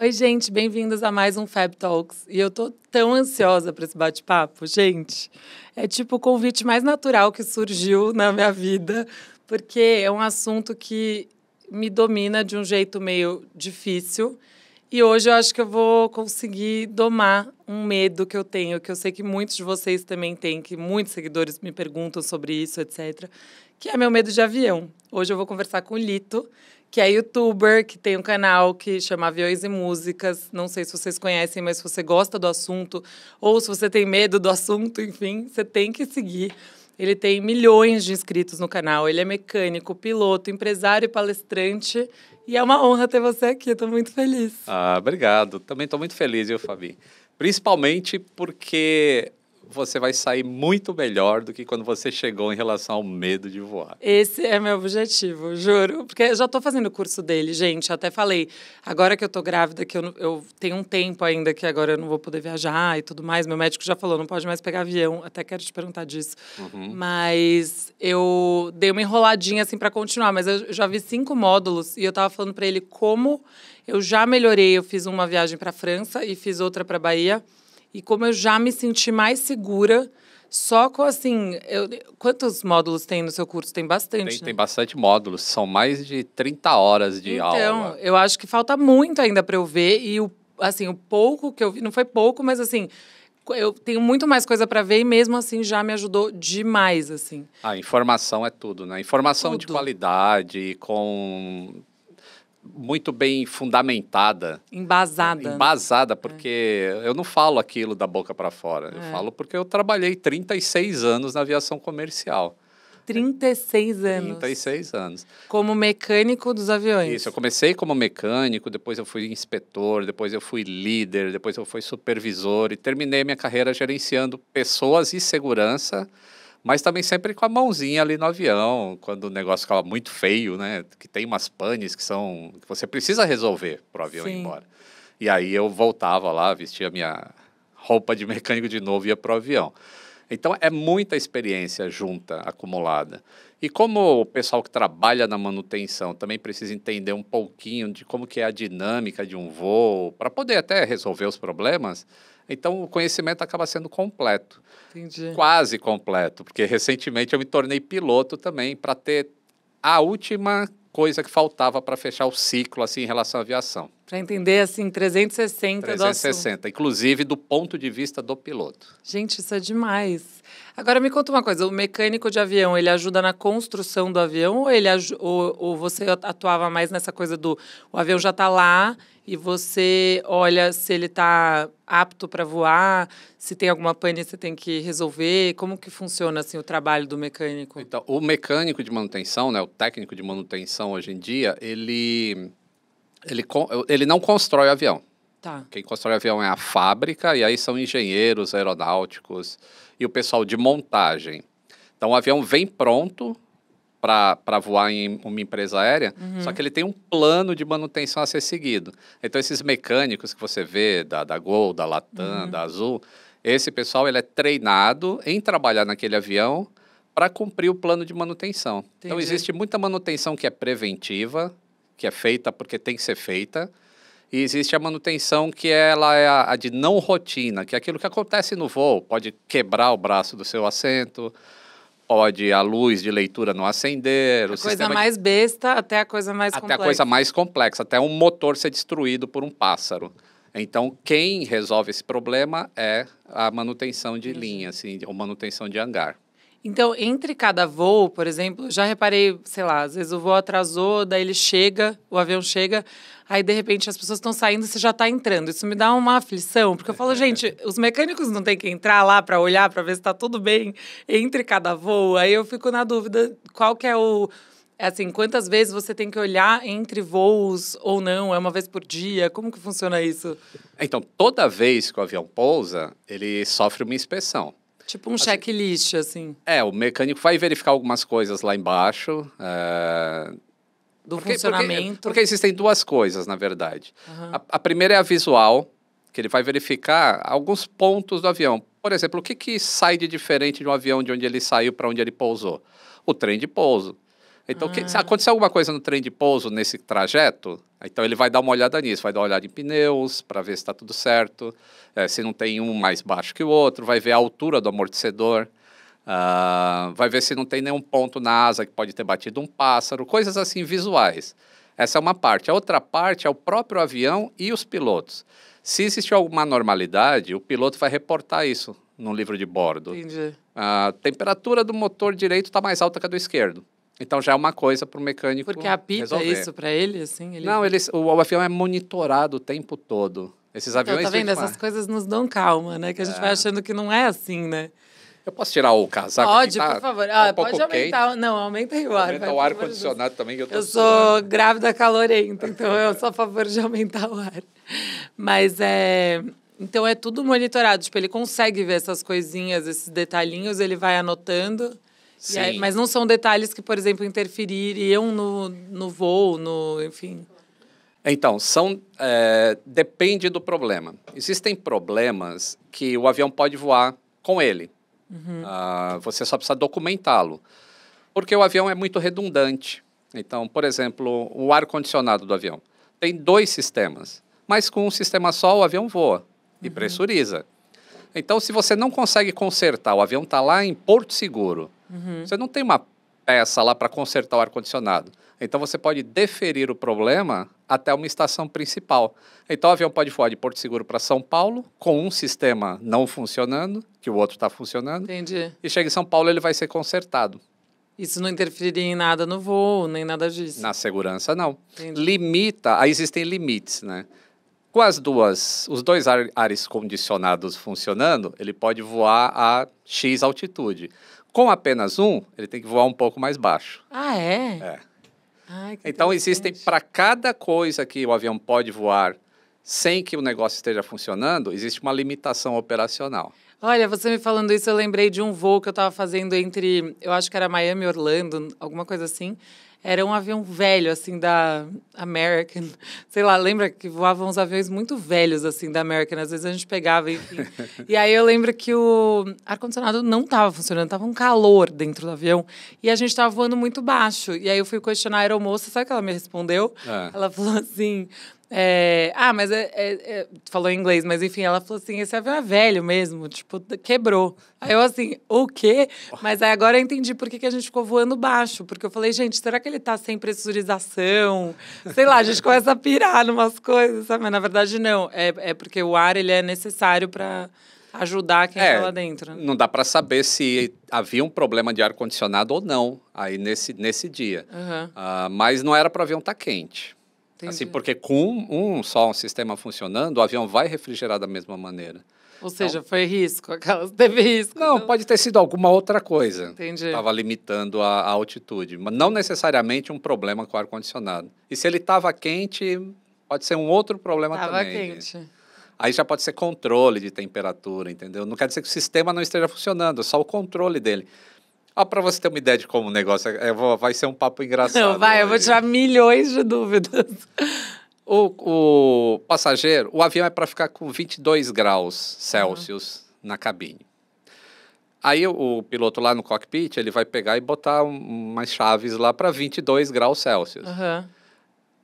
Oi, gente, bem-vindos a mais um Fab Talks. E eu tô tão ansiosa para esse bate-papo, gente. É tipo o convite mais natural que surgiu na minha vida, porque é um assunto que me domina de um jeito meio difícil. E hoje eu acho que eu vou conseguir domar um medo que eu tenho, que eu sei que muitos de vocês também têm, que muitos seguidores me perguntam sobre isso, etc. Que é meu medo de avião. Hoje eu vou conversar com o Lito, que é youtuber, que tem um canal que chama Aviões e Músicas. Não sei se vocês conhecem, mas se você gosta do assunto ou se você tem medo do assunto, enfim, você tem que seguir. Ele tem milhões de inscritos no canal. Ele é mecânico, piloto, empresário e palestrante. E é uma honra ter você aqui. Estou muito feliz. Ah, obrigado. Também estou muito feliz, viu, Fabi? Principalmente porque você vai sair muito melhor do que quando você chegou em relação ao medo de voar. Esse é meu objetivo, juro. Porque eu já estou fazendo o curso dele, gente. Eu até falei, agora que eu estou grávida, que eu, eu tenho um tempo ainda que agora eu não vou poder viajar e tudo mais. Meu médico já falou, não pode mais pegar avião. Até quero te perguntar disso. Uhum. Mas eu dei uma enroladinha assim para continuar. Mas eu já vi cinco módulos e eu tava falando para ele como eu já melhorei. Eu fiz uma viagem para França e fiz outra para Bahia. E como eu já me senti mais segura só com assim, eu, quantos módulos tem no seu curso? Tem bastante. Tem, né? tem bastante módulos, são mais de 30 horas de então, aula. Então, eu acho que falta muito ainda para eu ver e o assim, o pouco que eu vi, não foi pouco, mas assim, eu tenho muito mais coisa para ver e mesmo assim já me ajudou demais assim. A ah, informação é tudo, né? Informação tudo. de qualidade com muito bem fundamentada. Embasada. Embasada, porque é. eu não falo aquilo da boca para fora. É. Eu falo porque eu trabalhei 36 anos na aviação comercial. 36 é. anos. 36 anos. Como mecânico dos aviões. Isso, eu comecei como mecânico, depois eu fui inspetor, depois eu fui líder, depois eu fui supervisor e terminei minha carreira gerenciando pessoas e segurança mas também sempre com a mãozinha ali no avião, quando o negócio ficava muito feio, né? Que tem umas panes que são que você precisa resolver para o avião Sim. ir embora. E aí eu voltava lá, vestia minha roupa de mecânico de novo e ia pro avião. Então é muita experiência junta, acumulada. E como o pessoal que trabalha na manutenção também precisa entender um pouquinho de como que é a dinâmica de um voo, para poder até resolver os problemas, então o conhecimento acaba sendo completo. Entendi. Quase completo, porque recentemente eu me tornei piloto também para ter a última coisa que faltava para fechar o ciclo assim em relação à aviação. Para entender assim 360 360, do inclusive do ponto de vista do piloto. Gente, isso é demais. Agora me conta uma coisa, o mecânico de avião, ele ajuda na construção do avião ou, ele, ou, ou você atuava mais nessa coisa do o avião já está lá e você olha se ele está apto para voar, se tem alguma pane você tem que resolver, como que funciona assim o trabalho do mecânico? Então, o mecânico de manutenção, né, o técnico de manutenção hoje em dia, ele ele, ele não constrói avião. Tá. Quem constrói avião é a fábrica e aí são engenheiros aeronáuticos, e o pessoal de montagem. Então o avião vem pronto para voar em uma empresa aérea, uhum. só que ele tem um plano de manutenção a ser seguido. Então esses mecânicos que você vê da, da Gol, da Latam, uhum. da Azul, esse pessoal ele é treinado em trabalhar naquele avião para cumprir o plano de manutenção. Então, Entendi. Então existe muita manutenção que é preventiva, que é feita porque tem que ser feita, e existe a manutenção que ela é a, de não rotina, que é aquilo que acontece no voo. Pode quebrar o braço do seu assento, pode a luz de leitura não acender. A coisa mais de... besta até a coisa mais até complexa. Até a coisa mais complexa, até um motor ser destruído por um pássaro. Então, quem resolve esse problema é a manutenção de linha, assim, ou manutenção de hangar. Então, entre cada voo, por exemplo, já reparei, sei lá, às vezes o voo atrasou, daí ele chega, o avião chega, aí de repente as pessoas estão saindo e você já está entrando. Isso me dá uma aflição, porque eu falo, gente, os mecânicos não têm que entrar lá para olhar, para ver se está tudo bem entre cada voo. Aí eu fico na dúvida qual que é o é assim, quantas vezes você tem que olhar entre voos ou não? É uma vez por dia? Como que funciona isso? Então, toda vez que o avião pousa, ele sofre uma inspeção. Tipo um assim, checklist, assim. É, o mecânico vai verificar algumas coisas lá embaixo. É... Do porque, funcionamento. Porque, porque, existem duas coisas, na verdade. Uhum. A, a, primeira é a visual, que ele vai verificar alguns pontos do avião. Por exemplo, o que, que sai de diferente de um avião de onde ele saiu para onde ele pousou? O trem de pouso. Então, ah. que, se ah. acontecer alguma coisa no trem de pouso nesse trajeto, então ele vai dar uma olhada nisso, vai dar uma olhada em pneus para ver se está tudo certo, é, se não tem um mais baixo que o outro, vai ver a altura do amortecedor, uh, vai ver se não tem nenhum ponto na asa que pode ter batido um pássaro, coisas assim visuais. Essa é uma parte. A outra parte é o próprio avião e os pilotos. Se existir alguma normalidade, o piloto vai reportar isso no livro de bordo. Entendi. A temperatura do motor direito está mais alta que a do esquerdo. Então já é uma coisa para o mecânico. Porque apita resolver. isso para ele, assim? Ele... Não, eles, o, o, avião é monitorado o tempo todo. Esses aviões. Então, tá vendo? Essas coisas nos dão calma, né? Que a gente é. vai achando que não é assim, né? Eu posso tirar o casaco? Pode, tá por favor. Tá ah, um pode aumentar. Quente. Não, aumenta aí o ar. Aumenta vai, o ar-condicionado dos... também. eu, eu sou grávida calorenta, então eu sou a favor de aumentar o ar. Mas é... Então é tudo monitorado. Tipo, ele consegue ver essas coisinhas, esses detalhinhos, ele vai anotando. Aí, mas não são detalhes que, por exemplo, interfeririam no, no voo, no, enfim. Então, são, é, depende do problema. Existem problemas que o avião pode voar com ele. Uhum. Ah, você só precisa documentá-lo. Porque o avião é muito redundante. Então, por exemplo, o ar-condicionado do avião. Tem dois sistemas, mas com um sistema só o avião voa e uhum. pressuriza. Então, se você não consegue consertar, o avião está lá em Porto Seguro Uhum. Você não tem uma peça lá para consertar o ar-condicionado. Então você pode deferir o problema até uma estação principal. Então o avião pode voar de Porto Seguro para São Paulo, com um sistema não funcionando, que o outro está funcionando. Entendi. E chega em São Paulo, ele vai ser consertado. Isso não interferiria em nada no voo, nem nada disso. Na segurança, não. Entendi. Limita, aí existem limites, né? Com as duas, os dois ares condicionados funcionando, ele pode voar a X altitude. Com apenas um, ele tem que voar um pouco mais baixo. Ah, é? É. Ai, então, existem para cada coisa que o avião pode voar sem que o negócio esteja funcionando, existe uma limitação operacional. Olha, você me falando isso, eu lembrei de um voo que eu estava fazendo entre, eu acho que era Miami e Orlando, alguma coisa assim. Era um avião velho, assim, da American. Sei lá, lembra que voavam uns aviões muito velhos, assim, da American. Às vezes a gente pegava, enfim. e aí eu lembro que o ar-condicionado não estava funcionando, estava um calor dentro do avião. E a gente estava voando muito baixo. E aí eu fui questionar a aeromoça, sabe o que ela me respondeu? É. Ela falou assim: é, ah, mas é, é, é, falou em inglês, mas enfim, ela falou assim: esse avião é velho mesmo, tipo, quebrou. Aí eu assim, o quê? Mas aí agora eu entendi por que, que a gente ficou voando baixo. Porque eu falei, gente, será que ele tá sem pressurização? Sei lá, a gente começa a pirar numas coisas, sabe? Mas na verdade, não. É, é porque o ar ele é necessário para ajudar quem está é, lá dentro. Não dá para saber se havia um problema de ar-condicionado ou não aí nesse, nesse dia. Uhum. Uh, mas não era para o avião estar tá quente. Assim, Entendi. Assim, porque com um, só um sistema funcionando, o avião vai refrigerar da mesma maneira. Ou então seja, então, foi risco, aquela teve risco. Não, então... pode ter sido alguma outra coisa. Entendi. Estava limitando a, a, altitude, mas não necessariamente um problema com o ar-condicionado. E se ele estava quente, pode ser um outro problema tava também. Estava quente. Aí já pode ser controle de temperatura, entendeu? Não quer dizer que o sistema não esteja funcionando, só o controle dele. Ah, para você ter uma ideia de como o negócio é, é vai ser um papo engraçado. Não, vai, eu vou né? tirar milhões de dúvidas. O, o passageiro, o avião é para ficar com 22 graus Celsius uhum. na cabine. Aí o, o, piloto lá no cockpit, ele vai pegar e botar um, umas chaves lá para 22 graus Celsius. Uhum.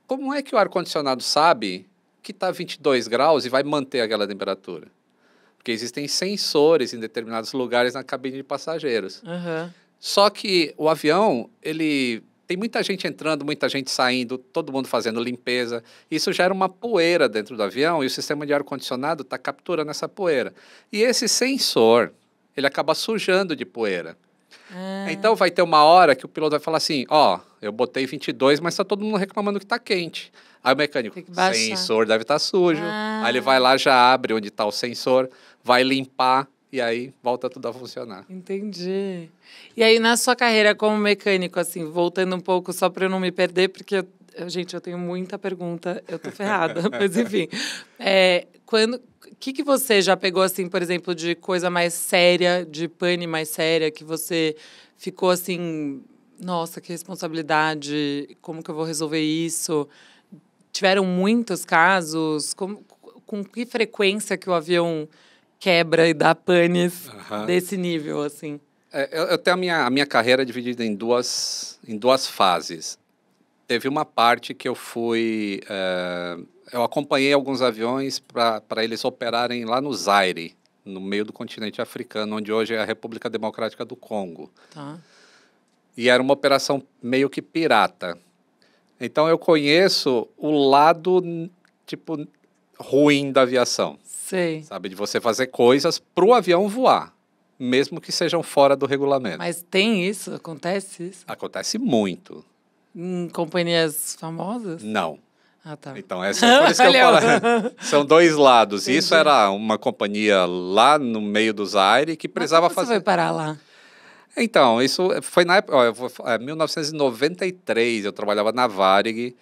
Como é que o ar-condicionado sabe que está 22 graus e vai manter aquela temperatura? Porque existem sensores em determinados lugares na cabine de passageiros. Uhum. Só que o avião, ele tem muita gente entrando, muita gente saindo, todo mundo fazendo limpeza. Isso gera uma poeira dentro do avião e o sistema de ar-condicionado está capturando essa poeira. E esse sensor, ele acaba sujando de poeira. Ah. Então vai ter uma hora que o piloto vai falar assim: ó, oh, eu botei 22, mas está todo mundo reclamando que está quente. Aí o mecânico, sensor deve estar tá sujo. Ah. Aí ele vai lá, já abre onde está o sensor, vai limpar e aí volta tudo a funcionar. Entendi. E aí, na sua carreira como mecânico, assim, voltando um pouco só para eu não me perder, porque, eu, gente, eu tenho muita pergunta, eu tô ferrada, mas enfim. É, quando, que, que você já pegou, assim, por exemplo, de coisa mais séria, de pane mais séria, que você ficou assim, nossa, que responsabilidade, como que eu vou resolver isso? Tiveram muitos casos? Como, com que frequência que o avião quebra e dá panes desse nível, assim. É, eu, eu, tenho a minha, a minha carreira dividida em duas, em duas fases. Teve uma parte que eu fui... Eh, eu acompanhei alguns aviões para eles operarem lá no Zaire, no meio do continente africano, onde hoje é a República Democrática do Congo. Tá. E era uma operação meio que pirata. Então eu conheço o lado, tipo, ruim da aviação. Sei. Sabe? De você fazer coisas para o avião voar, mesmo que sejam fora do regulamento. Mas tem isso? Acontece isso? Acontece muito. Em companhias famosas? Não. Ah, tá. Então, essa é por isso que eu falo. São dois lados. Entendi. Isso era uma companhia lá no meio dos aires que precisava Mas como fazer. Você foi parar lá? Então, isso foi na época. Ó, eu vou, é, 1993, eu trabalhava na Varig.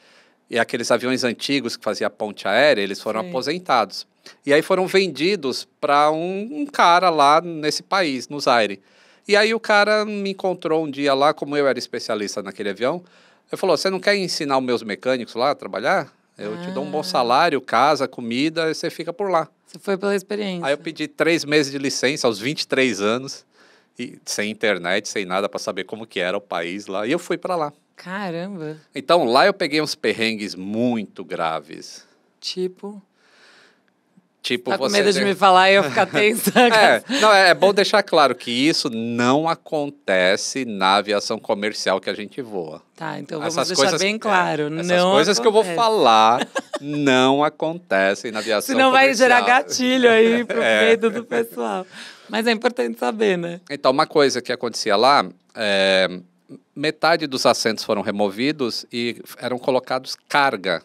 E aqueles aviões antigos que fazia ponte aérea, eles foram Sim. aposentados. E aí foram vendidos para um, um, cara lá nesse país, no Zaire. E aí o cara me encontrou um dia lá, como eu era especialista naquele avião. Ele falou: Você não quer ensinar os meus mecânicos lá a trabalhar? Eu ah. te dou um bom ah. salário, casa, comida, e você fica por lá. Você foi pela experiência. Aí eu pedi três meses de licença aos 23 anos, e sem internet, sem nada, para saber como que era o país lá. E eu fui para lá. Caramba! Então lá eu peguei uns perrengues muito graves. Tipo? Tipo, tá com medo de me falar e eu ficar tensa. é, não, é, é, bom deixar claro que isso não acontece na aviação comercial que a gente voa. Tá, então vamos essas deixar coisas, bem é, claro. É, essas coisas acontece. que eu vou falar não acontecem na aviação Senão comercial. Senão vai gerar gatilho aí pro é. medo do pessoal. Mas é importante saber, né? Então, uma coisa que acontecia lá, é, metade dos assentos foram removidos e eram colocados carga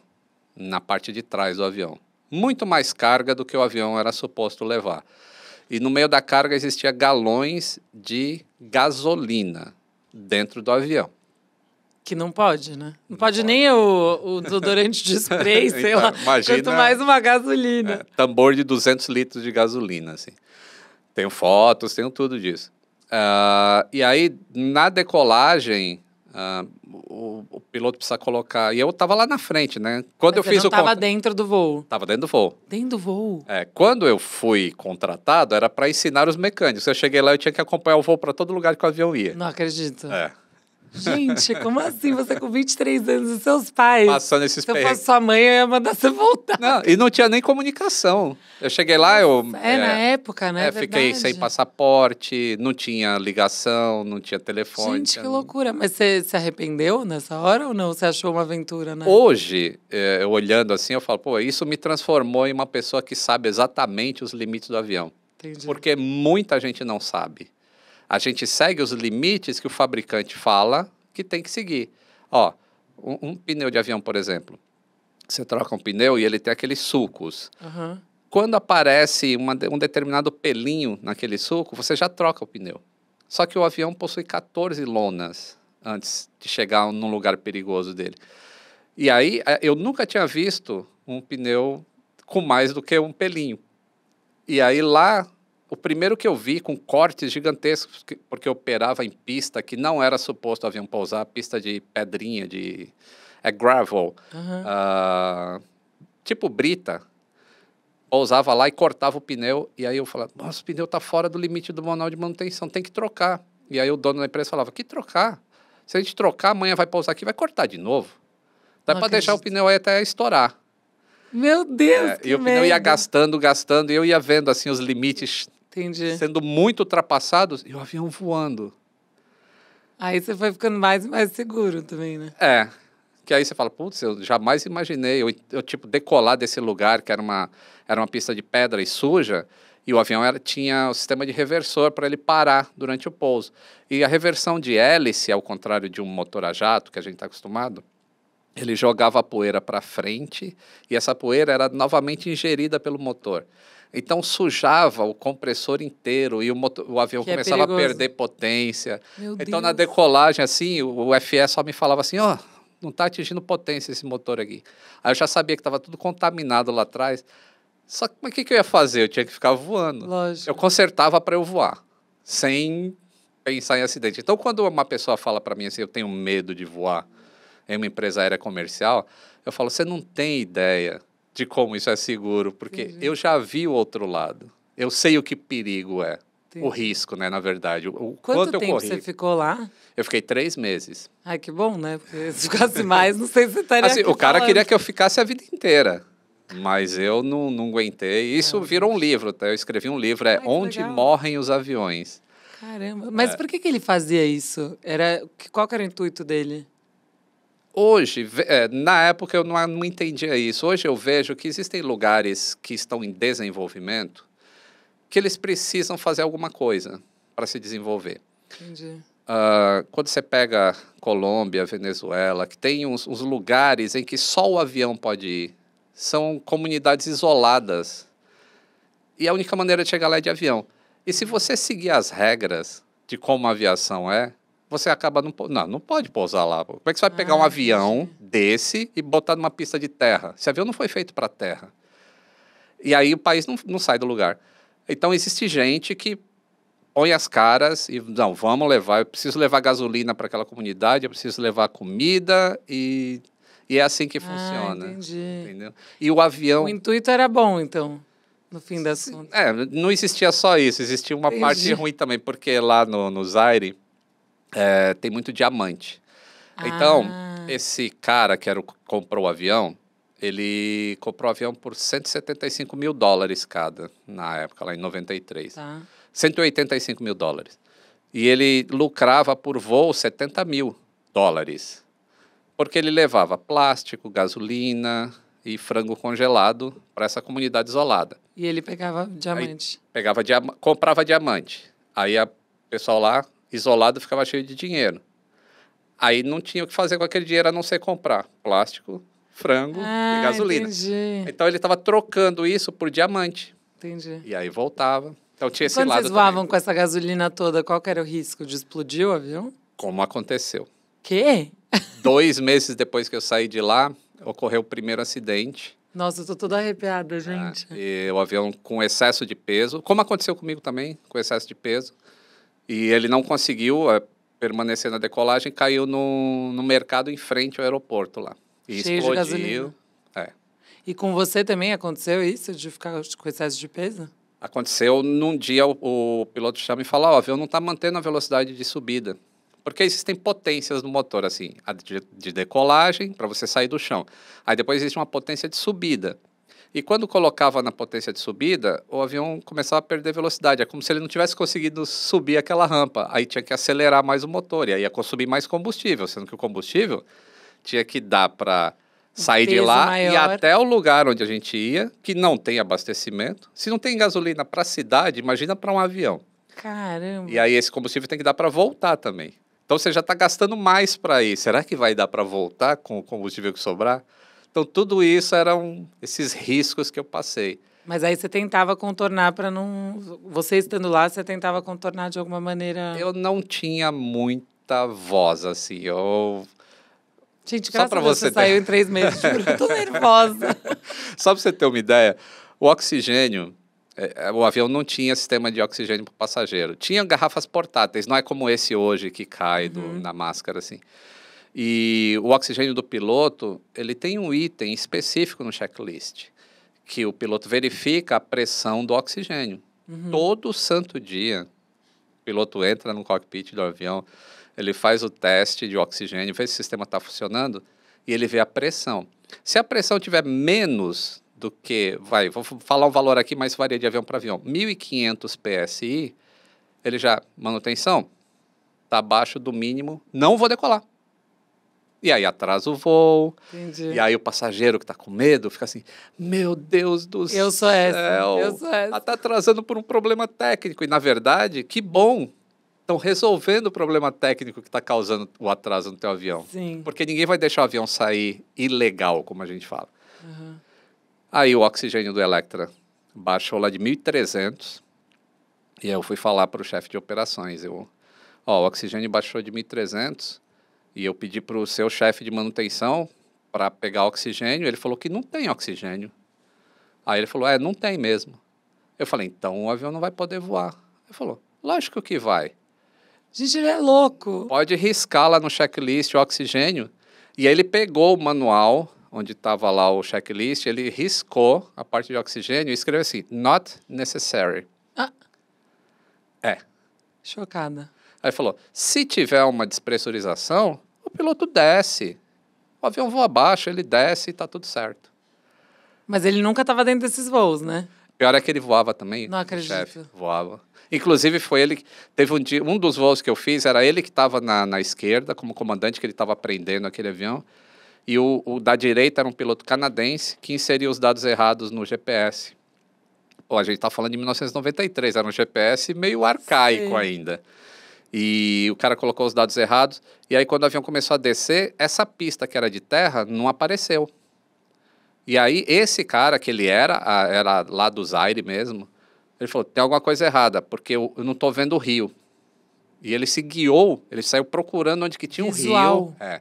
na parte de trás do avião. Muito mais carga do que o avião era suposto levar. E no meio da carga existia galões de gasolina dentro do avião. Que não pode, né? Não, pode, nem o, o desodorante de spray, sei então, lá. Imagina, quanto mais uma gasolina. É, tambor de 200 litros de gasolina, assim. Tenho fotos, tenho tudo disso. Uh, e aí, na decolagem, uh, o, o, piloto precisa colocar. E eu estava lá na frente, né? Quando Mas eu fiz o. Estava dentro do voo. Estava dentro do voo. Dentro do voo. É, quando eu fui contratado, era para ensinar os mecânicos. Eu cheguei lá, eu tinha que acompanhar o voo para todo lugar que o avião ia. Não acredito. É. Gente, como assim você com 23 anos e seus pais? Passando esses Se eu fosse sua mãe, eu ia mandar você voltar. Não, e não tinha nem comunicação. Eu cheguei lá, eu. É, é na é, época, né? É, é fiquei Verdade. sem passaporte, não tinha ligação, não tinha telefone. Gente, que loucura. Mas você se arrependeu nessa hora ou não? Você achou uma aventura, né? Hoje, é, olhando assim, eu falo, pô, isso me transformou em uma pessoa que sabe exatamente os limites do avião. Entendi. Porque muita gente não sabe. A gente segue os limites que o fabricante fala que tem que seguir. Ó, um, um pneu de avião, por exemplo. Você troca um pneu e ele tem aqueles sucos Uhum. Quando aparece uma, um determinado pelinho naquele suco você já troca o pneu. Só que o avião possui 14 lonas antes de chegar num lugar perigoso dele. E aí, eu nunca tinha visto um pneu com mais do que um pelinho. E aí lá o primeiro que eu vi com cortes gigantescos, porque eu operava em pista que não era suposto o avião pousar, pista de pedrinha, de é gravel, uhum. uh, tipo brita. Pousava lá e cortava o pneu, e aí eu falava, nossa, o pneu tá fora do limite do manual de manutenção, tem que trocar. E aí o dono da empresa falava, que trocar? Se a gente trocar, amanhã vai pousar aqui, vai cortar de novo. Dá para deixar o pneu aí até estourar. Meu Deus! É, e o pneu ia gastando, gastando, e eu ia vendo assim os limites Entendi. sendo muito ultrapassados e o avião voando. Aí você foi ficando mais e mais seguro também, né? É. Que aí você fala, putz, eu jamais imaginei eu, eu, tipo decolar desse lugar que era uma era uma pista de pedra e suja, e o avião era, tinha o sistema de reversor para ele parar durante o pouso. E a reversão de hélice, ao contrário de um motor a jato que a gente está acostumado, ele jogava a poeira para frente e essa poeira era novamente ingerida pelo motor. Então sujava o compressor inteiro e o, motor, o avião que é começava é a perder potência. Meu então Deus. na decolagem, assim, o, o FE só me falava assim, ó, oh, não está atingindo potência esse motor aqui. Aí eu já sabia que estava tudo contaminado lá atrás. Só que o que, que eu ia fazer? Eu tinha que ficar voando. Lógico. Eu consertava para eu voar, sem pensar em acidente. Então, quando uma pessoa fala para mim assim, eu tenho medo de voar em uma empresa aérea comercial, eu falo, você não tem ideia de como isso é seguro, porque Entendi. eu já vi o outro lado. Eu sei o que perigo é. Entendi. O risco, né, na verdade. O quanto, quanto tempo eu corri. você ficou lá? Eu fiquei três meses. Ai, que bom, né? Porque se ficasse mais, não sei se estaria assim, O cara falando. queria que eu ficasse a vida inteira. Mas eu não, não aguentei. Isso virou um livro, tá? Eu escrevi um livro, é Ai, Onde legal. Morrem os Aviões. Caramba. Mas é. por que, que ele fazia isso? Era, qual era o intuito dele? Hoje, é, na época eu não, não entendia isso. Hoje eu vejo que existem lugares que estão em desenvolvimento que eles precisam fazer alguma coisa para se desenvolver. Entendi. Uh, quando você pega Colômbia, Venezuela, que tem uns, uns, lugares em que só o avião pode ir, são comunidades isoladas. E a única maneira de chegar lá é de avião. E se você seguir as regras de como a aviação é, você acaba não. Não, não pode pousar lá. Como é que você vai ah, pegar um avião desse e botar numa pista de terra? Esse avião não foi feito para terra. E aí o país não, não sai do lugar. Então existe gente que põe as caras e não, vamos levar, eu preciso levar gasolina para aquela comunidade, eu preciso levar comida e, e é assim que ah, funciona. Ah, entendi. Entendeu? E o avião. O intuito era bom, então no fim das contas. É, não existia só isso, existia uma Entendi. parte ruim também, porque lá no, no Zaire, é, tem muito diamante. Ah. Então, esse cara que era o, comprou o avião, ele comprou o avião por 175 mil dólares cada, na época, lá em 93. Tá. 185 mil dólares. E ele lucrava por voo 70 mil dólares. Porque ele levava plástico, gasolina e frango congelado para essa comunidade isolada. E ele pegava diamante. Aí, pegava diam comprava diamante. Aí o pessoal lá isolado ficava cheio de dinheiro. Aí não tinha o que fazer com aquele dinheiro a não ser comprar plástico, frango ah, e gasolina. Entendi. Então ele estava trocando isso por diamante. Entendi. E aí voltava. Então tinha esse Quando lado. Vocês voavam também. com essa gasolina toda, qual era o risco de explodir o avião? Como aconteceu. Que? Dois meses depois que eu saí de lá, ocorreu o primeiro acidente. Nossa, eu tô toda arrepiada, ah, gente. Ah, e o avião com excesso de peso, como aconteceu comigo também, com excesso de peso. E ele não conseguiu é, permanecer na decolagem, caiu no, no mercado em frente ao aeroporto lá. E Cheio explodiu. De gasolina. É. E com você também aconteceu isso, de ficar com excesso de peso? Aconteceu num dia o, o piloto chama e fala: Ó, o avião não está mantendo a velocidade de subida. Porque existem potências no motor, assim, a de, de decolagem, para você sair do chão. Aí depois existe uma potência de subida, e quando colocava na potência de subida, o avião começava a perder velocidade. É como se ele não tivesse conseguido subir aquela rampa. Aí tinha que acelerar mais o motor, e aí ia consumir mais combustível, sendo que o combustível tinha que dar para sair de lá maior. e até o lugar onde a gente ia, que não tem abastecimento. Se não tem gasolina para a cidade, imagina para um avião. Caramba. E aí esse combustível tem que dar para voltar também. Então você já está gastando mais para ir. Será que vai dar para voltar com o combustível que sobrar? Então, tudo isso eram esses riscos que eu passei. Mas aí você tentava contornar para não. Você estando lá, você tentava contornar de alguma maneira. Eu não tinha muita voz, assim. Eu. Gente, Só para você, você ter... saiu em três meses, juro, tô nervosa. Só para você ter uma ideia, o oxigênio, é, é, o avião não tinha sistema de oxigênio para passageiro. Tinha garrafas portáteis, não é como esse hoje que cai do, uhum. na máscara, assim. E o oxigênio do piloto, ele tem um item específico no checklist, que o piloto verifica a pressão do oxigênio. Uhum. Todo santo dia, o piloto entra no cockpit do avião, ele faz o teste de oxigênio, vê se o sistema está funcionando e ele vê a pressão. Se a pressão tiver menos do que, vai, vou falar um valor aqui, mas varia de avião para avião, 1.500 PSI, ele já, manutenção, está abaixo do mínimo, não vou decolar. E aí atrasa o voo. Entendi. E aí o passageiro que está com medo fica assim: Meu Deus do eu céu. Sou essa, eu sou essa. Ela está atrasando por um problema técnico. E na verdade, que bom. Estão resolvendo o problema técnico que está causando o atraso no teu avião. Sim. Porque ninguém vai deixar o avião sair ilegal, como a gente fala. Uhum. Aí o oxigênio do Electra baixou lá de 1.300. E aí eu fui falar para o chefe de operações. Eu, ó, o oxigênio baixou de 1.300 e eu pedi para o seu chefe de manutenção para pegar oxigênio. Ele falou que não tem oxigênio. Aí ele falou: É, não tem mesmo. Eu falei: Então o avião não vai poder voar. Ele falou: Lógico que vai. Gente, ele é louco. Pode riscar lá no checklist o oxigênio. E aí ele pegou o manual, onde estava lá o checklist, ele riscou a parte de oxigênio e escreveu assim: Not necessary. Ah. É. Chocada. Aí falou: se tiver uma despressurização, o piloto desce. O avião voa abaixo, ele desce e tá tudo certo. Mas ele nunca estava dentro desses voos, né? Pior é que ele voava também. Não acredito. Chefe, voava. Inclusive, foi ele que. Teve um dia. Um dos voos que eu fiz era ele que estava na, na esquerda, como comandante, que ele estava prendendo aquele avião. E o, o da direita era um piloto canadense que inseria os dados errados no GPS. Pô, a gente está falando de 1993, era um GPS meio arcaico Sim. ainda. E o cara colocou os dados errados. E aí, quando o avião começou a descer, essa pista que era de terra não apareceu. E aí, esse cara que ele era, era lá do Zaire mesmo, ele falou: tem alguma coisa errada, porque eu, não estou vendo o rio. E ele se guiou, ele saiu procurando onde que tinha Visual. um rio. É.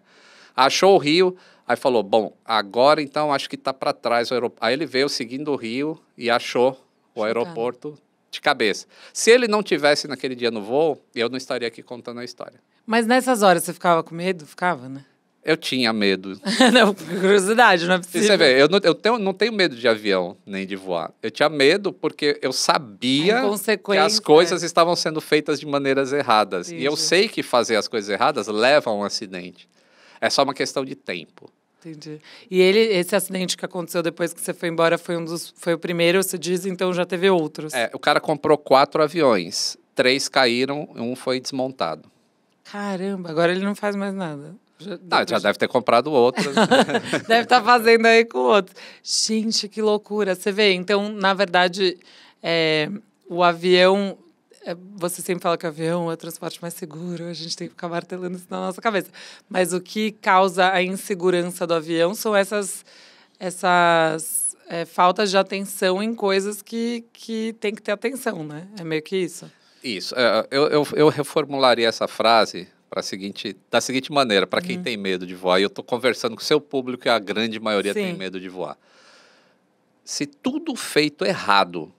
Achou o rio, aí falou: bom, agora então acho que está para trás o aeroporto. Aí ele veio seguindo o rio e achou o aeroporto de cabeça. Se ele não tivesse naquele dia no voo, eu não estaria aqui contando a história. Mas nessas horas você ficava com medo? Ficava, né? Eu tinha medo. não, curiosidade, não é possível. E você vê, eu, não, eu tenho, não tenho medo de avião, nem de voar. Eu tinha medo porque eu sabia que as coisas estavam sendo feitas de maneiras erradas. Entendi. E eu sei que fazer as coisas erradas leva a um acidente. É só uma questão de tempo. Entendi. E ele, esse acidente que aconteceu depois que você foi embora foi um dos, foi o primeiro, você diz, então já teve outros. É, o cara comprou quatro aviões, três caíram, um foi desmontado. Caramba, agora ele não faz mais nada. Já, não, ah, já deve ter comprado outro. Né? deve estar tá fazendo aí com outro. Gente, que loucura. Você vê, então, na verdade, é, o avião é, você sempre fala que avião é o transporte mais seguro, a gente tem que ficar martelando isso na nossa cabeça. Mas o que causa a insegurança do avião são essas, essas é, faltas de atenção em coisas que, que tem que ter atenção, né? É meio que isso. Isso. É, eu, eu, eu reformularia essa frase para seguinte, da seguinte maneira, para quem uhum. tem medo de voar, e eu estou conversando com o seu público e a grande maioria Sim. tem medo de voar. Se tudo feito errado,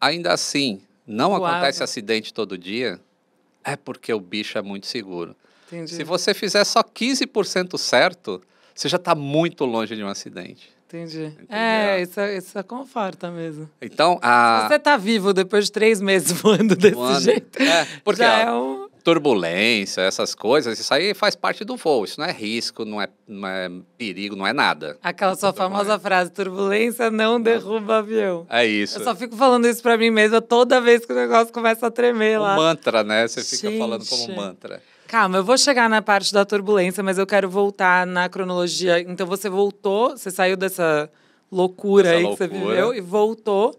ainda assim não Uau. acontece acidente todo dia, é porque o bicho é muito seguro. Entendi. Se você fizer só 15% certo, você já está muito longe de um acidente. Entendi. Entendi. É, isso, é, isso é conforta mesmo. Então, a... Se você está vivo depois de três meses voando desse jeito, é, porque, já ó, é um turbulência, essas coisas, isso aí faz parte do voo. Isso não é risco, não é, não é perigo, não é nada. Aquela sua famosa frase, turbulência não derruba avião. É isso. Eu só fico falando isso para mim mesma toda vez que o negócio começa a tremer lá. mantra, né? Você fica Gente. falando como mantra. Calma, eu vou chegar na parte da turbulência, mas eu quero voltar na cronologia. Então você voltou, você saiu dessa loucura aí loucura. que você viveu e voltou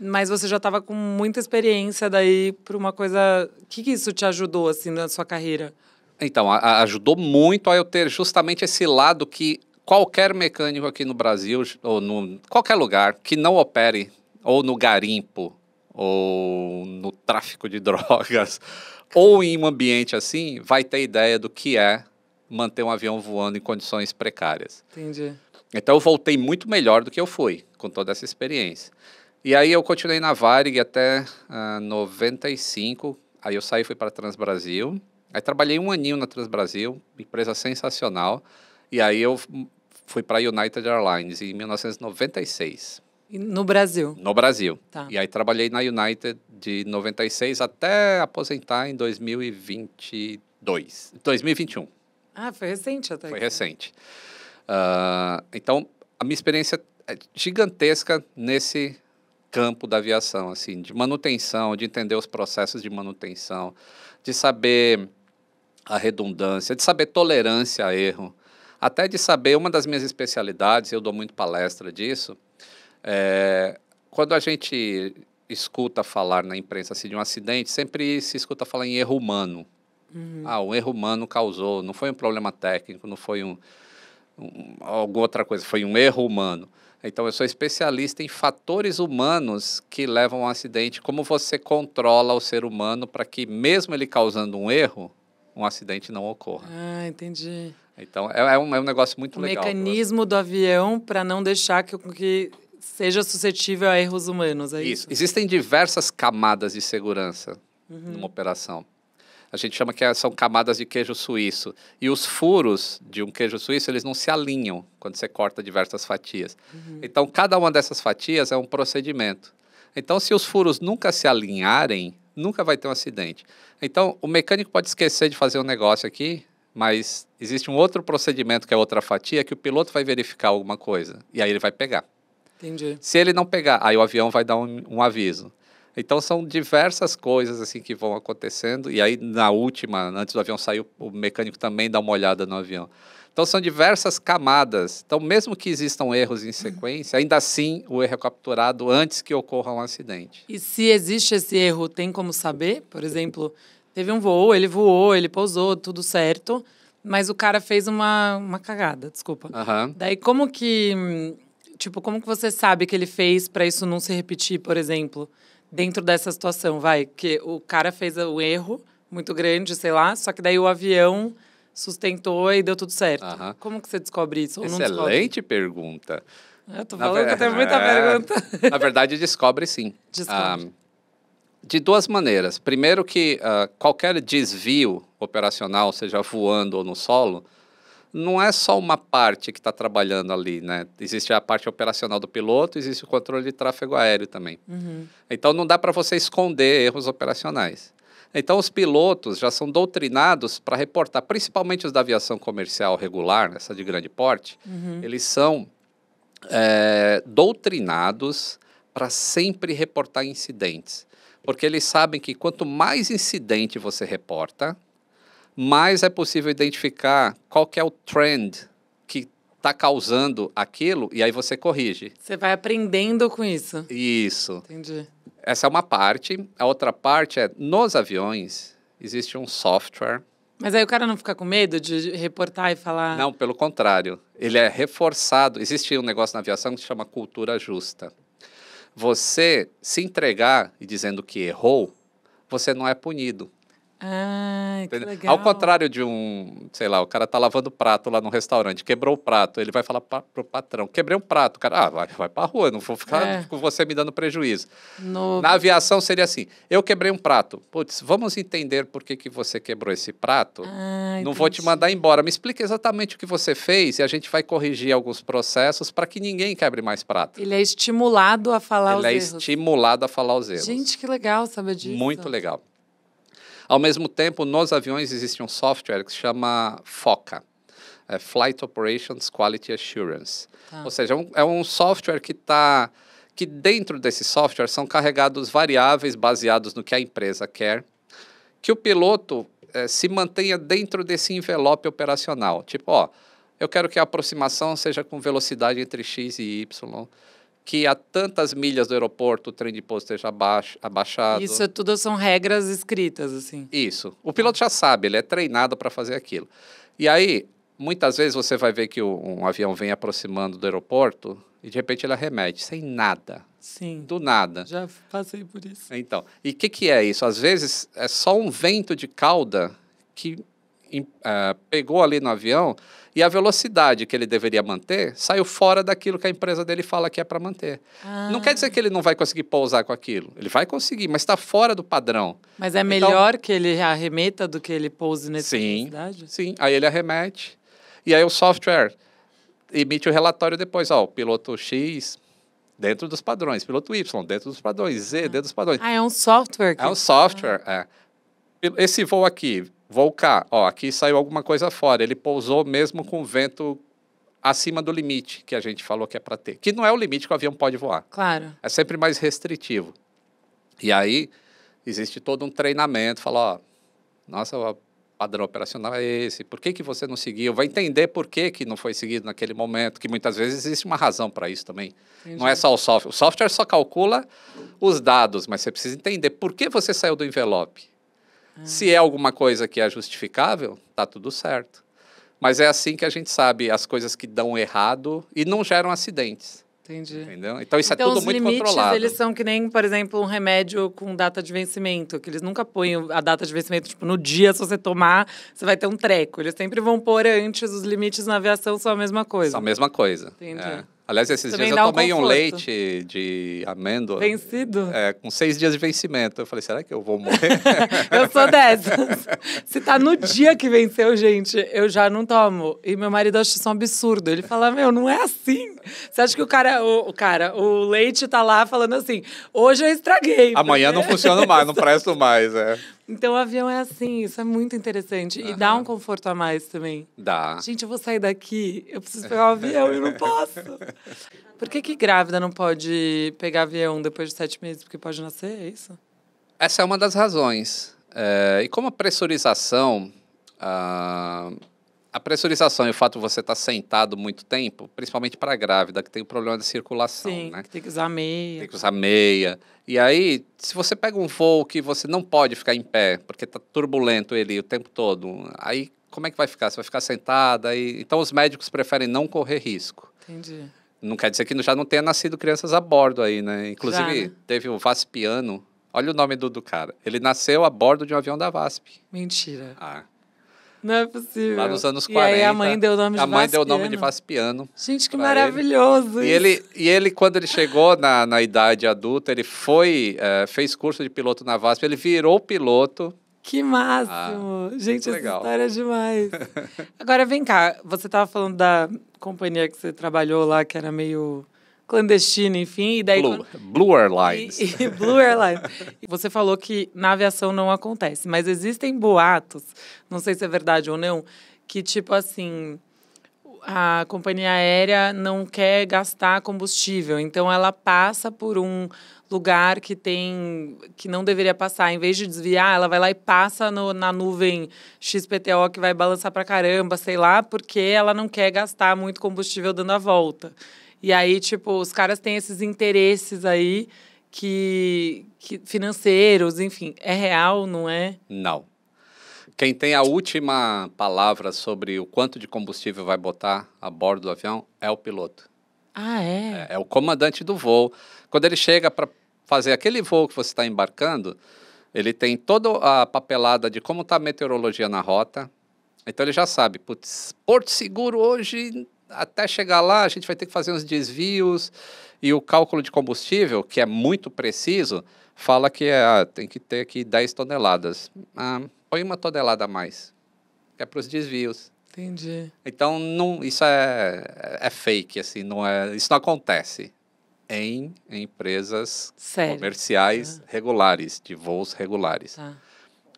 mas você já estava com muita experiência daí para uma coisa. O que, que isso te ajudou assim na sua carreira? Então, a, a ajudou muito a eu ter justamente esse lado que qualquer mecânico aqui no Brasil ou no qualquer lugar que não opere ou no garimpo ou no tráfico de drogas ou em um ambiente assim, vai ter ideia do que é manter um avião voando em condições precárias. Entendi. Então eu voltei muito melhor do que eu fui com toda essa experiência. E aí eu continuei na Varig até uh, ah, 95, aí eu saí fui para Transbrasil, aí trabalhei um aninho na Transbrasil, empresa sensacional, e aí eu fui para a United Airlines em 1996. No Brasil? No Brasil. Tá. E aí trabalhei na United de 96 até aposentar em 2022, 2021. Ah, foi recente até. Foi aqui. recente. Uh, então, a minha experiência é gigantesca nesse campo da aviação, assim, de manutenção, de entender os processos de manutenção, de saber a redundância, de saber tolerância a erro, até de saber uma das minhas especialidades, eu dou muito palestra disso, é, quando a gente escuta falar na imprensa assim, de um acidente, sempre se escuta falar em erro humano. Uhum. Ah, um erro humano causou, não foi um problema técnico, não foi um, um alguma outra coisa, foi um erro humano. Então, eu sou especialista em fatores humanos que levam a um acidente, como você controla o ser humano para que, mesmo ele causando um erro, um acidente não ocorra. Ah, entendi. Então, é, é um, é um negócio muito o legal. O mecanismo do avião para não deixar que, que seja suscetível a erros humanos, é isso? isso. Existem diversas camadas de segurança uhum. numa operação a gente chama que é, são camadas de queijo suíço. E os furos de um queijo suíço, eles não se alinham quando você corta diversas fatias. Uhum. Então, cada uma dessas fatias é um procedimento. Então, se os furos nunca se alinharem, nunca vai ter um acidente. Então, o mecânico pode esquecer de fazer um negócio aqui, mas existe um outro procedimento, que é outra fatia, que o piloto vai verificar alguma coisa. E aí ele vai pegar. Entendi. Se ele não pegar, aí o avião vai dar um, um aviso. Então são diversas coisas assim que vão acontecendo. E aí na última, antes do avião sair, o mecânico também dá uma olhada no avião. Então são diversas camadas. Então mesmo que existam erros em sequência, ainda assim o erro é capturado antes que ocorra um acidente. E se existe esse erro, tem como saber? Por exemplo, teve um voo, ele voou, ele pousou, tudo certo, mas o cara fez uma, uma cagada, desculpa. Uhum. Daí como que tipo, como que você sabe que ele fez para isso não se repetir, por exemplo? dentro dessa situação, vai, que o cara fez um erro muito grande, sei lá, só que daí o avião sustentou e deu tudo certo. Como que você descobre isso? Excelente descobre? pergunta. Eu tô falando ver... que eu muita é... pergunta. Na verdade, descobre sim. Descobre. Um, ah, de duas maneiras. Primeiro que uh, qualquer desvio operacional, seja voando ou no solo, não é só uma parte que está trabalhando ali, né? Existe a parte operacional do piloto, existe o controle de tráfego aéreo também. Uhum. Então não dá para você esconder erros operacionais. Então os pilotos já são doutrinados para reportar, principalmente os da aviação comercial regular, né, essa de grande porte, uhum. eles são é, doutrinados para sempre reportar incidentes. Porque eles sabem que quanto mais incidente você reporta, mais é possível identificar qual que é o trend que está causando aquilo e aí você corrige. Você vai aprendendo com isso. Isso. Entendi. Essa é uma parte. A outra parte é nos aviões existe um software. Mas aí o cara não fica com medo de reportar e falar. Não, pelo contrário. Ele é reforçado. Existe um negócio na aviação que se chama cultura justa. Você se entregar e dizendo que errou, você não é punido. Ah, que legal. Ao contrário de um, sei lá, o cara tá lavando prato lá no restaurante, quebrou o prato, ele vai falar pra, pro patrão, quebrei um prato, o cara, ah, vai, vai pra rua, não vou ficar é. com você me dando prejuízo. No... Na aviação seria assim, eu quebrei um prato, putz, vamos entender por que, que você quebrou esse prato, ah, não entendi. vou te mandar embora, me explica exatamente o que você fez e a gente vai corrigir alguns processos para que ninguém quebre mais prato. Ele é estimulado a falar ele os é erros. Ele é estimulado a falar os erros. Gente, que legal saber disso. Muito legal. Ao mesmo tempo, nos aviões existe um software que se chama FOCA. É Flight Operations Quality Assurance. Tá. Ou seja, é um, é um software que está que dentro desse software são carregados variáveis baseados no que a empresa quer, que o piloto eh, se mantenha dentro desse envelope operacional. Tipo, ó, eu quero que a aproximação seja com velocidade entre x e y, que a tantas milhas do aeroporto o trem de pouso esteja abaixo, abaixado. Isso é tudo são regras escritas, assim. Isso. O piloto já sabe, ele é treinado para fazer aquilo. E aí, muitas vezes você vai ver que um, um avião vem aproximando do aeroporto e de repente ele arremete, sem nada. Sim. Do nada. Já passei por isso. Então, e o que, que é isso? Às vezes é só um vento de cauda que uh, pegou ali no avião e a velocidade que ele deveria manter saiu fora daquilo que a empresa dele fala que é para manter. Ah. Não quer dizer que ele não vai conseguir pousar com aquilo. Ele vai conseguir, mas está fora do padrão. Mas é então melhor então, que ele arremeta do que ele pouse nessa sim, velocidade? Sim, aí ele arremete. E aí o software emite o relatório depois. Ó, o piloto X dentro dos padrões, piloto Y dentro dos padrões, Z ah. dentro dos padrões. Ah, é um software? Que... É um software, ah. é. Esse voo aqui volcar. Ó, aqui saiu alguma coisa fora. Ele pousou mesmo com o vento acima do limite que a gente falou que é para ter, que não é o limite que o avião pode voar. Claro. É sempre mais restritivo. E aí existe todo um treinamento, fala, ó, nossa, o padrão operacional é esse. Por que que você não seguiu? Vai entender por que que não foi seguido naquele momento, que muitas vezes existe uma razão para isso também. Entendi. Não é só o software. O software só calcula os dados, mas você precisa entender por que você saiu do envelope se é alguma coisa que é justificável, tá tudo certo. Mas é assim que a gente sabe as coisas que dão errado e não geram acidentes. Entendi. Entendeu? Então isso é então, é tudo muito limites, controlado. Eles são que nem, por exemplo, um remédio com data de vencimento, que eles nunca põem a data de vencimento, tipo, no dia, se você tomar, você vai ter um treco. Eles sempre vão pôr antes, os limites na aviação são a mesma coisa. São a mesma coisa. Entendi. É. Aliás, esses Também dias eu tomei um, um, leite de amêndoa. Vencido? É, com seis dias de vencimento. Eu falei, será que eu vou morrer? eu sou dessas. Se tá no dia que venceu, gente, eu já não tomo. E meu marido acha isso um absurdo. Ele fala, meu, não é assim. Você acha que o cara, o, o cara, o leite tá lá falando assim, hoje eu estraguei. Amanhã porque... não funciona mais, não presto mais, é. Então o avião é assim, isso é muito interessante. Uhum. E dá um conforto a mais também. Dá. Gente, eu vou sair daqui, eu preciso pegar o um avião e não posso. Por que, que grávida não pode pegar avião depois de sete meses? Porque pode nascer, é isso? Essa é uma das razões. É, e como a pressurização. Ah, a pressurização e o fato de você estar tá sentado muito tempo, principalmente para a grávida, que tem o problema de circulação, Sim, né? Que tem que usar meia. Tem que usar meia. E aí, se você pega um voo que você não pode ficar em pé, porque está turbulento ele o tempo todo, aí como é que vai ficar? Você vai ficar sentada? E... Então, os médicos preferem não correr risco. Entendi. Não quer dizer que já não tenha nascido crianças a bordo aí, né? Inclusive, já, né? teve o Vaspiano. Olha o nome do, do cara. Ele nasceu a bordo de um avião da VASP. Mentira. Ah. Não é possível. Lá nos anos 40. E aí a mãe deu o nome de A mãe Vaspiano. deu o nome de Vaspiano. Gente, que maravilhoso. Ele. E, ele, e ele, quando ele chegou na, na idade adulta, ele foi, é, fez curso de piloto na VASP, ele virou piloto. Que máximo! Ah, Gente, essa legal. história é demais. Agora vem cá, você estava falando da companhia que você trabalhou lá, que era meio clandestina, enfim. E daí, Blue, quando... Blue Airlines. E, e Blue Airlines. Você falou que na aviação não acontece, mas existem boatos, não sei se é verdade ou não, que tipo assim, a companhia aérea não quer gastar combustível, então ela passa por um lugar que tem que não deveria passar, em vez de desviar, ela vai lá e passa no, na nuvem XPTO que vai balançar para caramba, sei lá, porque ela não quer gastar muito combustível dando a volta. E aí, tipo, os caras têm esses interesses aí que, que financeiros, enfim, é real, não é? Não. Quem tem a última palavra sobre o quanto de combustível vai botar a bordo do avião é o piloto. Ah, é? É, é o comandante do voo. Quando ele chega para fazer aquele voo que você está embarcando, ele tem toda a papelada de como está a meteorologia na rota. Então ele já sabe, putz, Porto Seguro hoje até chegar lá, a gente vai ter que fazer uns desvios. E o cálculo de combustível, que é muito preciso, fala que é, ah, tem que ter aqui 10 toneladas. Ah, põe uma tonelada a mais, é para os desvios. Entendi. Então, não, isso é, é fake, assim, não é, isso não acontece em empresas Sério? comerciais ah. regulares, de voos regulares. Tá.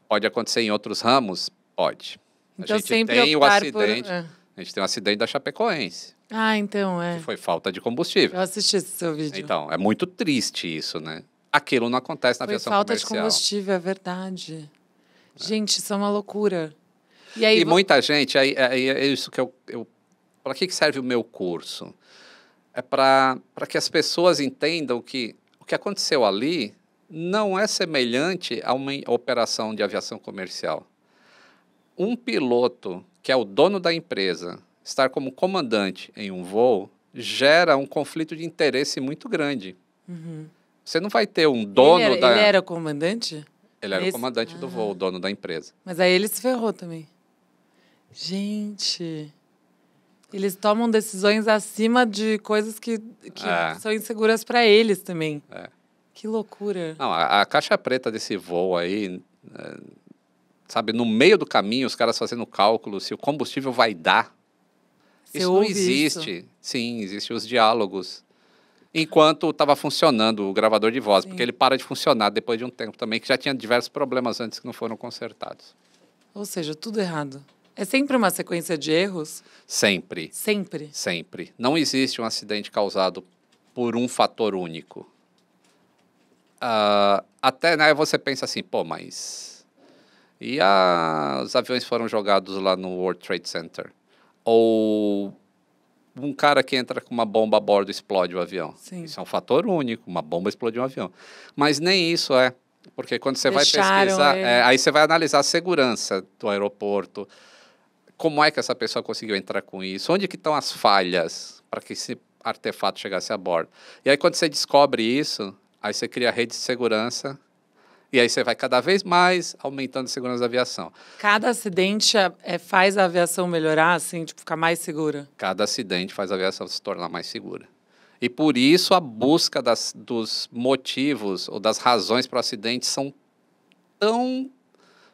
Pode acontecer em outros ramos? Pode. Então, a gente tem o acidente. Por... É. A gente tem um acidente da Chapecoense. Ah, então, é. Que foi falta de combustível. Eu assisti esse seu vídeo. Então, é muito triste isso, né? Aquilo não acontece na foi aviação falta comercial. falta de combustível, é verdade. É. Gente, isso é uma loucura. E, aí, e vou... muita gente, aí, aí, é, é isso que eu... eu para que serve o meu curso? É para que as pessoas entendam que o que aconteceu ali não é semelhante a uma operação de aviação comercial. Um piloto que é o dono da empresa, estar como comandante em um voo gera um conflito de interesse muito grande. Uhum. Você não vai ter um dono ele era, da. Ele era comandante? Ele era Esse... o comandante ah. do voo, o dono da empresa. Mas aí ele se ferrou também. Gente. Eles tomam decisões acima de coisas que, que é. são inseguras para eles também. É. Que loucura. Não, a, a, caixa preta desse voo aí é, sabe, no meio do caminho, os caras fazendo cálculo se o combustível vai dar. Você isso não existe. Isso? Sim, existem os diálogos. Enquanto estava funcionando o gravador de voz, Sim. porque ele para de funcionar depois de um tempo também, que já tinha diversos problemas antes que não foram consertados. Ou seja, tudo errado. É sempre uma sequência de erros? Sempre. Sempre. Sempre. Não existe um acidente causado por um fator único. Uh, até né, você pensa assim, pô, mas e a, os aviões foram jogados lá no World Trade Center. Ou um cara que entra com uma bomba a bordo explode o avião. Sim. Isso é um fator único, uma bomba explodiu um avião. Mas nem isso é, porque quando você Deixaram vai pesquisar, é, aí você vai analisar a segurança do aeroporto, como é que essa pessoa conseguiu entrar com isso, onde que estão as falhas para que esse artefato chegasse a bordo. E aí quando você descobre isso, aí você cria a rede de segurança e aí você vai cada vez mais aumentando a segurança da aviação. Cada acidente é, é, faz a aviação melhorar, assim, tipo, ficar mais segura? Cada acidente faz a aviação se tornar mais segura. E por isso a busca das, dos motivos ou das razões para o acidente são tão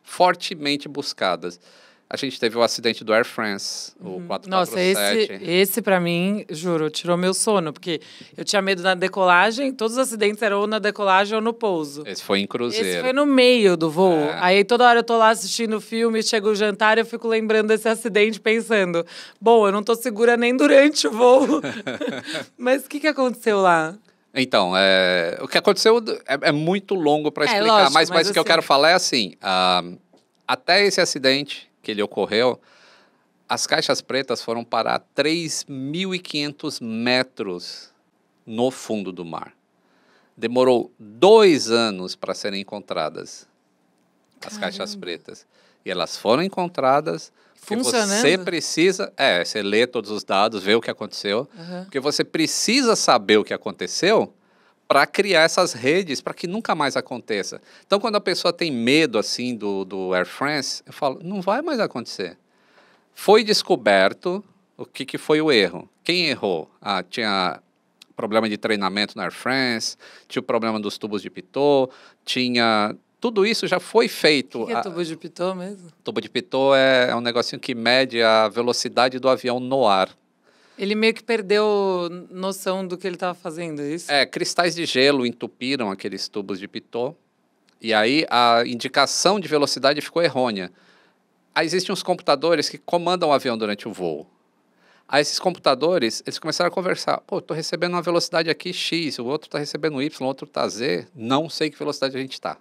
fortemente buscadas. A gente teve o acidente do Air France, o uhum. 447. Nossa, esse, esse para mim, juro, tirou meu sono, porque eu tinha medo na decolagem, todos os acidentes eram ou na decolagem ou no pouso. Esse foi em cruzeiro. Esse foi no meio do voo. É. Aí toda hora eu tô lá assistindo o filme, chega o jantar, eu fico lembrando desse acidente, pensando, bom, eu não tô segura nem durante o voo. Mas o que, que aconteceu lá? Então, é, o que aconteceu é, é muito longo para é, explicar, é, lógico, mas, mas, mas o que eu assim quero falar é assim: uh, até esse acidente, que ele ocorreu, as caixas pretas foram parar 3.500 metros no fundo do mar. Demorou dois anos para serem encontradas as Caramba. caixas pretas. E elas foram encontradas. Funcionando? Você precisa. É, você lê todos os dados, vê o que aconteceu. Uhum. Porque você precisa saber o que aconteceu para criar essas redes para que nunca mais aconteça. Então, quando a pessoa tem medo assim do, do Air France, eu falo, não vai mais acontecer. Foi descoberto o que, que foi o erro. Quem errou? Ah, tinha problema de treinamento na Air France, tinha o problema dos tubos de Pitot tinha tudo isso já foi feito. O que é ah, tubo de Pitot mesmo? Tubo de Pitot é, é, um negocinho que mede a velocidade do avião no ar. Ele meio que perdeu noção do que ele estava fazendo, é isso? É, cristais de gelo entupiram aqueles tubos de pitô. E aí a indicação de velocidade ficou errônea. Aí existem uns computadores que comandam o avião durante o voo. Aí esses computadores, eles começaram a conversar. Pô, estou recebendo uma velocidade aqui X, o outro está recebendo Y, o outro está Z. Não sei que velocidade a gente está,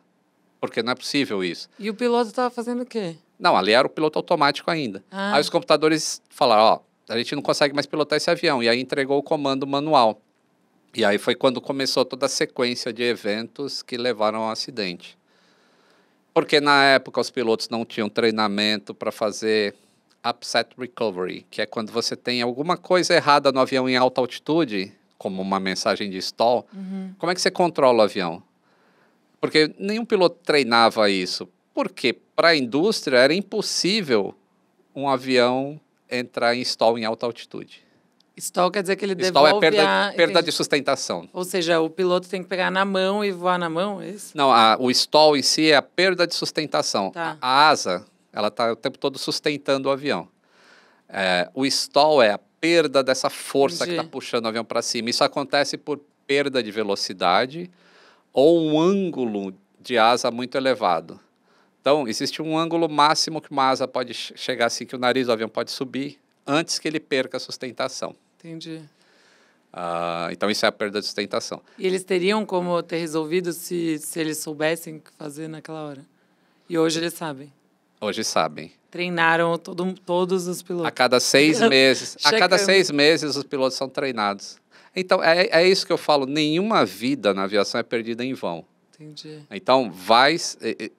Porque não é possível isso. E o piloto estava fazendo o quê? Não, ali era o piloto automático ainda. Ah. Aí os computadores falaram, ó, a gente não consegue mais pilotar esse avião. E aí entregou o comando manual. E aí foi quando começou toda a sequência de eventos que levaram ao acidente. Porque na época os pilotos não tinham treinamento para fazer upset recovery, que é quando você tem alguma coisa errada no avião em alta altitude, como uma mensagem de stall. Uhum. Como é que você controla o avião? Porque nenhum piloto treinava isso. Porque para a indústria era impossível um avião entrar em stall em alta altitude. Stall quer dizer que ele devolve Stall é perda, a... perda de sustentação. Ou seja, o piloto tem que pegar na mão e voar na mão, é isso? Não, a, o stall em si é a perda de sustentação. Tá. A, a, asa, ela está o tempo todo sustentando o avião. É, o stall é a perda dessa força que está puxando o avião para cima. Isso acontece por perda de velocidade ou um ângulo de asa muito elevado. Então, existe um ângulo máximo que uma asa pode chegar assim, que o nariz do avião pode subir antes que ele perca a sustentação. Entendi. Uh, então, isso é a perda de sustentação. E eles teriam como ter resolvido se, se eles soubessem o que fazer naquela hora? E hoje eles sabem? Hoje sabem. Treinaram todo, todos os pilotos? A cada seis meses. a cada seis meses, os pilotos são treinados. Então, é, é isso que eu falo. Nenhuma vida na aviação é perdida em vão. Entendi. Então, vai... É, é,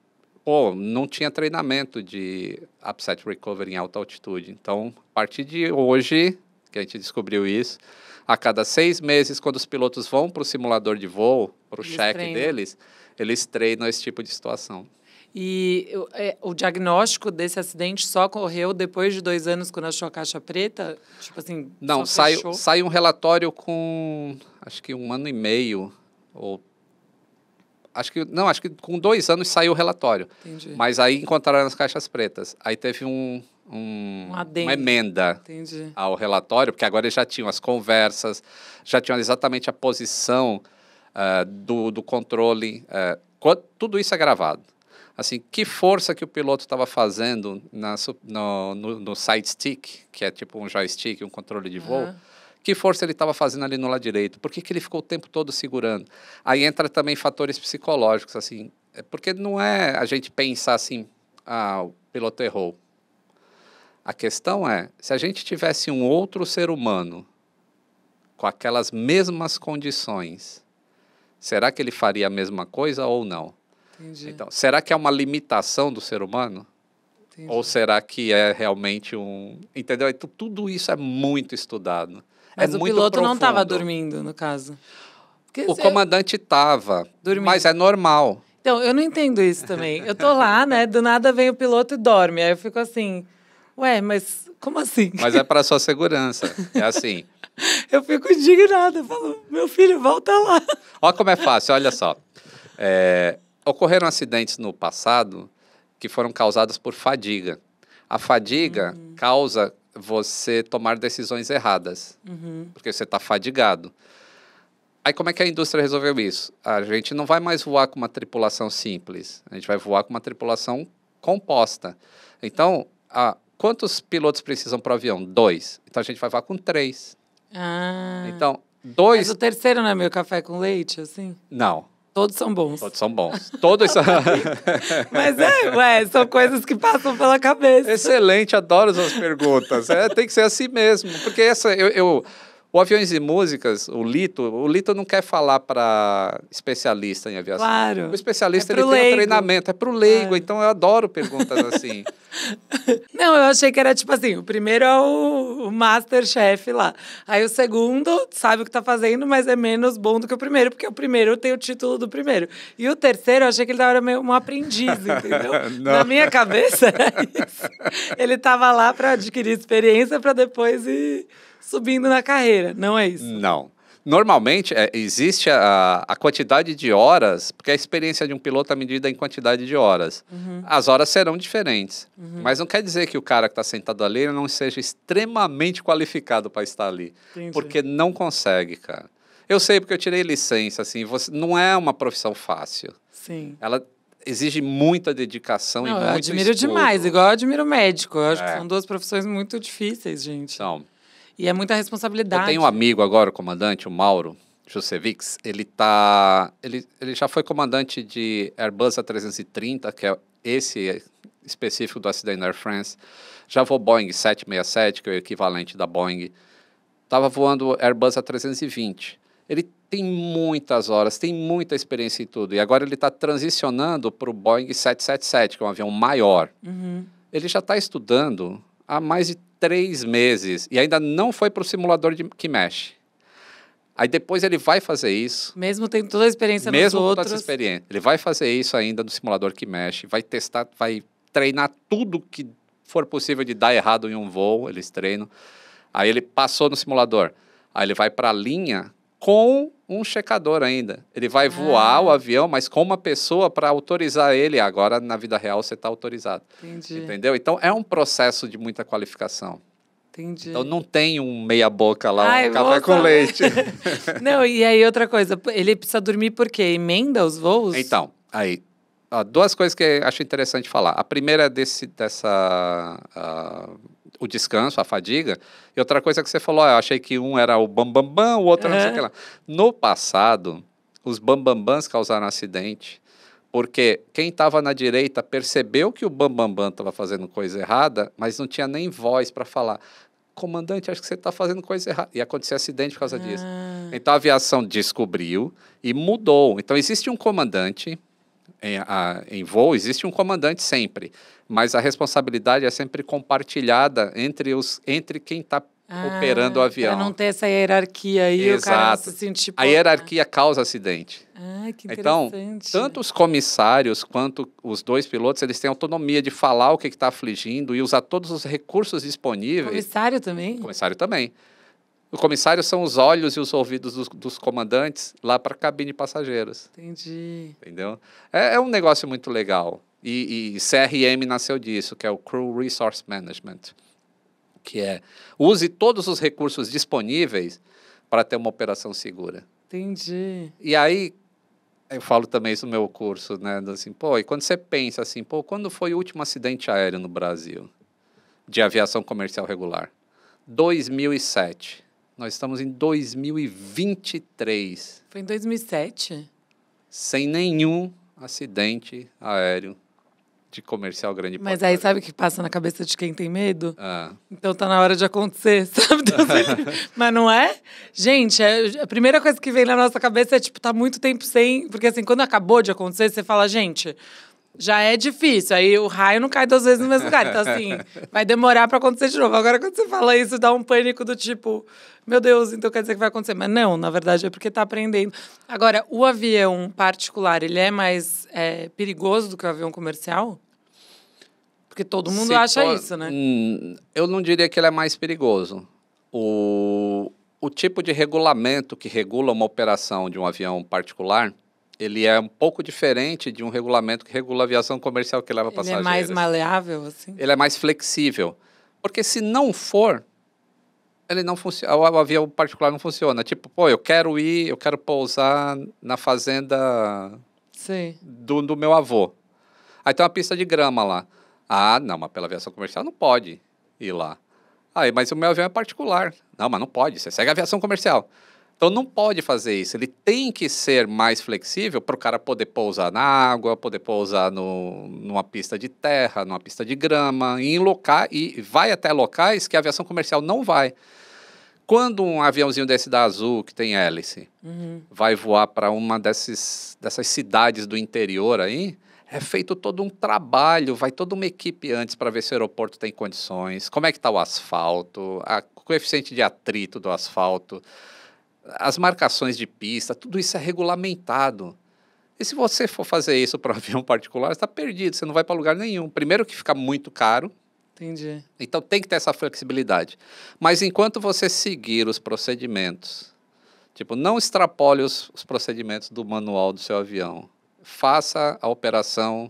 pô, não tinha treinamento de upset recovery em alta altitude. Então, a partir de hoje, que a gente descobriu isso, a cada seis meses, quando os pilotos vão para o simulador de voo, para o cheque deles, eles treinam esse tipo de situação. E é, o diagnóstico desse acidente só ocorreu depois de dois anos quando achou a caixa preta? Tipo assim, Não, sai, sai um relatório com acho que um ano e meio ou Acho que. Não, acho que com dois anos saiu o relatório. Entendi. Mas aí encontraram as caixas pretas. Aí teve um. Um, um uma emenda Entendi. ao relatório, porque agora eles já tinham as conversas, já tinham exatamente a posição uh, do, do controle. Uh, tudo isso é gravado. Assim, que força que o piloto estava fazendo na, no, no, no side stick, que é tipo um joystick, um controle de voo. Uhum que força ele estava fazendo ali no lado direito, por que, que ele ficou o tempo todo segurando. Aí entra também fatores psicológicos, assim, é porque não é a gente pensar assim, ah, o piloto errou. A questão é, se a gente tivesse um outro ser humano com aquelas mesmas condições, será que ele faria a mesma coisa ou não? Entendi. Então, será que é uma limitação do ser humano? Entendi. Ou será que é realmente um. Entendeu? Então, tudo isso é muito estudado. É mas é o piloto profundo. não estava dormindo, no caso. o comandante estava, mas é normal. Então, eu não entendo isso também. Eu tô lá, né? Do nada vem o piloto e dorme. Aí eu fico assim, ué, mas como assim? Mas é para sua segurança. É assim. eu fico indignada. Eu falo, meu filho, volta lá. Olha como é fácil, olha só. É, ocorreram acidentes no passado que foram causados por fadiga. A fadiga uhum. causa você tomar decisões erradas, uhum. porque você está fadigado. Aí como é que a indústria resolveu isso? A gente não vai mais voar com uma tripulação simples, a gente vai voar com uma tripulação composta. Então, a, quantos pilotos precisam para o avião? Dois. Então a gente vai voar com três. Ah. Então, dois. Mas o terceiro não é meu café com leite, assim? Não. Todos são bons. Todos são bons. Todos são. Mas é, ué, são coisas que passam pela cabeça. Excelente, adoro essas perguntas. É, tem que ser assim mesmo. Porque essa, eu, eu o Aviões e Músicas, o Lito, o Lito não quer falar para especialista em aviação. Claro. O especialista é ele tem um treinamento, é para o leigo, claro. É. então eu adoro perguntas assim. não, eu achei que era tipo assim, o primeiro é o, masterchef lá. Aí o segundo sabe o que tá fazendo, mas é menos bom do que o primeiro, porque o primeiro tem o título do primeiro. E o terceiro, eu achei que ele era meio um aprendiz, entendeu? Na minha cabeça é isso. Ele tava lá para adquirir experiência para depois ir subindo na carreira, não é isso? Não. Normalmente, é, existe a, a quantidade de horas, porque a experiência de um piloto é medida em quantidade de horas. Uhum. As horas serão diferentes. Uhum. Mas não quer dizer que o cara que está sentado ali não seja extremamente qualificado para estar ali. Entendi. Porque não consegue, cara. Eu sei porque eu tirei licença, assim, você não é uma profissão fácil. Sim. Ela exige muita dedicação não, e muito Eu admiro estudo. demais, igual eu admiro médico. Eu acho é. que são duas profissões muito difíceis, gente. Então, e é muita responsabilidade. Eu tenho um amigo agora, o comandante, o Mauro Jusevics. Ele tá, ele, ele já foi comandante de Airbus A330, que é esse específico do acidente da Air France. Já voou Boeing 767, que é o equivalente da Boeing. Estava voando Airbus A320. Ele tem muitas horas, tem muita experiência em tudo. E agora ele está transicionando para o Boeing 777, que é um avião maior. Uhum. Ele já está estudando há mais de três meses e ainda não foi para o simulador de, que mexe. Aí depois ele vai fazer isso. Mesmo tendo toda a experiência mesmo nos outros. Mesmo toda essa experiência. Ele vai fazer isso ainda no simulador que mexe, vai testar, vai treinar tudo que for possível de dar errado em um voo, eles treinam. Aí ele passou no simulador. Aí ele vai para a linha com um checador ainda. Ele vai ah. voar o avião, mas com uma pessoa para autorizar ele. Agora, na vida real, você está autorizado. Entendi. Entendeu? Então, é um processo de muita qualificação. Entendi. Então não tem um meia boca lá, Ai, um café com leite. não, e aí outra coisa, ele precisa dormir por quê? Emenda os voos? Então, aí, ó, duas coisas que acho interessante falar. A primeira é desse, dessa... Uh, o descanso, a fadiga. E outra coisa que você falou, ah, eu achei que um era o bambambam, bam, bam, o outro não sei o que lá. No passado, os bambambans causaram acidente, porque quem estava na direita percebeu que o bambambam estava fazendo coisa errada, mas não tinha nem voz para falar. Comandante, acho que você está fazendo coisa errada. E aconteceu acidente por causa ah. disso. Então a aviação descobriu e mudou. Então existe um comandante em, a, em voo, existe um comandante sempre, mas a responsabilidade é sempre compartilhada entre, os, entre quem está ah, operando o avião. Para não ter essa hierarquia aí, Exato. o cara se sentir... A né? hierarquia causa acidente. Ah, que então, interessante. Então, tanto os comissários quanto os dois pilotos, eles têm autonomia de falar o que está afligindo e usar todos os recursos disponíveis. Comissário também? Comissário também. O comissário são os olhos e os ouvidos dos, dos comandantes lá para a cabine de passageiros. Entendi. Entendeu? É, é um negócio muito legal. E, e, CRM nasceu disso, que é o Crew Resource Management, que é use todos os recursos disponíveis para ter uma operação segura. Entendi. E aí, eu falo também isso no meu curso, né? Assim, pô, e quando você pensa assim, pô, quando foi o último acidente aéreo no Brasil de aviação comercial regular? 2007. Nós estamos em 2023. Foi em 2007? Sem nenhum acidente aéreo de comercial grande Mas aí sabe o que passa na cabeça de quem tem medo? Ah. Então tá na hora de acontecer, sabe? Então, assim, mas não é? Gente, é, é, a primeira coisa que vem na nossa cabeça é tipo, tá muito tempo sem. Porque assim, quando acabou de acontecer, você fala, gente, já é difícil. Aí o raio não cai duas vezes no mesmo lugar. Então, assim, vai demorar para acontecer de novo. Agora, quando você fala isso, dá um pânico do tipo, meu Deus, então quer dizer que vai acontecer. Mas não, na verdade, é porque está aprendendo. Agora, o avião particular, ele é mais é, perigoso do que o avião comercial? Porque todo mundo Se acha for... isso, né? Hum, eu não diria que ele é mais perigoso. O, o tipo de regulamento que regula uma operação de um avião particular ele é um pouco diferente de um regulamento que regula a aviação comercial que leva passageiros. Ele é mais maleável, assim? Ele é mais flexível. Porque se não for, ele não funciona, o avião particular não funciona. Tipo, pô, eu quero ir, eu quero pousar na fazenda do, do, meu avô. Aí tem uma pista de grama lá. Ah, não, mas pela aviação comercial não pode ir lá. Aí, mas o meu avião é particular. Não, mas não pode, você segue a aviação comercial. Então não pode fazer isso. Ele tem que ser mais flexível para o cara poder pousar na água, poder pousar no, numa pista de terra, numa pista de grama, em loca e vai até locais que a aviação comercial não vai. Quando um aviãozinho desse da Azul, que tem hélice, uhum. vai voar para uma desses, dessas cidades do interior aí, é feito todo um trabalho, vai toda uma equipe antes para ver se o aeroporto tem condições, como é que está o asfalto, a, o coeficiente de atrito do asfalto, as marcações de pista, tudo isso é regulamentado. E se você for fazer isso para um avião particular, está perdido, você não vai para lugar nenhum. Primeiro que fica muito caro. Entendi. Então tem que ter essa flexibilidade. Mas enquanto você seguir os procedimentos, tipo, não extrapole os, os procedimentos do manual do seu avião. Faça a operação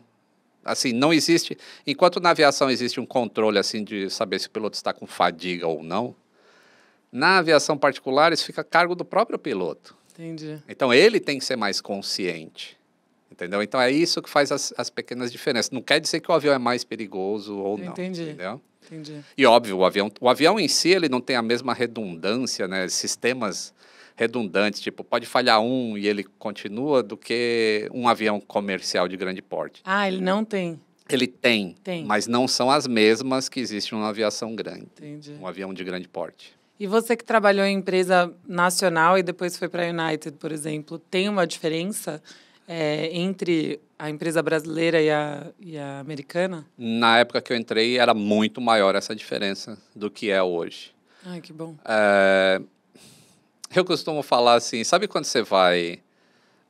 assim, não existe, enquanto na aviação existe um controle assim de saber se o piloto está com fadiga ou não, na aviação particular, isso fica a cargo do próprio piloto. Entendi. Então, ele tem que ser mais consciente. Entendeu? Então, é isso que faz as, as pequenas diferenças. Não quer dizer que o avião é mais perigoso ou não. Entendi. Entendeu? Entendi. E óbvio, o avião, o avião em si ele não tem a mesma redundância, né? Sistemas redundantes, tipo, pode falhar um e ele continua do que um avião comercial de grande porte. Ah, ele não tem. Ele tem, tem. mas não são as mesmas que existem na aviação grande. Entendi. Um avião de grande porte. E você que trabalhou em empresa nacional e depois foi para a United, por exemplo, tem uma diferença é, entre a empresa brasileira e a, e a americana? Na época que eu entrei, era muito maior essa diferença do que é hoje. Ai, que bom. É, eu costumo falar assim, sabe quando você vai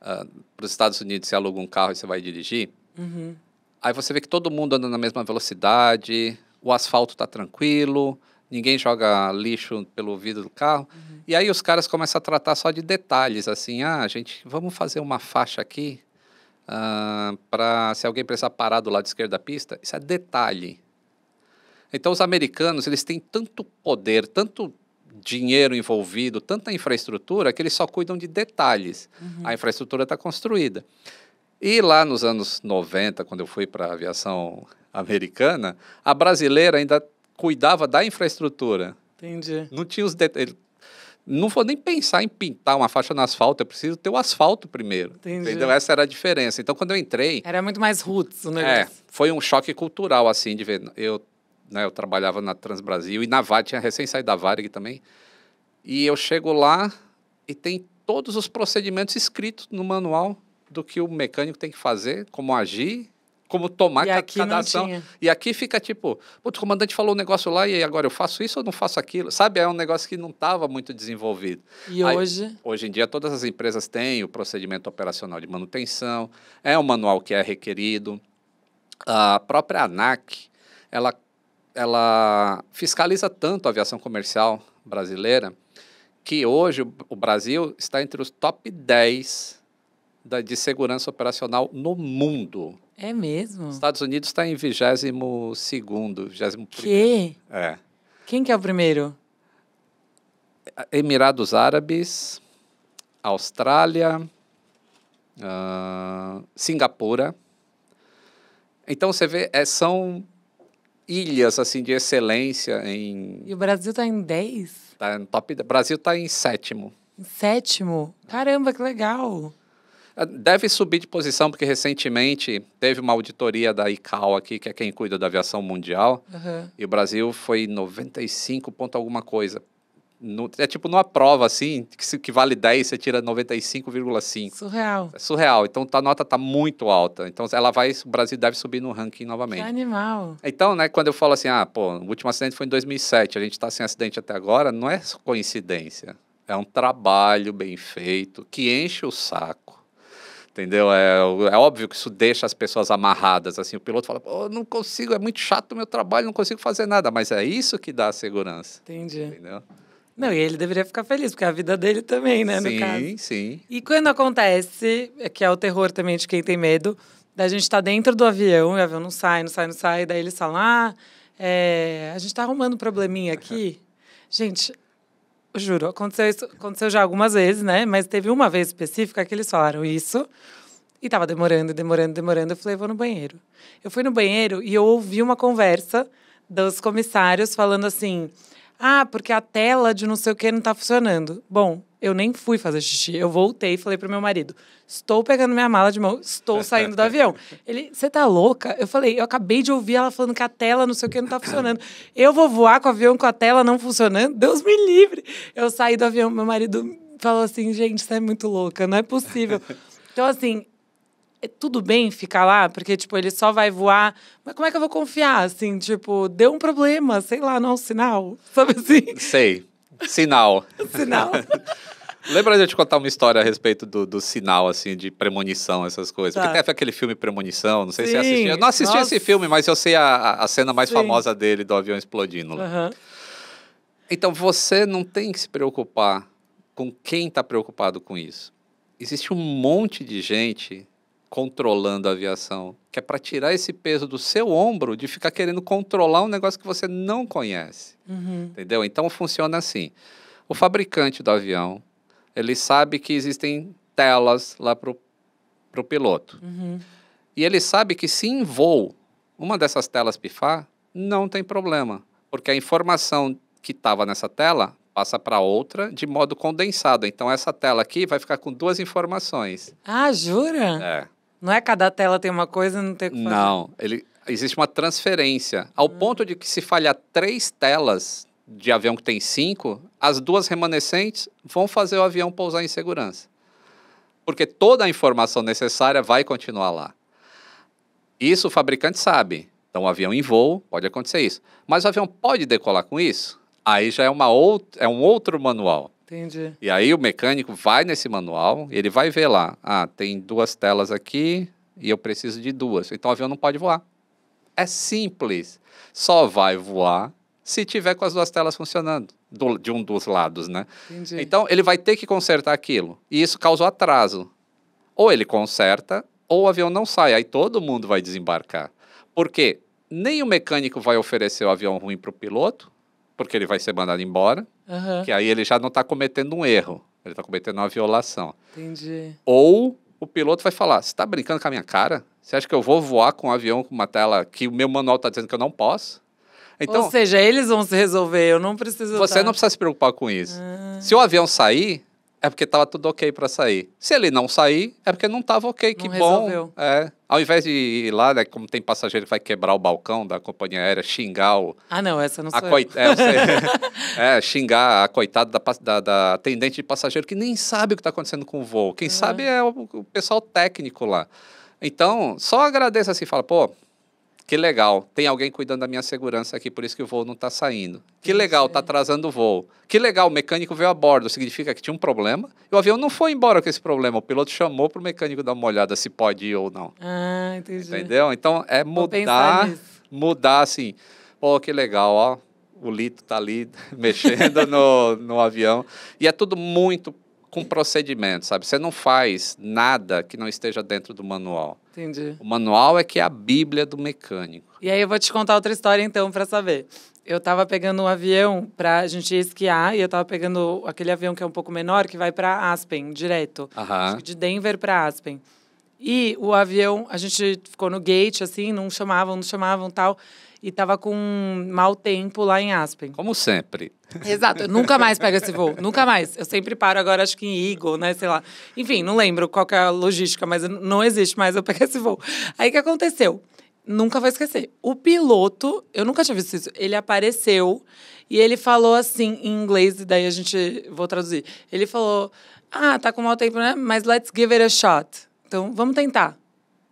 uh, ah, para os Estados Unidos, você aluga um carro e você vai dirigir? Uhum. Aí você vê que todo mundo anda na mesma velocidade, o asfalto está tranquilo, ninguém joga lixo pelo vidro do carro. Uhum. E aí os caras começam a tratar só de detalhes, assim, ah, gente, vamos fazer uma faixa aqui uh, ah, para se alguém precisar parar do lado esquerdo da pista. Isso é detalhe. Então os americanos, eles têm tanto poder, tanto dinheiro envolvido, tanta infraestrutura, que eles só cuidam de detalhes. Uhum. A infraestrutura está construída. E lá nos anos 90, quando eu fui para a aviação americana, a brasileira ainda cuidava da infraestrutura. Entendi. Não tinha os detalhes. Não vou nem pensar em pintar uma faixa no asfalto, eu preciso ter o asfalto primeiro. Entendi. Entendeu? Essa era a diferença. Então, quando eu entrei. Era muito mais roots o é, negócio. É, foi um choque cultural, assim, de ver. Eu, né, eu trabalhava na Transbrasil e na VAR, tinha recém saído da Varig também. E eu chego lá e tem todos os procedimentos escritos no manual do que o mecânico tem que fazer, como agir como tomar e aqui cada ação. E aqui fica tipo, o comandante falou um negócio lá e agora eu faço isso ou não faço aquilo? Sabe, é um negócio que não estava muito desenvolvido. E Aí, hoje? Hoje em dia todas as empresas têm o procedimento operacional de manutenção, é um manual que é requerido. A própria ANAC, ela, ela fiscaliza tanto a aviação comercial brasileira que hoje o Brasil está entre os top 10 da, de segurança operacional no mundo. É mesmo? Estados Unidos está em 22 segundo, 21 Que? É. Quem que é o primeiro? Emirados Árabes, Austrália, uh, Singapura. Então você vê, é, são ilhas assim de excelência em. E o Brasil está em 10? Tá no top. Brasil está em sétimo. sétimo? Caramba, que legal! Ah, deve subir de posição, porque recentemente teve uma auditoria da ICAO aqui, que é quem cuida da aviação mundial, uhum. e o Brasil foi 95 ponto alguma coisa. No, é tipo numa prova, assim, que, que vale 10, você tira 95,5. Surreal. É surreal. Então, tá, a nota está muito alta. Então, ela vai, o Brasil deve subir no ranking novamente. Que animal. Então, né, quando eu falo assim, ah, pô, o último acidente foi em 2007, a gente está sem acidente até agora, não é coincidência. É um trabalho bem feito, que enche o saco entendeu? É, é óbvio que isso deixa as pessoas amarradas, assim, o piloto fala, oh, não consigo, é muito chato o meu trabalho, não consigo fazer nada, mas é isso que dá a segurança. Entendi. Entendeu? Não, e ele deveria ficar feliz, porque é a vida dele também, né, sim, no caso. Sim, sim. E quando acontece, é que é o terror também de quem tem medo, da gente estar tá dentro do avião, e o avião não sai, não sai, não sai, daí eles falam, ah, é, a gente está arrumando um probleminha aqui. Gente, Juro, aconteceu, isso, aconteceu já algumas vezes, né? Mas teve uma vez específica que eles falaram isso. E tava demorando, demorando, demorando. Eu falei, vou no banheiro. Eu fui no banheiro e eu ouvi uma conversa dos comissários falando assim: ah, porque a tela de não sei o que não tá funcionando. Bom, eu nem fui fazer xixi. Eu voltei e falei pro meu marido: estou pegando minha mala de mão, estou saindo do avião. Ele, você tá louca? Eu falei, eu acabei de ouvir ela falando que a tela não sei o que não tá funcionando. Eu vou voar com o avião com a tela não funcionando? Deus me livre! Eu saí do avião, meu marido falou assim: gente, você é muito louca, não é possível. Então, assim, é tudo bem ficar lá, porque, tipo, ele só vai voar. Mas como é que eu vou confiar? Assim, tipo, deu um problema, sei lá, não, é sinal. Sabe assim? Sei. Sinal. sinal. Lembra de eu te contar uma história a respeito do, do sinal, assim, de premonição, essas coisas? Tá. Porque teve aquele filme Premonição, não sei Sim. se você assistiu. Eu não assisti Nossa. esse filme, mas eu sei a, a cena mais Sim. famosa dele, do avião explodindo. Uhum. Então, você não tem que se preocupar com quem está preocupado com isso. Existe um monte de gente controlando a aviação, que é para tirar esse peso do seu ombro de ficar querendo controlar um negócio que você não conhece. Uhum. Entendeu? Então funciona assim. O fabricante do avião, ele sabe que existem telas lá para o piloto. Uhum. E ele sabe que se em voo uma dessas telas pifar, não tem problema, porque a informação que estava nessa tela passa para outra de modo condensado. Então essa tela aqui vai ficar com duas informações. Ah, jura? É. Não é cada tela tem uma coisa, não tem o que fazer. Não, ele, existe uma transferência. Ao hum. ponto de que se falhar três telas de avião que tem cinco, as duas remanescentes vão fazer o avião pousar em segurança. Porque toda a informação necessária vai continuar lá. Isso o fabricante sabe. Então, o avião em voo, pode acontecer isso. Mas o avião pode decolar com isso? Aí já é, uma out é um outro manual. Entendi. E aí o mecânico vai nesse manual, ele vai ver lá, ah, tem duas telas aqui e eu preciso de duas, então o avião não pode voar. É simples. Só vai voar se tiver com as duas telas funcionando, do, de um dos lados, né? Entendi. Então ele vai ter que consertar aquilo. E isso causou atraso. Ou ele conserta, ou o avião não sai. Aí todo mundo vai desembarcar. Porque nem o mecânico vai oferecer o avião ruim para o piloto, porque ele vai ser mandado embora Uhum. Que aí ele já não está cometendo um erro, ele está cometendo uma violação. Entendi. Ou o piloto vai falar: você está brincando com a minha cara? Você acha que eu vou voar com um avião com uma tela que o meu manual está dizendo que eu não posso? Então, Ou seja, eles vão se resolver, eu não preciso. Você tá. não precisa se preocupar com isso. Ah. Se o avião sair, é porque estava tudo ok para sair. Se ele não sair, é porque não estava ok. Não que resolveu. bom. É. Ao invés de ir lá, né, como tem passageiro que vai quebrar o balcão da companhia aérea, xingar o... Ah, não, essa não a sou coit... é, é, xingar a coitada da, da, da, atendente de passageiro que nem sabe o que está acontecendo com o voo. Quem é. sabe é o, o pessoal técnico lá. Então, só agradeça assim, e fala, pô, que legal, tem alguém cuidando da minha segurança aqui, por isso que o voo não está saindo. Que legal, está é. atrasando o voo. Que legal, o mecânico veio a bordo, significa que tinha um problema. E o avião não foi embora com esse problema. O piloto chamou para o mecânico dar uma olhada se pode ir ou não. Ah, entendi. Entendeu? Então é mudar, mudar assim. Pô, que legal, ó. O Lito tá ali mexendo no, no avião. E é tudo muito com procedimento, sabe? Você não faz nada que não esteja dentro do manual. Entendi. O manual é que é a bíblia do mecânico. E aí eu vou te contar outra história então para saber. Eu tava pegando um avião para a gente esquiar e eu tava pegando aquele avião que é um pouco menor que vai para Aspen direto, uhum. de Denver para Aspen. E o avião, a gente ficou no gate assim, não chamavam, não chamavam, tal e tava com um mau tempo lá em Aspen. Como sempre. Exato, eu nunca mais pego esse voo, nunca mais. Eu sempre paro agora, acho que em Eagle, né, sei lá. Enfim, não lembro qual que é a logística, mas não existe mais eu pegar esse voo. Aí o que aconteceu? Nunca vou esquecer. O piloto, eu nunca tinha visto isso, ele apareceu e ele falou assim em inglês, e daí a gente, vou traduzir. Ele falou, ah, tá com mau tempo, né, mas let's give it a shot. Então, vamos tentar.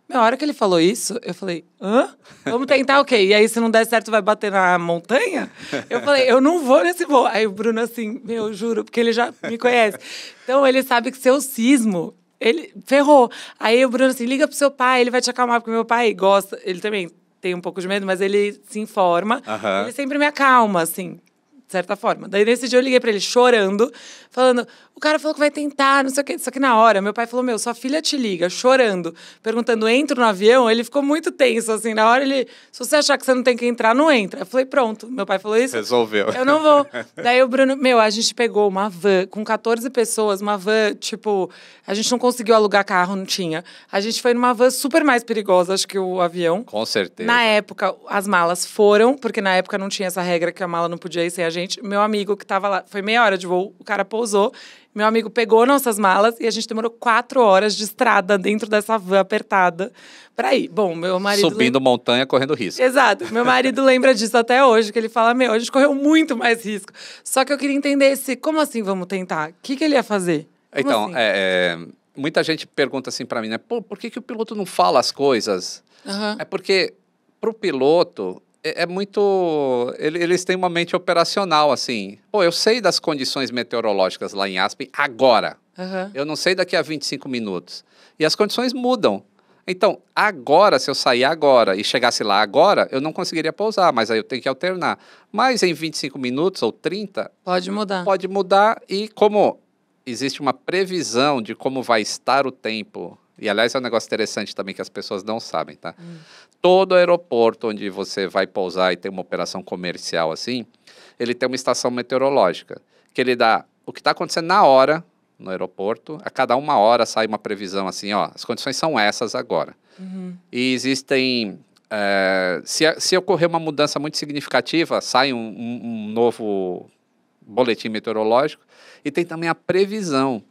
Na hora que ele falou isso, eu falei, hã? Vamos tentar o okay. quê? E aí, se não der certo, vai bater na montanha? Eu falei, eu não vou nesse voo. Aí o Bruno assim, meu, juro, porque ele já me conhece. Então, ele sabe que se eu cismo, ele ferrou. Aí o Bruno assim, liga pro seu pai, ele vai te acalmar, porque meu pai gosta, ele também tem um pouco de medo, mas ele se informa. Uhum. Ele sempre me acalma, assim, de certa forma. Daí, nesse dia, eu liguei para ele chorando, falando, o cara falou que vai tentar, não sei o quê. Só que na hora, meu pai falou: Meu, sua filha te liga, chorando, perguntando: entro no avião? Ele ficou muito tenso, assim. Na hora, ele: Se você achar que você não tem que entrar, não entra. Eu falei: Pronto. Meu pai falou isso. Resolveu. Eu não vou. Daí o Bruno, meu, a gente pegou uma van com 14 pessoas, uma van, tipo, a gente não conseguiu alugar carro, não tinha. A gente foi numa van super mais perigosa, acho que o avião. Com certeza. Na época, as malas foram, porque na época não tinha essa regra que a mala não podia ir sem a gente. Meu amigo que tava lá, foi meia hora de voo, o cara pousou. Meu amigo pegou nossas malas e a gente demorou quatro horas de estrada dentro dessa van apertada para ir. Bom, meu marido. Subindo montanha, correndo risco. Exato. Meu marido lembra disso até hoje, que ele fala: Meu, a gente correu muito mais risco. Só que eu queria entender se, como assim vamos tentar? O que, que ele ia fazer? Como então, assim? é, é, muita gente pergunta assim para mim, né? Pô, por que, que o piloto não fala as coisas? Uhum. É porque para o piloto, é, é muito. Eles têm uma mente operacional, assim. Pô, eu sei das condições meteorológicas lá em Aspen agora. Uhum. Eu não sei daqui a 25 minutos. E as condições mudam. Então, agora, se eu sair agora e chegasse lá agora, eu não conseguiria pousar, mas aí eu tenho que alternar. Mas em 25 minutos ou 30. Pode mudar. Pode mudar. E como existe uma previsão de como vai estar o tempo. E aliás, é um negócio interessante também que as pessoas não sabem, tá? Hum. Todo aeroporto onde você vai pousar e tem uma operação comercial assim, ele tem uma estação meteorológica, que ele dá o que está acontecendo na hora no aeroporto. A cada uma hora sai uma previsão assim, ó, as condições são essas agora. Uhum. E existem é, se, se ocorrer uma mudança muito significativa, sai um, um, um, novo boletim meteorológico e tem também a previsão.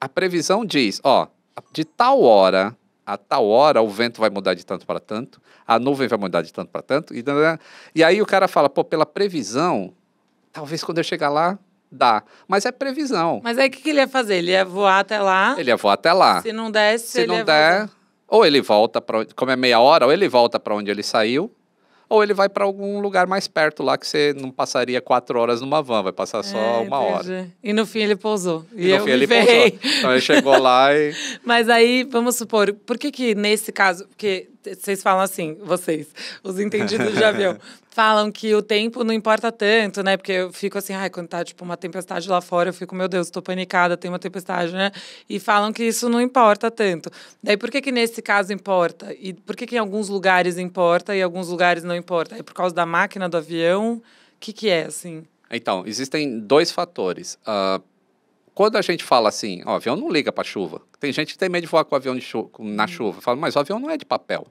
A previsão diz, ó, de tal hora a tal hora o vento vai mudar de tanto para tanto, a nuvem vai mudar de tanto para tanto. E, e aí o cara fala, pô, pela previsão, talvez quando eu chegar lá, dá. Mas é previsão. Mas aí o que, que, ele ia fazer? Ele ia voar até lá? Ele ia voar até lá. Se não desse, Se não der, ou ele volta para como é meia hora, ou ele volta para onde ele saiu, ou ele vai para algum lugar mais perto lá que você não passaria quatro horas numa van, vai passar só é, uma entendi. hora. E no fim ele pousou. E, e no fim ele ferrei. pousou. Então ele chegou lá e. Mas aí, vamos supor, por que que nesse caso, porque vocês falam assim, vocês, os entendidos de avião, falam que o tempo não importa tanto, né? Porque eu fico assim, ai, quando tá tipo uma tempestade lá fora, eu fico, meu Deus, tô panicada, tem uma tempestade, né? E falam que isso não importa tanto. Daí por que que nesse caso importa? E por que que em alguns lugares importa e em alguns lugares não importa? É por causa da máquina do avião? O que que é, assim? Então, existem dois fatores. Uh, quando a gente fala assim, o avião não liga para chuva. Tem gente que tem medo de voar com o avião chu na hum. chuva. Fala, mas o avião não é de papel.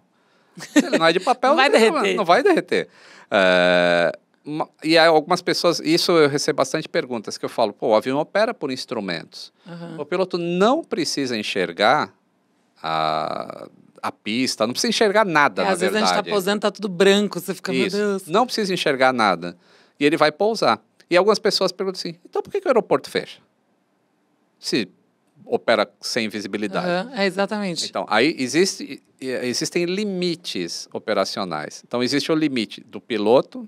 ele não é de papel, não vai derreter. Não vai derreter. É, e algumas pessoas, isso eu recebo bastante perguntas, que eu falo, pô, o avião opera por instrumentos. Uhum. O piloto não precisa enxergar a, a pista, não precisa enxergar nada, é, na às verdade. Às vezes a gente está posando, tá tudo branco, você fica, isso. meu Deus. Não precisa enxergar nada. E ele vai pousar. E algumas pessoas perguntam assim, então por que, que o aeroporto fecha? se opera sem visibilidade. Uhum, é exatamente. Então, aí existe, existem limites operacionais. Então, existe o limite do piloto,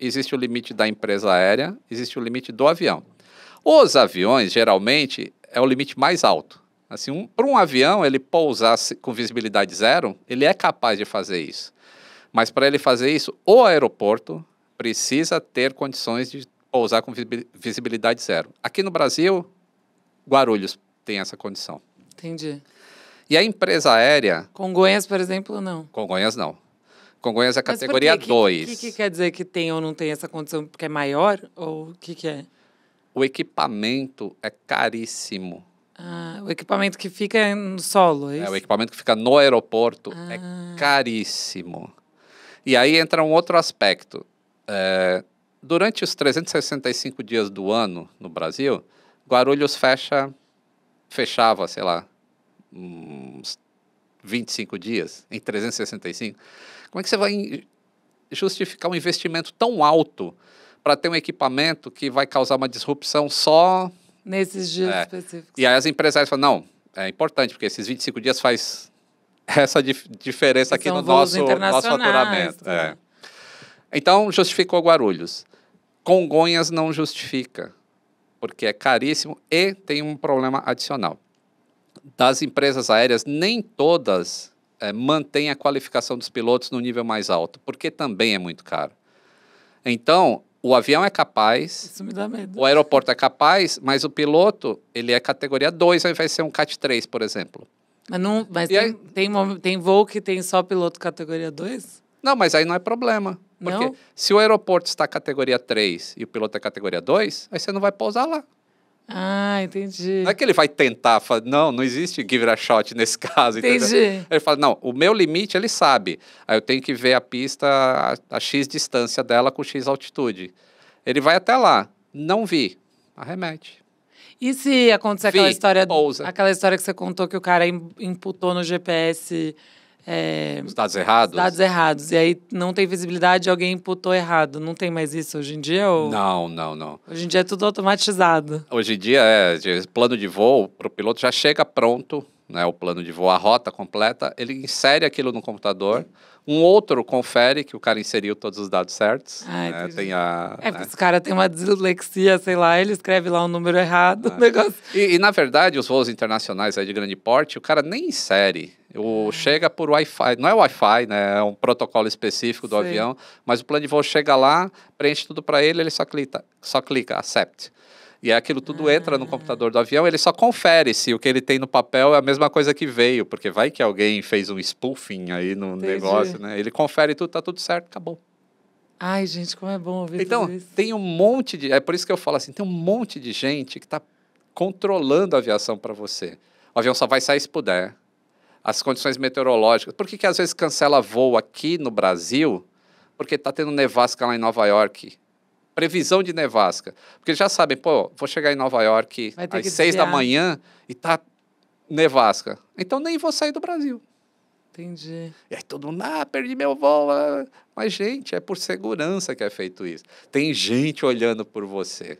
existe o limite da empresa aérea, existe o limite do avião. Os aviões, geralmente, é o limite mais alto. Assim, um, para um avião, ele pousar com visibilidade zero, ele é capaz de fazer isso. Mas para ele fazer isso, o aeroporto precisa ter condições de pousar com visibilidade zero. Aqui no Brasil, Guarulhos tem essa condição. Entendi. E a empresa aérea. Congonhas, por exemplo, não. Congonhas não. Congonhas é categoria 2. O que, que, que, quer dizer que tem ou não tem essa condição? Porque é maior? Ou o que, que é? O equipamento é caríssimo. Ah, o equipamento que fica no solo, é, é o equipamento que fica no aeroporto é ah. é caríssimo. E aí entra um outro aspecto. É, durante os 365 dias do ano no Brasil, Guarulhos fecha, fechava, sei lá, uns 25 dias, em 365. Como é que você vai justificar um investimento tão alto para ter um equipamento que vai causar uma disrupção só. Nesses dias é. específicos. E aí as empresárias falam: não, é importante, porque esses 25 dias faz essa dif diferença aqui no nosso, nosso faturamento. Né? É. Então, justificou Guarulhos. Congonhas não justifica porque é caríssimo e tem um problema adicional. Das empresas aéreas, nem todas é, mantêm a qualificação dos pilotos no nível mais alto, porque também é muito caro. Então, o avião é capaz, o aeroporto é capaz, mas o piloto, ele é categoria 2, ao invés de ser um CAT 3, por exemplo. Mas, não, mas tem, aí, tem, tem, voo que tem só piloto categoria 2? Não, mas aí não é problema. Porque não? se o aeroporto está categoria 3 e o piloto é categoria 2, aí você não vai pousar lá. Ah, entendi. Não é que ele vai tentar, fala, não, não existe give a shot nesse caso. Entendi. Entendeu? Ele fala, não, o meu limite ele sabe. Aí eu tenho que ver a pista a, a X distância dela com X altitude. Ele vai até lá, não vi, arremete. E se acontecer vi, aquela história, pousa. aquela história que você contou que o cara imputou no GPS é, os dados errados? Os dados errados. E aí não tem visibilidade, alguém imputou errado. Não tem mais isso hoje em dia? Ou... Não, não, não. Hoje em dia é tudo automatizado. Hoje em dia, é, plano de voo para o piloto já chega pronto né, o plano de voo, a rota completa, ele insere aquilo no computador, um outro confere que o cara inseriu todos os dados certos. Ai, né, tem é. a, é, né? os caras têm uma dislexia, sei lá, ele escreve lá um número errado, é. negócio. E, e, na verdade, os voos internacionais aí de grande porte, o cara nem insere. O, ah. Chega por Wi-Fi, não é Wi-Fi, né? É um protocolo específico do Sei. avião, mas o plano de voo chega lá, preenche tudo para ele, ele só clica, só clica, accept. E aquilo tudo ah. entra no computador do avião, ele só confere se o que ele tem no papel é a mesma coisa que veio, porque vai que alguém fez um spoofing aí no Entendi. negócio, né? Ele confere tudo, tá tudo certo, acabou. Ai, gente, como é bom ouvir Então, tem um monte de. É por isso que eu falo assim: tem um monte de gente que está controlando a aviação para você. O avião só vai sair se puder. As condições meteorológicas. Por que, que às vezes cancela voo aqui no Brasil? Porque tá tendo nevasca lá em Nova York previsão de nevasca. Porque já sabem, pô, vou chegar em Nova York às seis da manhã e tá nevasca. Então nem vou sair do Brasil. Entendi. E aí todo mundo, ah, perdi meu voo. Ah. Mas, gente, é por segurança que é feito isso. Tem gente olhando por você.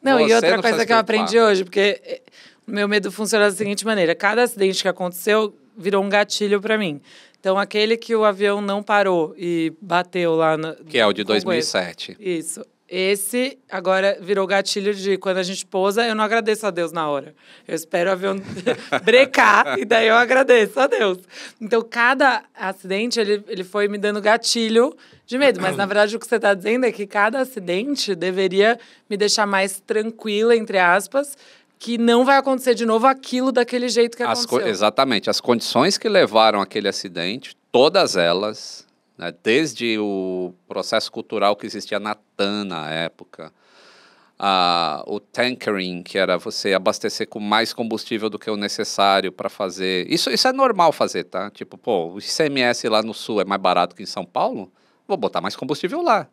Não, você e outra não coisa que eu aprendi hoje, porque eh, o meu medo funciona da seguinte maneira: cada acidente que aconteceu virou um gatilho para mim. Então, aquele que o avião não parou e bateu lá no. Que é o de Congo, 2007. Isso. Esse agora virou gatilho de quando a gente pousa, eu não agradeço a Deus na hora. Eu espero o avião brecar e daí eu agradeço a Deus. Então, cada acidente, ele, ele foi me dando gatilho de medo. Mas, na verdade, o que você está dizendo é que cada acidente deveria me deixar mais tranquila, entre aspas, que não vai acontecer de novo aquilo daquele jeito que as aconteceu. Exatamente. As condições que levaram aquele acidente, todas elas né? desde o processo cultural que existia na TAN na época, o tankering, que era você abastecer com mais combustível do que o necessário para fazer. Isso, isso é normal fazer, tá? Tipo, pô, o ICMS lá no Sul é mais barato que em São Paulo, vou botar mais combustível lá.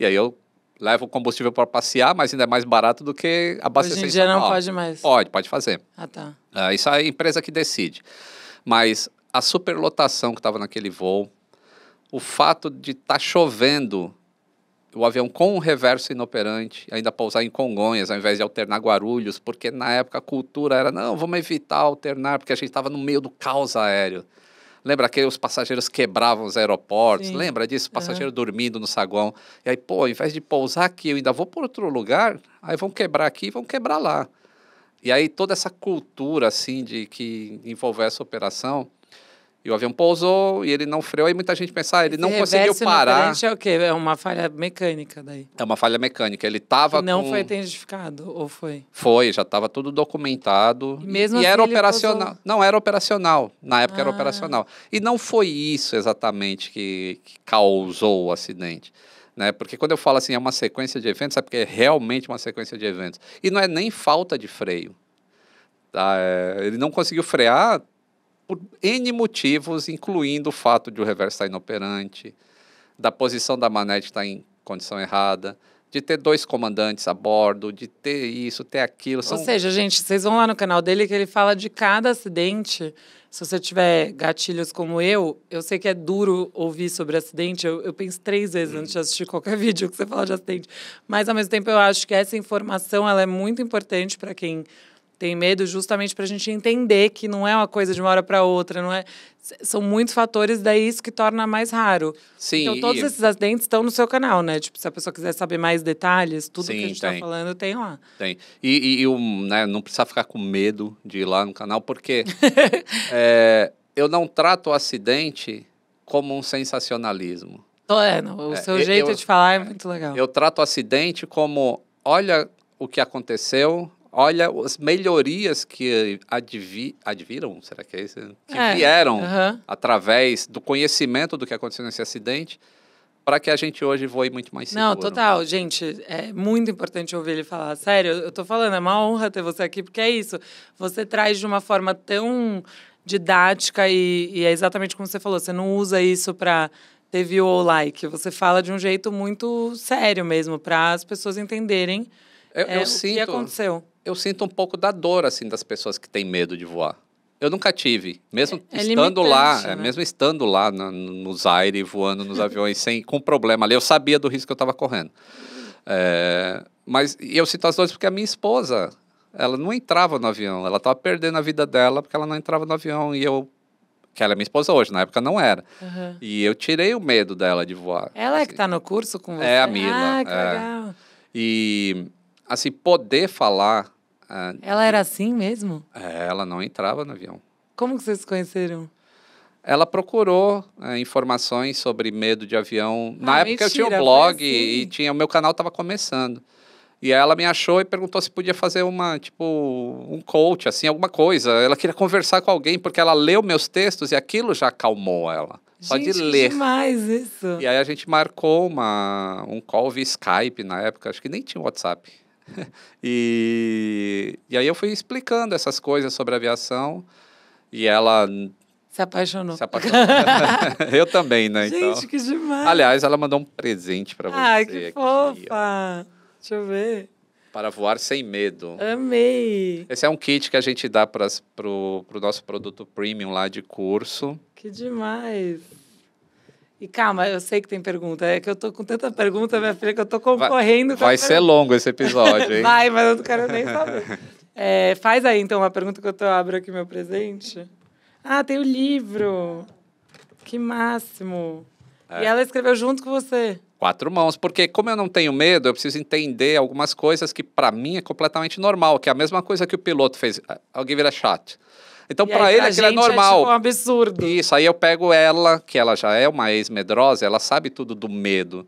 E aí eu levo combustível para passear, mas ainda é mais barato do que abastecer Hoje em, em dia São não Paulo. pode mais. Pode, pode fazer. Ah, tá. Ah, isso é a empresa que decide. Mas a superlotação que estava naquele voo, o fato de estar tá chovendo, o avião com o reverso inoperante, ainda pousar em Congonhas ao invés de alternar Guarulhos, porque na época a cultura era, não, vamos evitar alternar, porque a gente estava no meio do caos aéreo. Lembra que os passageiros quebravam os aeroportos? Sim. Lembra disso? Passageiro uhum. dormindo no saguão. E aí, pô, ao invés de pousar aqui, eu ainda vou para outro lugar, aí vão quebrar aqui e vão quebrar lá. E aí toda essa cultura, assim, de que envolver essa operação, e o avião pousou e ele não freou. E muita gente pensa, ah, ele não conseguiu parar. é o quê? É uma falha mecânica daí. É uma falha mecânica. Ele estava Não foi identificado, ou foi? Foi, já estava tudo documentado. E mesmo e assim era operacional. Pousou. Não, era operacional. Na época ah. era operacional. E não foi isso exatamente que, que causou o acidente. Né? Porque quando eu falo assim, é uma sequência de eventos, é porque é realmente uma sequência de eventos. E não é nem falta de freio. Tá? É, ele não conseguiu frear, por N motivos, incluindo o fato de o reverso estar tá inoperante, da posição da manete estar tá em condição errada, de ter dois comandantes a bordo, de ter isso, ter aquilo. São... Ou seja, gente, vocês vão lá no canal dele que ele fala de cada acidente. Se você tiver gatilhos como eu, eu sei que é duro ouvir sobre acidente. Eu, eu penso três vezes antes de assistir qualquer vídeo que você fala de acidente. Mas, ao mesmo tempo, eu acho que essa informação ela é muito importante para quem tem medo justamente para a gente entender que não é uma coisa de uma hora para outra, não é? São muitos fatores, daí isso que torna mais raro. Sim. Então, todos e... esses acidentes estão no seu canal, né? Tipo, se a pessoa quiser saber mais detalhes, tudo Sim, que a gente está falando, tem lá. Tem. E, e, eu, né, não precisa ficar com medo de ir lá no canal, porque é, eu não trato o acidente como um sensacionalismo. É, não, o é, seu é, jeito eu, de falar é muito legal. Eu trato o acidente como, olha o que aconteceu, olha as melhorias que advi, adviram, será que é isso? Que é. vieram uhum. através do conhecimento do que aconteceu nesse acidente para que a gente hoje voe muito mais seguro. Não, total, gente, é muito importante ouvir ele falar. Sério, eu tô falando, é uma honra ter você aqui, porque é isso. Você traz de uma forma tão didática e, e é exatamente como você falou, você não usa isso para ter view ou like, você fala de um jeito muito sério mesmo, para as pessoas entenderem eu, é, eu o sinto, que aconteceu eu sinto um pouco da dor assim das pessoas que têm medo de voar. Eu nunca tive, mesmo é, é estando lá, é, né? mesmo estando lá na, nos aires, voando nos aviões sem com problema ali, eu sabia do risco que eu estava correndo. É, mas eu sinto as duas porque a minha esposa, ela não entrava no avião, ela estava perdendo a vida dela porque ela não entrava no avião e eu que ela é minha esposa hoje, na época não era. Uhum. E eu tirei o medo dela de voar. Ela assim. é que está assim. no curso com você? É, a Mila. Ah, que é. legal. E, assim, poder falar ah, ela era assim mesmo? É, ela não entrava no avião. Como que vocês se conheceram? Ela procurou é, informações sobre medo de avião. Na ah, época mentira, eu tinha um blog assim. e tinha, o meu canal estava começando. E aí ela me achou e perguntou se podia fazer uma, tipo, um coach, assim, alguma coisa. Ela queria conversar com alguém porque ela leu meus textos e aquilo já acalmou ela. Só gente, de ler. demais isso. E aí a gente marcou uma, um call via Skype na época, acho que nem tinha WhatsApp. e, e aí eu fui explicando essas coisas sobre aviação e ela se apaixonou. Se apaixonou. eu também, né? Gente, então. que demais. Aliás, ela mandou um presente para você. Ai, que aqui, fofa. Ó. Deixa eu ver. Para voar sem medo. Amei. Esse é um kit que a gente dá para o pro, pro nosso produto premium lá de curso. Que demais. E calma, eu sei que tem pergunta. É que eu tô com tanta pergunta, minha filha, que eu tô concorrendo. Vai, vai ser pergunta. longo esse episódio, hein? vai, mas eu não quero nem saber. É, faz aí, então, uma pergunta que eu tô, abro aqui meu presente. Ah, tem o livro. Que máximo. É. E ela escreveu junto com você. Quatro mãos, porque como eu não tenho medo, eu preciso entender algumas coisas que para mim é completamente normal, que é a mesma coisa que o piloto fez. Ah, alguém vira chato. Então, para ele, aquilo é normal. É, tipo, um absurdo. Isso, aí eu pego ela, que ela já é uma ex-medrosa, ela sabe tudo do medo.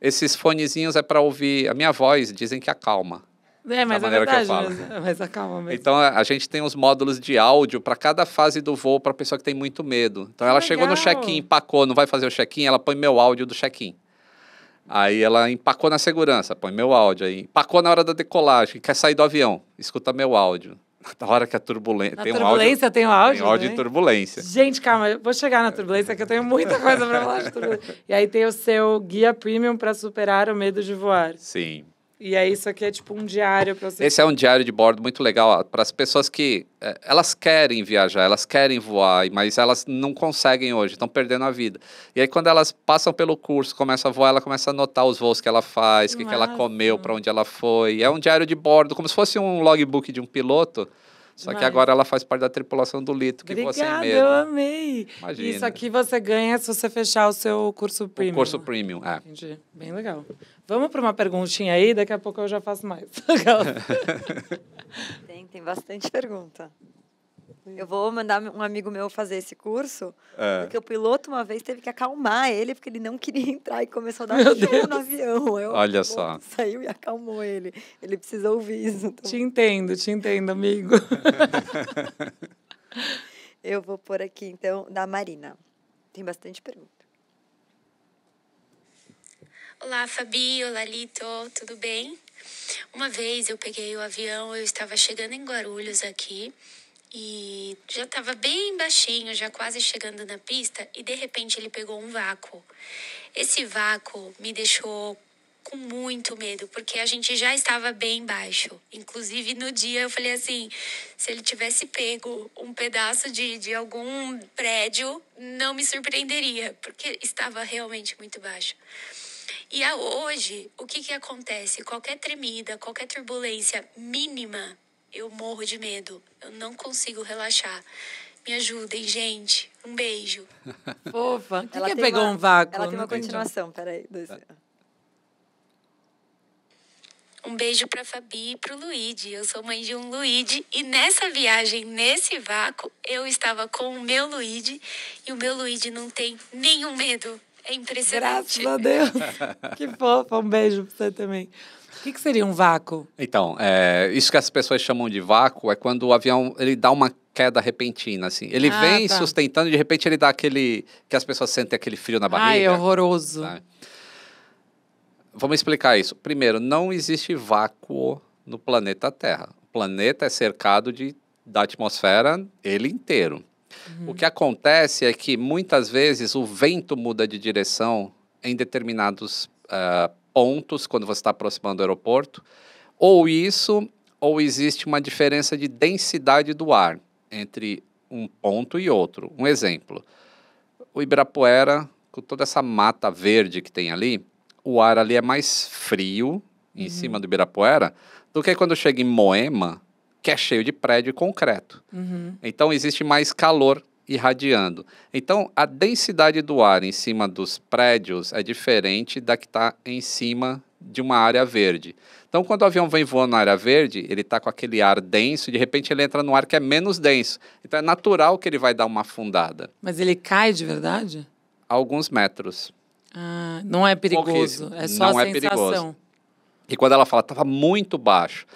Esses fonezinhos é para ouvir. A minha voz dizem que acalma. É, mas da é maneira é verdade, que eu falo. Mas, é, mas acalma mesmo. Então, a gente tem os módulos de áudio para cada fase do voo para pessoa que tem muito medo. Então, que ela legal. chegou no check-in, empacou, não vai fazer o check-in, ela põe meu áudio do check-in. Aí ela empacou na segurança, põe meu áudio aí. Empacou na hora da decolagem, quer sair do avião, escuta meu áudio. na hora que a turbulência. tem turbulência um áudio, tem um áudio. Tem áudio né? turbulência. Gente, calma, vou chegar na turbulência, que eu tenho muita coisa para falar de turbulência. E aí tem o seu guia premium para superar o medo de voar. Sim. E é isso aqui é tipo um diário para você. Esse é um diário de bordo muito legal para as pessoas que é, elas querem viajar, elas querem voar, mas elas não conseguem hoje, estão perdendo a vida. E aí quando elas passam pelo curso, começam a voar, ela começa a anotar os voos que ela faz, o que, que, ela comeu, para onde ela foi. É um diário de bordo, como se fosse um logbook de um piloto. Só Mas... que agora ela faz parte da tripulação do Lito, que é Obrigada, você mesmo. eu amei. Imagina. Isso aqui você ganha se você fechar o seu curso premium. O curso né? premium, é. Entendi. Bem legal. Vamos para uma perguntinha aí, daqui a pouco eu já faço mais. tem, tem bastante pergunta. Eu vou mandar um amigo meu fazer esse curso, é. porque o piloto uma vez teve que acalmar ele, porque ele não queria entrar e começou a dar meu show no avião. Eu, Olha tipo, só. Saiu e acalmou ele. Ele precisa ouvir isso. Então... Te entendo, te entendo, amigo. eu vou por aqui, então, da Marina. Tem bastante pergunta. Olá, Fabi. Olá, Lito. Tudo bem? Uma vez eu peguei o avião, eu estava chegando em Guarulhos aqui e já estava bem baixinho, já quase chegando na pista, e de repente ele pegou um vácuo. Esse vácuo me deixou com muito medo, porque a gente já estava bem baixo. Inclusive no dia eu falei assim: se ele tivesse pego um pedaço de, de algum prédio, não me surpreenderia, porque estava realmente muito baixo. E hoje, o que, que acontece? Qualquer tremida, qualquer turbulência mínima eu morro de medo. Eu não consigo relaxar. Me ajudem, gente. Um beijo. Opa, que, ela que pegou uma, um vácuo? Ela tem uma continuação, peraí. Dois... Tá. Um beijo para Fabi e para o Luigi. Eu sou mãe de um Luigi e nessa viagem, nesse vácuo, eu estava com o meu Luigi e o meu Luigi não tem nenhum medo. É impressionante. Graças a Deus. que fofa. Um beijo para você também. O que, que, seria um vácuo? Então, é, isso que as pessoas chamam de vácuo é quando o avião ele dá uma queda repentina, assim. Ele ah, vem tá. sustentando e de repente ele dá aquele... que as pessoas sentem aquele frio na barriga. Ai, é horroroso. Né? Vamos explicar isso. Primeiro, não existe vácuo no planeta Terra. O planeta é cercado de, da atmosfera ele inteiro. Uhum. O que acontece é que muitas vezes o vento muda de direção em determinados uh, pontos quando você está aproximando do aeroporto. Ou isso, ou existe uma diferença de densidade do ar entre um ponto e outro. Um exemplo: o Ibirapuera, com toda essa mata verde que tem ali, o ar ali é mais frio em uhum. cima do Ibirapuera do que quando chega em Moema, que é cheio de prédio e concreto. Uhum. Então existe mais calor irradiando. Então, a densidade do ar em cima dos prédios é diferente da que está em cima de uma área verde. Então, quando o avião vem voando na área verde, ele está com aquele ar denso, de repente ele entra no ar que é menos denso. Então, é natural que ele vai dar uma afundada. Mas ele cai de verdade? Alguns metros. Ah, não é perigoso, é só não a é sensação. Perigoso. E quando ela fala, estava muito baixo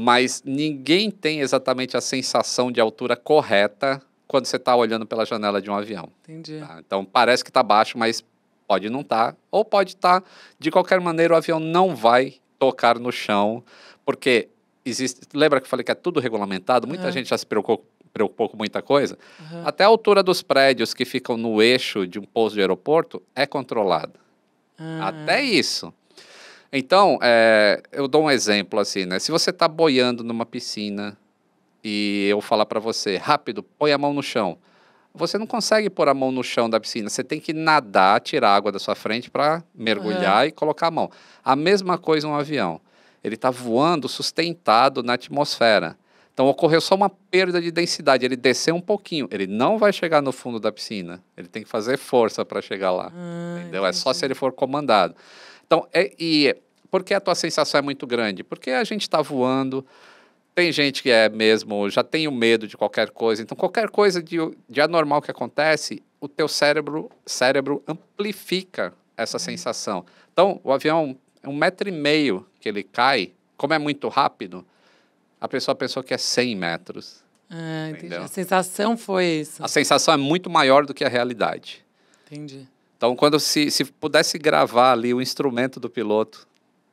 mas ninguém tem exatamente a sensação de altura correta quando você está olhando pela janela de um avião. Entendi. Tá? Então parece que está baixo, mas pode não estar, tá, ou pode estar. Tá. De qualquer maneira, o avião não vai tocar no chão, porque existe. Lembra que eu falei que é tudo regulamentado? Muita é. gente já se preocupou, preocupou com muita coisa. Uhum. Até a altura dos prédios que ficam no eixo de um pouso de aeroporto é controlada. Ah. Uhum. Até isso. Então, é, eu dou um exemplo assim, né? Se você está boiando numa piscina, e eu falar para você, rápido, põe a mão no chão. Você não consegue pôr a mão no chão da piscina. Você tem que nadar, tirar a água da sua frente para mergulhar uhum. e colocar a mão. A mesma coisa um avião. Ele está voando sustentado na atmosfera. Então ocorreu só uma perda de densidade. Ele desceu um pouquinho. Ele não vai chegar no fundo da piscina. Ele tem que fazer força para chegar lá. Ah, entendeu? Entendi. É só se ele for comandado. Então, é, e por que a tua sensação é muito grande? Porque a gente está voando, tem gente que é mesmo, já tem o medo de qualquer coisa. Então, qualquer coisa de, de anormal que acontece, o teu cérebro, cérebro amplifica essa uhum. sensação. Então, o avião, um metro e meio que ele cai, como é muito rápido, a pessoa pensou que é 100 metros. Ah, a sensação foi isso. A sensação é muito maior do que a realidade. Entendi. Então, quando se, se pudesse gravar ali o instrumento do piloto,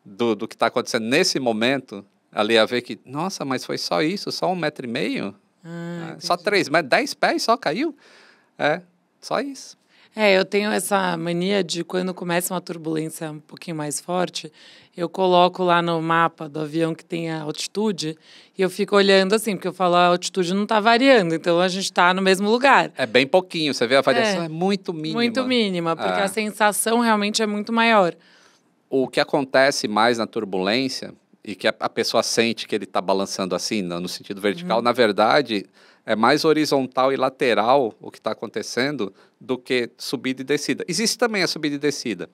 do, do que está acontecendo nesse momento, ali a ver que, nossa, mas foi só isso, só um metro e meio? Ah, é, só três mas dez pés só caiu? É, só isso. É, eu tenho essa mania de quando começa uma turbulência um pouquinho mais forte, eu coloco lá no mapa do avião que tem a altitude e eu fico olhando assim, porque eu falo a altitude não está variando, então a gente está no mesmo lugar. É bem pouquinho, você vê a variação é, é muito mínima. Muito mínima, porque ah. a sensação realmente é muito maior. O que acontece mais na turbulência e que a, a pessoa sente que ele está balançando assim, no, no sentido vertical, uhum. na verdade é mais horizontal e lateral o que está acontecendo do que subida e descida. Existe também a subida e descida,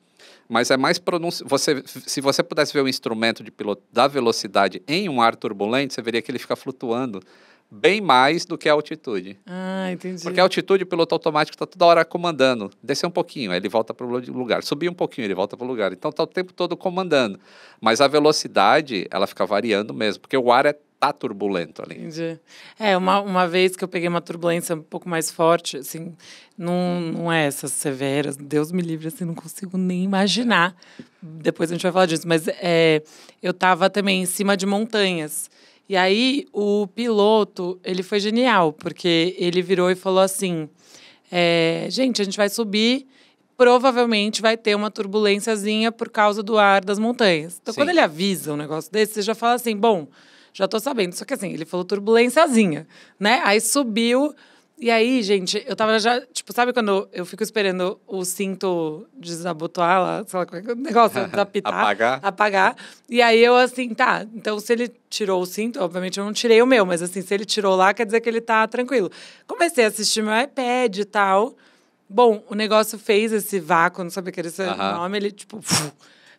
mas é mais pronunciado. Você, se você pudesse ver o um instrumento de piloto da velocidade em um ar turbulento, você veria que ele fica flutuando bem mais do que a altitude. Ah, entendi. Porque a altitude, o piloto automático está toda hora comandando. Descer um pouquinho, aí ele volta para o lugar. Subir um pouquinho, ele volta para o lugar. Então está o tempo todo comandando. Mas a velocidade, ela fica variando mesmo, porque o ar é tá turbulento ali. Entendi. É, uma, uma vez que eu peguei uma turbulência um pouco mais forte, assim, não, não é essas severas, Deus me livre, assim, não consigo nem imaginar. Depois a gente vai falar disso, mas é, eu tava também em cima de montanhas. E aí o piloto, ele foi genial, porque ele virou e falou assim: é, gente, a gente vai subir, provavelmente vai ter uma turbulênciazinha por causa do ar das montanhas. Então, Sim. quando ele avisa um negócio desse, você já fala assim: bom, já tô sabendo. Só que assim, ele falou turbulênciazinha, né? Aí subiu e aí, gente, eu tava já, tipo, sabe quando eu fico esperando o cinto desabotoar lá, sei lá, é, é o negócio desapitar? apagar. Apagar. E aí eu, assim, tá, então se ele tirou o cinto, obviamente eu não tirei o meu, mas assim, se ele tirou lá, quer dizer que ele tá tranquilo. Comecei a assistir meu iPad e tal. Bom, o negócio fez esse vácuo, não sabia que era esse nome, ele, tipo. Puf,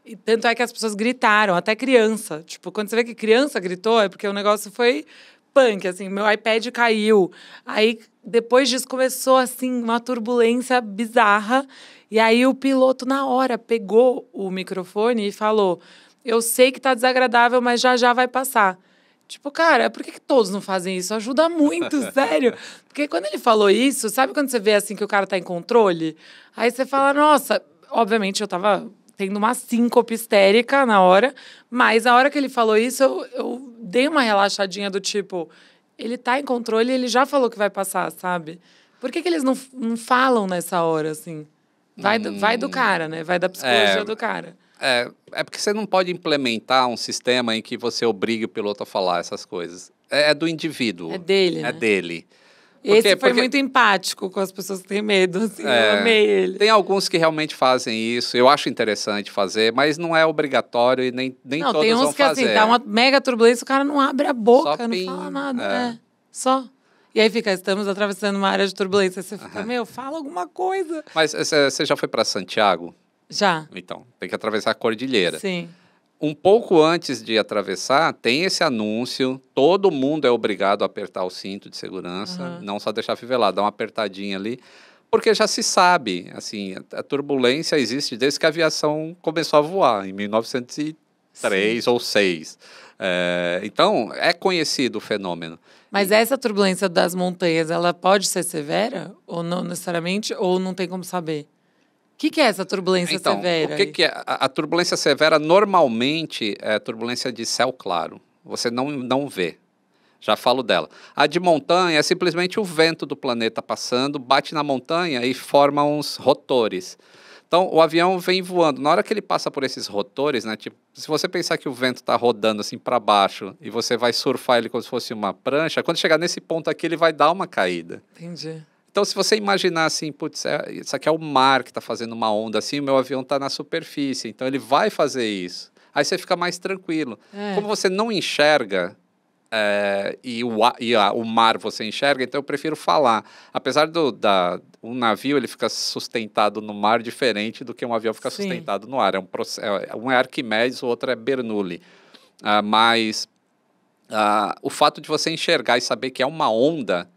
e tanto é que as pessoas gritaram, até criança. Tipo, quando você vê que criança gritou, é porque o negócio foi punk, assim, meu iPad caiu. Aí depois disso começou assim uma turbulência bizarra. E aí o piloto na hora pegou o microfone e falou: "Eu sei que tá desagradável, mas já já vai passar". Tipo, cara, por que, que todos não fazem isso? Ajuda muito, sério. Porque quando ele falou isso, sabe quando você vê assim que o cara tá em controle? Aí você fala: "Nossa, obviamente eu tava tendo uma síncope histérica na hora, mas a hora que ele falou isso, eu, eu dei uma relaxadinha do tipo, ele tá em controle e ele já falou que vai passar, sabe? Por que, que eles não, não falam nessa hora, assim? Vai, do, vai do hum. cara, né? Vai da psicologia é, do cara. É, é porque você não pode implementar um sistema em que você obrigue o piloto a falar essas coisas. É, é do indivíduo. É dele. É né? dele. Porque, Esse foi porque... muito empático com as pessoas que têm medo, assim, é, eu amei ele. Tem alguns que realmente fazem isso, eu acho interessante fazer, mas não é obrigatório e nem, nem não, todos vão fazer. Não, tem uns que assim, fazer. assim, dá uma mega turbulência, o cara não abre a boca, Só não fala nada, é. né? Só. E aí fica, estamos atravessando uma área de turbulência, você fica, uhum. meu, fala alguma coisa. Mas eh, você já foi para Santiago? Já. Então, tem que atravessar a cordilheira. Sim um pouco antes de atravessar, tem esse anúncio. Todo mundo é obrigado a apertar o cinto de segurança, uhum. não só deixar fivelado, dar uma apertadinha ali, porque já se sabe, assim, a turbulência existe desde que a aviação começou a voar, em 1903 Sim. ou 6. É, então, é conhecido o fenômeno. Mas essa turbulência das montanhas, ela pode ser severa? Ou não necessariamente? Ou não tem como saber? que, que é essa turbulência então, severa? O que, que é? A, a turbulência severa normalmente é turbulência de céu claro. Você não, não vê. Já falo dela. A de montanha é simplesmente o vento do planeta passando, bate na montanha e forma uns rotores. Então, o avião vem voando. Na hora que ele passa por esses rotores, né? Tipo, se você pensar que o vento está rodando assim para baixo e você vai surfar ele como se fosse uma prancha, quando chegar nesse ponto aqui, ele vai dar uma caída. Entendi. Então, se você imaginar assim, putz, é, isso aqui é o mar que está fazendo uma onda assim, o meu avião está na superfície, então ele vai fazer isso. Aí você fica mais tranquilo. É. Como você não enxerga é, e, o, e a, o mar você enxerga, então eu prefiro falar. Apesar do da, um navio ele fica sustentado no mar diferente do que um avião fica Sim. sustentado no ar. É um, é, é, um é Arquimedes, o outro é Bernoulli. Ah, mas ah, o fato de você enxergar e saber que é uma onda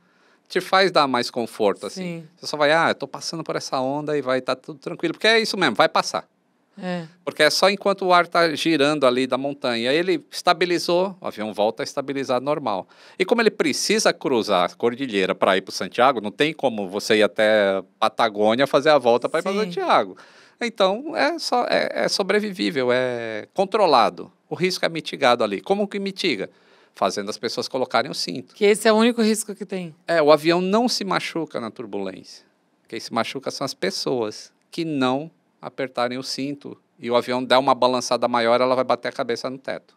te faz dar mais conforto, assim. Sim. Você só vai, ah, eu tô passando por essa onda e vai estar tá tudo tranquilo. Porque é isso mesmo, vai passar. É. Porque é só enquanto o ar está girando ali da montanha. Ele estabilizou, o avião volta a estabilizar normal. E como ele precisa cruzar a cordilheira para ir para Santiago, não tem como você ir até Patagônia fazer a volta para ir para Santiago. Então é, só, é, é sobrevivível, é controlado. O risco é mitigado ali. Como que mitiga? fazendo as pessoas colocarem o cinto. Que esse é o único risco que tem. É, o avião não se machuca na turbulência. Quem se machuca são as pessoas que não apertarem o cinto e o avião dá uma balançada maior, ela vai bater a cabeça no teto.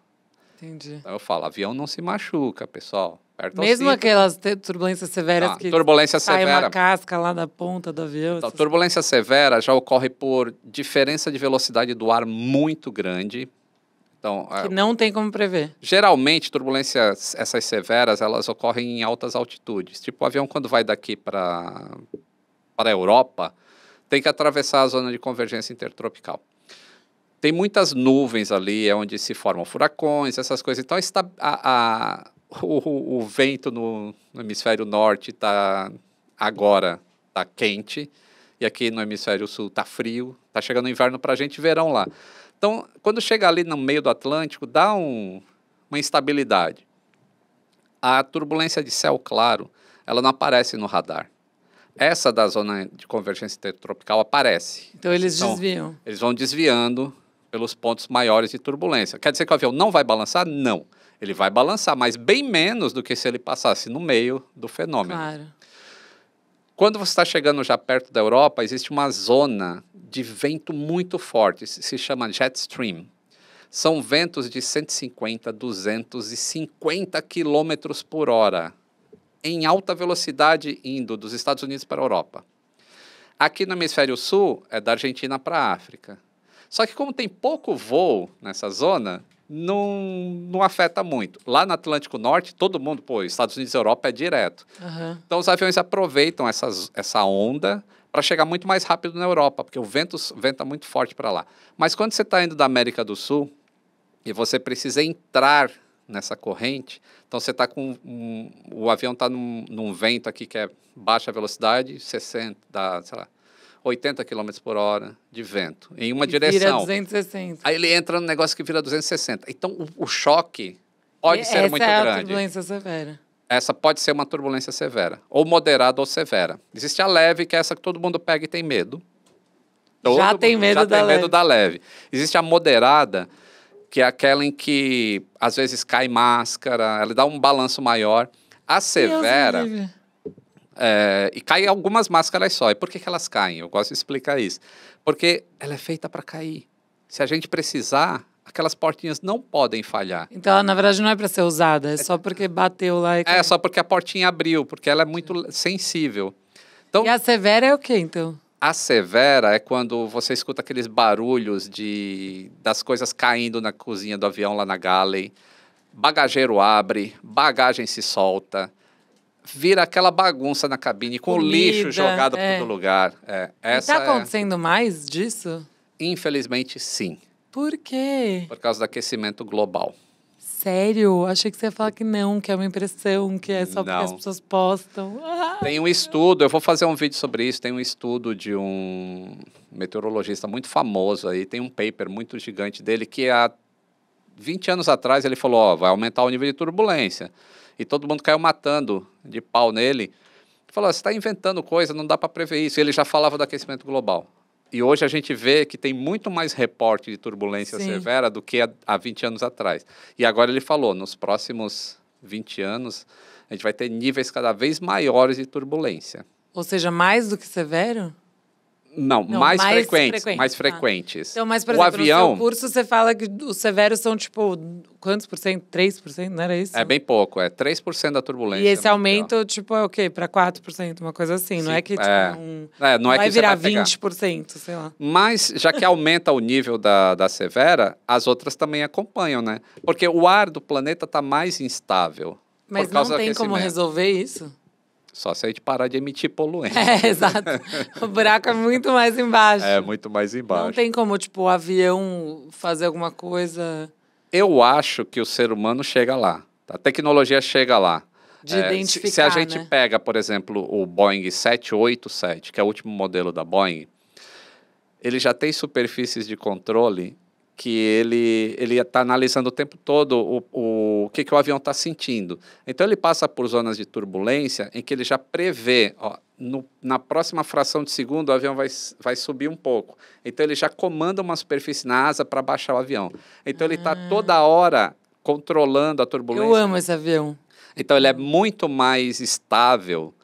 Entendi. Então eu falo, avião não se machuca, pessoal. Aperta Mesmo aquelas turbulências severas ah, que turbulência severa. uma casca lá da ponta do avião. Então, turbulência severa já ocorre por diferença de velocidade do ar muito grande então, que é, não tem como prever. Geralmente, turbulências essas severas, elas ocorrem em altas altitudes. Tipo, o avião quando vai daqui para para a Europa, tem que atravessar a zona de convergência intertropical. Tem muitas nuvens ali, é onde se formam furacões, essas coisas. Então, está, a, a o, o, vento no, no hemisfério norte está agora tá quente, e aqui no hemisfério sul está frio. Está chegando o inverno para a gente, verão lá. Então, quando chega ali no meio do Atlântico, dá um, uma instabilidade. A turbulência de céu claro, ela não aparece no radar. Essa da zona de convergência intertropical aparece. Então eles então, desviam. Eles vão desviando pelos pontos maiores de turbulência. Quer dizer que o avião não vai balançar? Não. Ele vai balançar, mas bem menos do que se ele passasse no meio do fenômeno. Claro. Quando você está chegando já perto da Europa, existe uma zona de vento muito forte, se chama jet stream. São ventos de 150, 250 quilômetros por hora, em alta velocidade indo dos Estados Unidos para a Europa. Aqui no hemisfério sul é da Argentina para a África. Só que como tem pouco voo nessa zona, não, não afeta muito. Lá no Atlântico Norte, todo mundo, pô, Estados Unidos e Europa é direto. Uhum. Então, os aviões aproveitam essas, essa onda para chegar muito mais rápido na Europa, porque o vento venta muito forte para lá. Mas quando você está indo da América do Sul e você precisa entrar nessa corrente, então você está com. Um, o avião está num, num, vento aqui que é baixa velocidade, 60, sei lá, 80 km por hora de vento em uma que direção. Vira 260. Aí ele entra no negócio que vira 260. Então o, o choque pode e ser essa muito é grande. Essa é turbulência severa. Essa pode ser uma turbulência severa, ou moderada ou severa. Existe a leve, que é essa que todo mundo pega e tem medo. Todo já tem medo, já da, tem leve. medo da leve. Existe a moderada, que é aquela em que às vezes cai máscara, ela dá um balanço maior. A severa é, e caem algumas máscaras só. E por que, que elas caem? Eu gosto de explicar isso. Porque ela é feita para cair. Se a gente precisar, aquelas portinhas não podem falhar. Então, ela, na verdade, não é para ser usada, é, é, só porque bateu lá. E é, caiu. é só porque a portinha abriu, porque ela é muito sensível. Então, e a severa é o que, então? A severa é quando você escuta aqueles barulhos de, das coisas caindo na cozinha do avião lá na Galley. Bagageiro abre, bagagem se solta vira aquela bagunça na cabine com Comida, lixo jogado é. por todo lugar. É, está é acontecendo é... mais disso? Infelizmente, sim. Por quê? Por causa do aquecimento global. Sério? Achei que você ia falar que não, que é uma impressão, que é só não. porque as pessoas postam. tem um estudo, eu vou fazer um vídeo sobre isso. Tem um estudo de um meteorologista muito famoso aí, tem um paper muito gigante dele que há 20 anos atrás ele falou: vai aumentar o nível de turbulência e todo mundo caiu matando de pau nele. Falou, ah, você está inventando coisa, não dá para prever isso. E ele já falava do aquecimento global. E hoje a gente vê que tem muito mais reporte de turbulência Sim. severa do que há, há 20 anos atrás. E agora ele falou, nos próximos 20 anos, a gente vai ter níveis cada vez maiores de turbulência. Ou seja, mais do que severo? Não, não mais, mais, frequentes, frequente. mais frequentes. Ah. Então, mas, por o exemplo, avião... no seu curso você fala que os severos são, tipo, quantos por cento? 3%, não era isso? É bem pouco, é 3% da turbulência. E esse aumento, avião. tipo, é o quê? Para 4%, uma coisa assim. Sim, não é que, é. tipo, é. Um... É, não é vai virar vai 20%, sei lá. Mas, já que aumenta o nível da, da severa, as outras também acompanham, né? Porque o ar do planeta está mais instável. Mas não tem como resolver isso? Só se a gente parar de emitir poluente. É, exato. O buraco é muito mais embaixo. É, muito mais embaixo. Não tem como, tipo, o avião fazer alguma coisa. Eu acho que o ser humano chega lá. A tecnologia chega lá. De é, identificar. Se, se a gente né? pega, por exemplo, o Boeing 787, que é o último modelo da Boeing, ele já tem superfícies de controle que ele ele está analisando o tempo todo o, o, o que, que o avião está sentindo. Então ele passa por zonas de turbulência em que ele já prevê, ó, no, na próxima fração de segundo o avião vai, vai subir um pouco. Então ele já comanda uma superfície na asa para baixar o avião. Então ele está ah. toda hora controlando a turbulência. Eu amo esse avião. Então ele é muito mais estável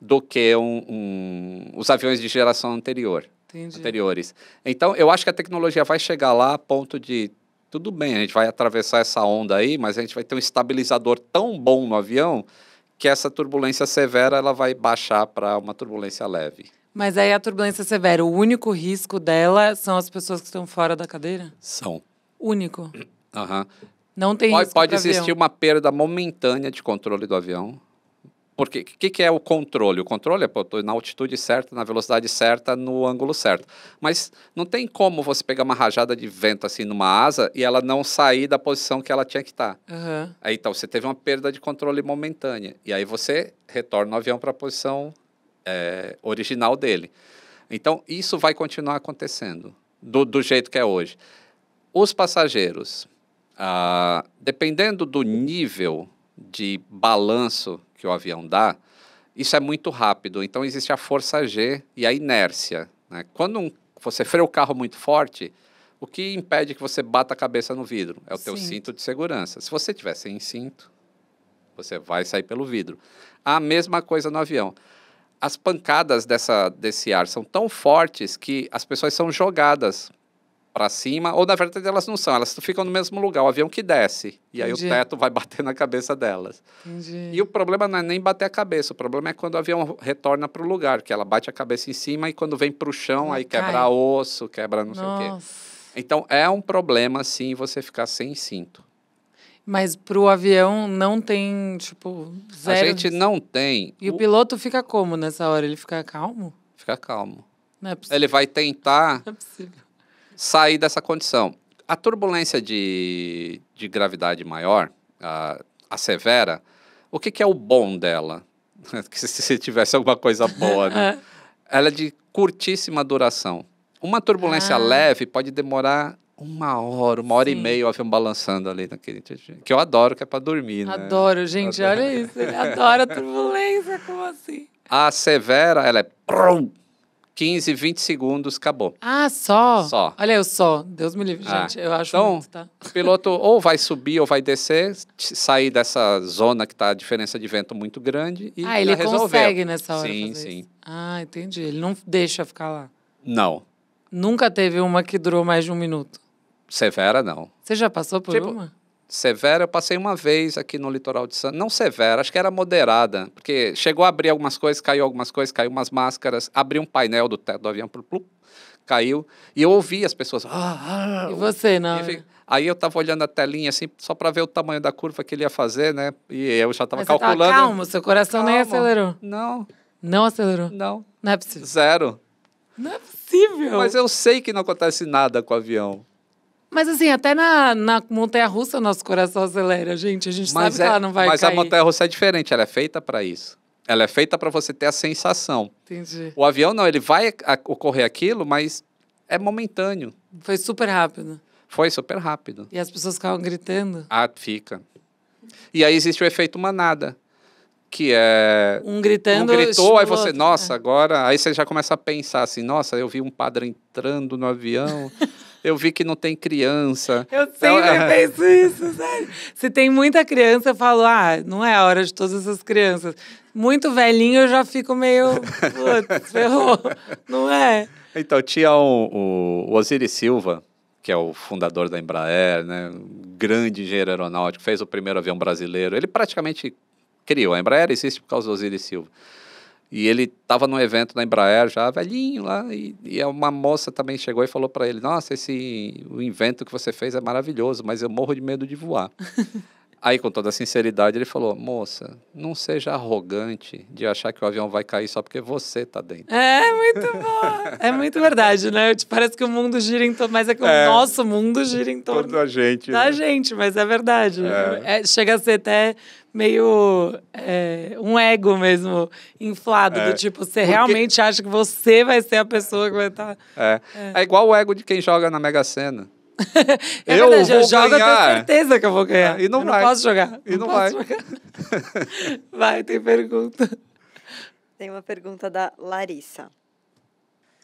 do que um, um os aviões de geração anterior. Entendi. anteriores. Então, eu acho que a tecnologia vai chegar lá a ponto de tudo bem, a gente vai atravessar essa onda aí, mas a gente vai ter um estabilizador tão bom no avião que essa turbulência severa ela vai baixar para uma turbulência leve. Mas aí a turbulência severa, o único risco dela são as pessoas que estão fora da cadeira? São. Único. Uhum. Não tem pode, risco. Pode existir avião. uma perda momentânea de controle do avião. Porque o que, que, é o controle? O controle é pô, na altitude certa, na velocidade certa, no ângulo certo. Mas não tem como você pegar uma rajada de vento assim numa asa e ela não sair da posição que ela tinha que estar. Tá. Uhum. Aí então você teve uma perda de controle momentânea. E aí você retorna o avião para a posição é, original dele. Então isso vai continuar acontecendo do, do jeito que é hoje. Os passageiros, ah, dependendo do nível de balanço que o avião dá, isso é muito rápido. Então existe a força G e a inércia. Né? Quando um, você freia o carro muito forte, o que impede que você bata a cabeça no vidro? É o teu cinto, cinto de segurança. Se você tiver sem cinto, você vai sair pelo vidro. A mesma coisa no avião. As pancadas dessa, desse ar são tão fortes que as pessoas são jogadas para cima, ou na verdade elas não são, elas ficam no mesmo lugar, o avião que desce, e aí Entendi. o teto vai bater na cabeça delas. Entendi. E o problema não é nem bater a cabeça, o problema é quando o avião retorna para o lugar, que ela bate a cabeça em cima e quando vem para o chão, aí cai. quebra osso, quebra não Nossa. sei o quê. Então é um problema, sim, você ficar sem cinto. Mas para o avião não tem, tipo, zero... A gente não tem... E o... o piloto fica como nessa hora? Ele fica calmo? Fica calmo. Não é possível. Ele vai tentar... Não é possível sair dessa condição. A turbulência de, de gravidade maior, a, a severa, o que, que é o bom dela? se, se tivesse alguma coisa boa, né? Ela é de curtíssima duração. Uma turbulência ah. leve pode demorar uma hora, uma hora Sim. e meia o avião balançando ali naquele que eu adoro, que é para dormir, né? Adoro, gente, olha isso, ele adora turbulência, como assim? A severa, ela é 15, 20 segundos, acabou. Ah, só? Só. Olha, eu só. Deus me livre, ah. gente. Eu acho então, muito, tá? O piloto ou vai subir ou vai descer, sair dessa zona que tá a diferença de vento muito grande e Ah, ele consegue nessa hora. Sim, sim. Isso. Ah, entendi. Ele não deixa ficar lá. Não. Nunca teve uma que durou mais de um minuto. Severa, não. Você já passou por tipo, uma? severa, eu passei uma vez aqui no litoral de Santos, não severa, acho que era moderada, porque chegou a abrir algumas coisas, caiu algumas coisas, caiu umas máscaras, abriu um painel do teto do avião, plu, plu, caiu, e eu ouvi as pessoas... Ah, ah, e você, não? Aí eu tava olhando a telinha assim, só para ver o tamanho da curva que ele ia fazer, né? E eu já tava calculando. Tava calmo, seu coração nem acelerou. Não. Não acelerou? Não. Não é possível. Zero. Não é possível. Mas eu sei que não acontece nada com o avião. Mas assim, até na, na montanha russa nosso coração acelera, gente. A gente mas sabe é, que ela é não vai mas cair. Mas a montanha russa é diferente, ela é feita para isso. Ela é feita para você ter a sensação. Entendi. O avião não, ele vai ocorrer aquilo, mas é momentâneo. Foi super rápido. Foi super rápido. E as pessoas ficavam gritando? Ah, fica. E aí existe o efeito manada, que é um gritando, um gritou, aí você, nossa, é. agora, aí você já começa a pensar assim, nossa, eu vi um padre entrando no avião. eu vi que não tem criança. Eu sempre então, penso isso, sério. Se tem muita criança, eu falo, ah, não é a hora de todas essas crianças. Muito velhinho, eu já fico meio, putz, ferrou, não é? Então, tinha um, o, o Osiris Silva, que é o fundador da Embraer, né? grande engenheiro aeronáutico, fez o primeiro avião brasileiro. Ele praticamente criou. A Embraer existe por causa do Osiris Silva. E ele estava num evento na Embraer já, velhinho lá, e, e uma moça também chegou e falou para ele: Nossa, esse o invento que você fez é maravilhoso, mas eu morro de medo de voar. Aí, com toda a sinceridade, ele falou: Moça, não seja arrogante de achar que o avião vai cair só porque você tá dentro. É, muito bom. é muito verdade, né? Tipo, parece que o mundo gira em torno, mas é que é, o nosso mundo gira em torno. Da gente. Da né? gente, mas é verdade. Né? É. É, chega a ser até meio é, um ego mesmo inflado, do é. tipo, você porque... realmente acha que você vai ser a pessoa que vai estar. Tá... É. é. é igual o ego de quem joga na Mega Sena. é eu verdade, vou eu jogo, ganhar. eu tenho certeza que eu vou ganhar. E não, eu vai. não posso jogar. E não, não vai. vai, tem pergunta. Tem uma pergunta da Larissa.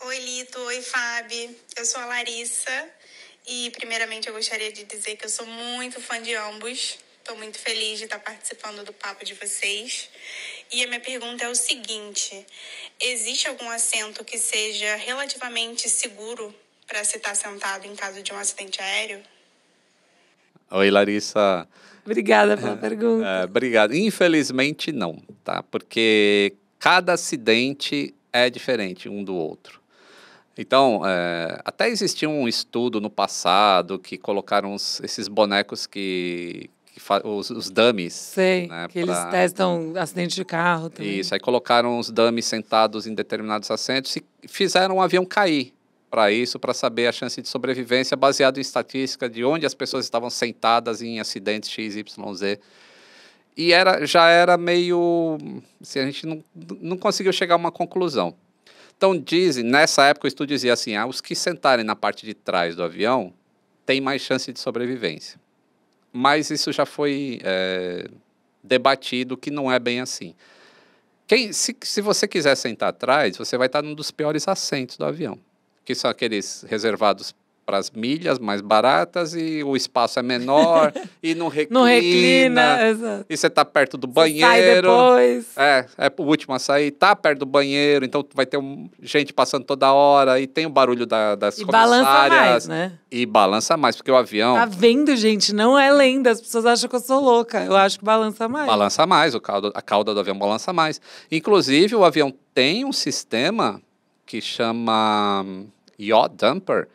Oi, Lito. Oi, Fábio. Eu sou a Larissa. E, primeiramente, eu gostaria de dizer que eu sou muito fã de ambos. Estou muito feliz de estar participando do papo de vocês. E a minha pergunta é o seguinte: existe algum assento que seja relativamente seguro para se estar tá sentado em caso de um acidente aéreo? Oi, Larissa. Obrigada pela é, pergunta. É, obrigado. Infelizmente, não, tá? Porque cada acidente é diferente um do outro. Então, é, até existia um estudo no passado que colocaram os, esses bonecos que, que os, os dummies. Sei, né, que pra, eles testam pra, acidente de carro também. Isso, aí colocaram os dummies sentados em determinados assentos e fizeram um avião cair para isso, para saber a chance de sobrevivência baseado em estatística de onde as pessoas estavam sentadas em acidentes XYZ. E era, já era meio. Assim, a gente não, não conseguiu chegar a uma conclusão. Então, dizem, nessa época o estudo dizia assim: ah, os que sentarem na parte de trás do avião têm mais chance de sobrevivência. Mas isso já foi é, debatido que não é bem assim. Quem, se, se você quiser sentar atrás, você vai estar num dos piores assentos do avião que são aqueles reservados para as milhas mais baratas e o espaço é menor e não reclina. Não reclina, exato. E você está perto do banheiro. sai depois. É, é o último a sair, está perto do banheiro, então vai ter um, gente passando toda hora e tem o barulho da, das e comissárias. Balança mais, né? E balança mais, porque o avião. Tá vendo, gente? Não é lenda. As pessoas acham que eu sou louca. Eu acho que balança mais. Balança mais, o caldo, a cauda do avião balança mais. Inclusive, o avião tem um sistema que chama yaw damper,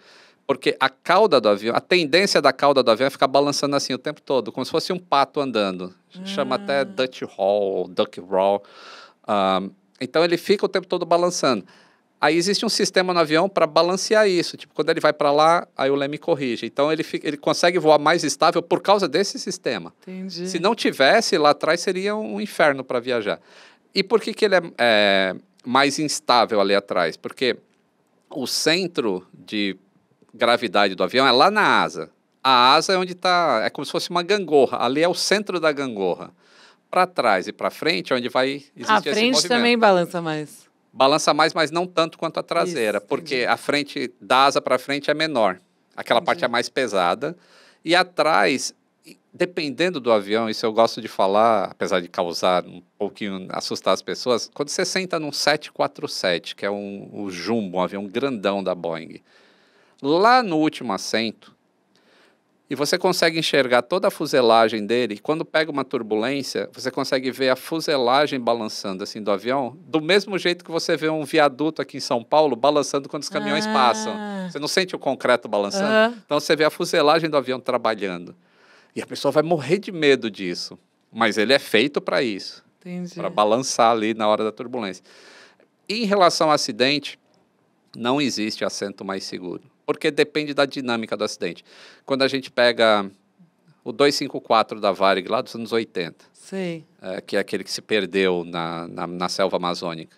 porque a cauda do avião, a tendência da cauda do avião é ficar balançando assim o tempo todo, como se fosse um pato andando. Hum. Chama até hum. Dutch Roll, Duck Roll. Um, então ele fica o tempo todo balançando. Aí existe um sistema no avião para balancear isso. Tipo, quando ele vai para lá, aí o leme corrige. Então ele, fica, ele consegue voar mais estável por causa desse sistema. Entendi. Se não tivesse lá atrás, seria um inferno para viajar. E por que, que ele é, é mais instável ali atrás? Porque o centro de gravidade do avião é lá na asa. A asa é onde está, é como se fosse uma gangorra. Ali é o centro da gangorra. Para trás e para frente é onde vai existir A frente também balança mais. Balança mais, mas não tanto quanto a traseira, Isso, porque entendi. a frente da asa para frente é menor. Aquela entendi. parte é mais pesada. E atrás dependendo do avião, isso eu gosto de falar, apesar de causar um pouquinho assustar as pessoas, quando você senta num 747, que é um, um jumbo, um avião grandão da Boeing, lá no último assento, e você consegue enxergar toda a fuselagem dele. E quando pega uma turbulência, você consegue ver a fuselagem balançando assim do avião, do mesmo jeito que você vê um viaduto aqui em São Paulo balançando quando os caminhões ah. passam. Você não sente o concreto balançando? Então você vê a fuselagem do avião trabalhando. E a pessoa vai morrer de medo disso. Mas ele é feito para isso para balançar ali na hora da turbulência. E em relação ao acidente, não existe assento mais seguro, porque depende da dinâmica do acidente. Quando a gente pega o 254 da Varig, lá dos anos 80, É, que é aquele que se perdeu na, na, na selva amazônica,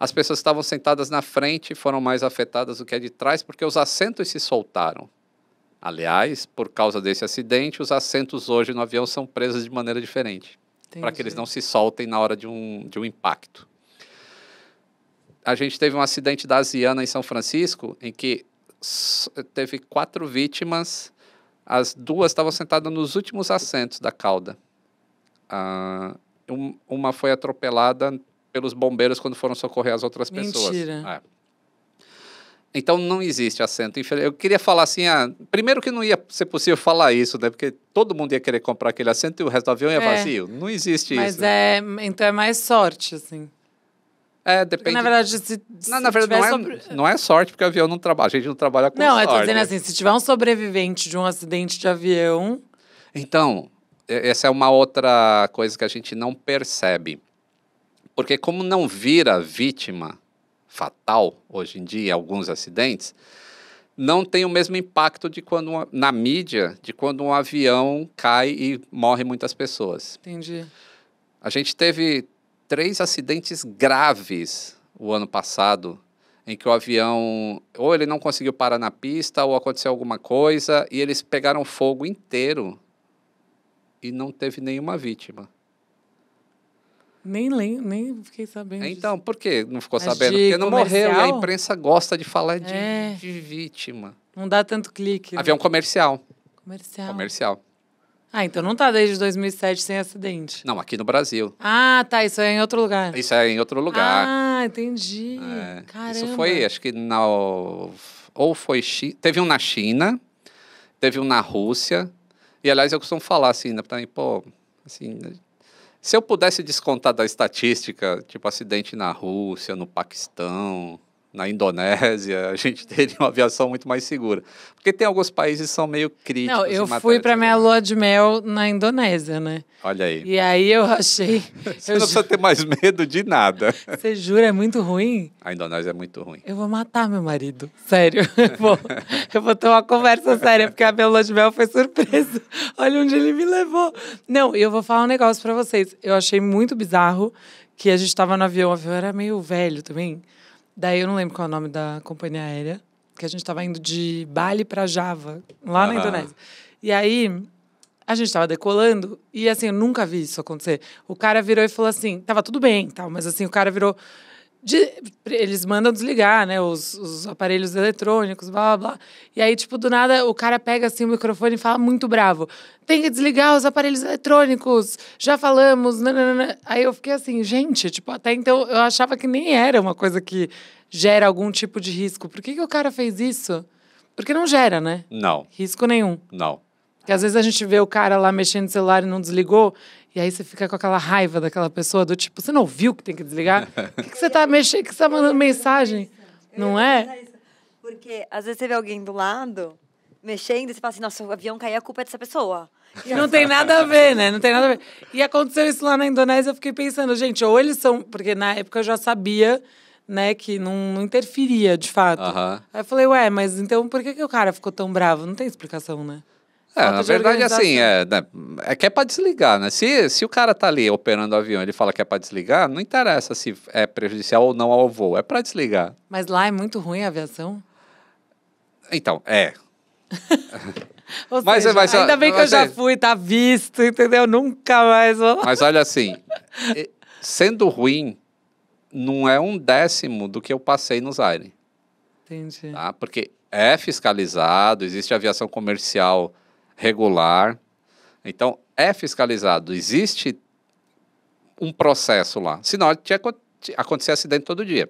as pessoas estavam sentadas na frente e foram mais afetadas do que a de trás, porque os assentos se soltaram. Aliás, por causa desse acidente, os assentos hoje no avião são presos de maneira diferente, para que eles não se soltem na hora de um, de um impacto. A gente teve um acidente da Asiana em São Francisco, em que teve quatro vítimas, as duas estavam sentadas nos últimos assentos da cauda. Ah, um, uma foi atropelada pelos bombeiros quando foram socorrer as outras Mentira. pessoas. É. Então não existe assento. Eu queria falar assim, ah, primeiro que não ia ser possível falar isso, né? Porque todo mundo ia querer comprar aquele assento e o resto do avião ia é, vazio. Não existe mas isso. Mas é, então é mais sorte, assim. É, depende. Porque, na verdade, se, se não, na verdade, não é, sobre... não é sorte porque o avião não trabalha. A gente não trabalha com não, sorte. Não, eu tô dizendo assim, se tiver um sobrevivente de um acidente de avião, então, essa é uma outra coisa que a gente não percebe. Porque como não vira vítima, fatal hoje em dia, alguns acidentes, não tem o mesmo impacto de quando uma, na mídia de quando um avião cai e morre muitas pessoas. Entendi. A gente teve três acidentes graves o ano passado em que o avião ou ele não conseguiu parar na pista ou aconteceu alguma coisa e eles pegaram fogo inteiro e não teve nenhuma vítima. Nem lembro, nem fiquei sabendo. Então, disso. por que não ficou sabendo? Porque não morreu e a imprensa gosta de falar de, é. de vítima. Não dá tanto clique. havia né? um comercial. Comercial. Comercial. Ah, então não tá desde 2007 sem acidente. Não, aqui no Brasil. Ah, tá. Isso é em outro lugar. Isso é em outro lugar. Ah, entendi. É, Caramba. Isso foi, acho que na. Ou foi. Teve um na China, teve um na Rússia. E aliás, eu costumo falar assim, né, pô, assim, né, se eu pudesse descontar da estatística, tipo acidente na Rússia, no Paquistão, na Indonésia, a gente teria uma aviação muito mais segura. Porque tem alguns países que são meio críticos. Não, eu fui para minha lua de mel na Indonésia, né? Olha aí. E aí eu achei. Você eu não precisa ter mais medo de nada. Você jura, é muito ruim? A Indonésia é muito ruim. Eu vou matar meu marido, sério. Eu vou, eu vou ter uma conversa séria, porque a minha lua de mel foi surpresa. Olha onde ele me levou. Não, eu vou falar um negócio para vocês. Eu achei muito bizarro que a gente estava no avião, o avião era meio velho também. Daí eu não lembro qual é o nome da companhia aérea, que a gente estava indo de Bali para Java, lá na ah. Indonésia. E aí a gente estava decolando e assim, eu nunca vi isso acontecer. O cara virou e falou assim: tava tudo bem, tal, mas assim, o cara virou: de, eles mandam desligar, né? Os, os, aparelhos eletrônicos, blá, blá, blá. E aí, tipo, do nada, o cara pega, assim, o microfone e fala muito bravo. Tem que desligar os aparelhos eletrônicos. Já falamos. Nanana. Aí eu fiquei assim, gente, tipo, até então eu achava que nem era uma coisa que gera algum tipo de risco. Por que, que o cara fez isso? Porque não gera, né? Não. Risco nenhum. Não. Porque às vezes a gente vê o cara lá mexendo no celular e não desligou, e aí você fica com aquela raiva daquela pessoa do tipo, você não viu que tem que desligar? Por que, que, você tá mexendo? que você tá mandando mensagem? Não é? Porque às vezes você vê alguém do lado mexendo e você fala assim, nossa, o avião caiu, a culpa é dessa pessoa. não tem nada a ver, né? Não tem nada a ver. E aconteceu isso lá na Indonésia, eu fiquei pensando, gente, ou eles são... Porque na época eu já sabia, né, que não, não interferia, de fato. Uh -huh. Aí eu falei, ué, mas então por que, que o cara ficou tão bravo? Não tem explicação, né? É, na verdade, assim, é, né, é que é para desligar, né? Se, se o cara tá ali operando o avião ele fala que é para desligar, não interessa se é prejudicial ou não ao voo, é para desligar. Mas lá é muito ruim a aviação? Então, é. Ou mas, é, seja, mas, ainda bem que mas, eu já assim fui, tá visto, entendeu? Nunca mais vou... Mas olha assim, sendo ruim, não é um décimo do que eu passei nos Zaire. Entendi. Tá? Porque é fiscalizado, existe aviação comercial regular. Então, é fiscalizado. Existe um processo lá. Senão, tinha, acontecia acidente todo dia.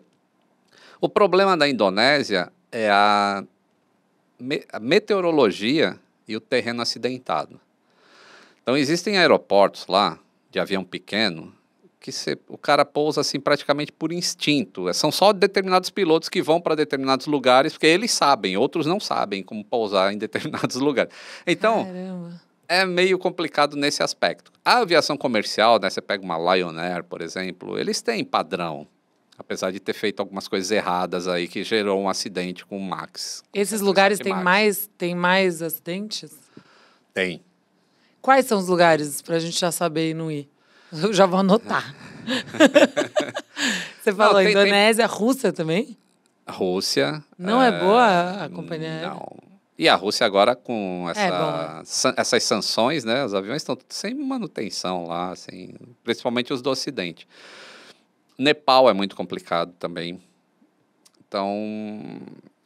O problema da Indonésia é a, me, a meteorologia e o terreno acidentado. Então, existem aeroportos lá de avião pequeno que cê, o cara pousa assim praticamente por instinto. É, são só determinados pilotos que vão para determinados lugares, porque eles sabem, outros não sabem como pousar em determinados lugares. Então, Caramba. é meio complicado nesse aspecto. A aviação comercial, né, você pega uma Lion Air, por exemplo, eles têm padrão. Apesar de ter feito algumas coisas erradas aí que gerou um acidente com o Max. Esses lugares têm mais, tem mais acidentes? Tem. Quais são os lugares para a gente já saber e não ir? Eu já vou anotar. Você falou não, tem, Indonésia, tem... Rússia também? Rússia. Não é, é boa a companhia Não. E a Rússia agora com é essa, é bom, essas sanções, né? Os aviões estão sem manutenção lá, sem, principalmente os do Ocidente. Nepal é muito complicado também. Então,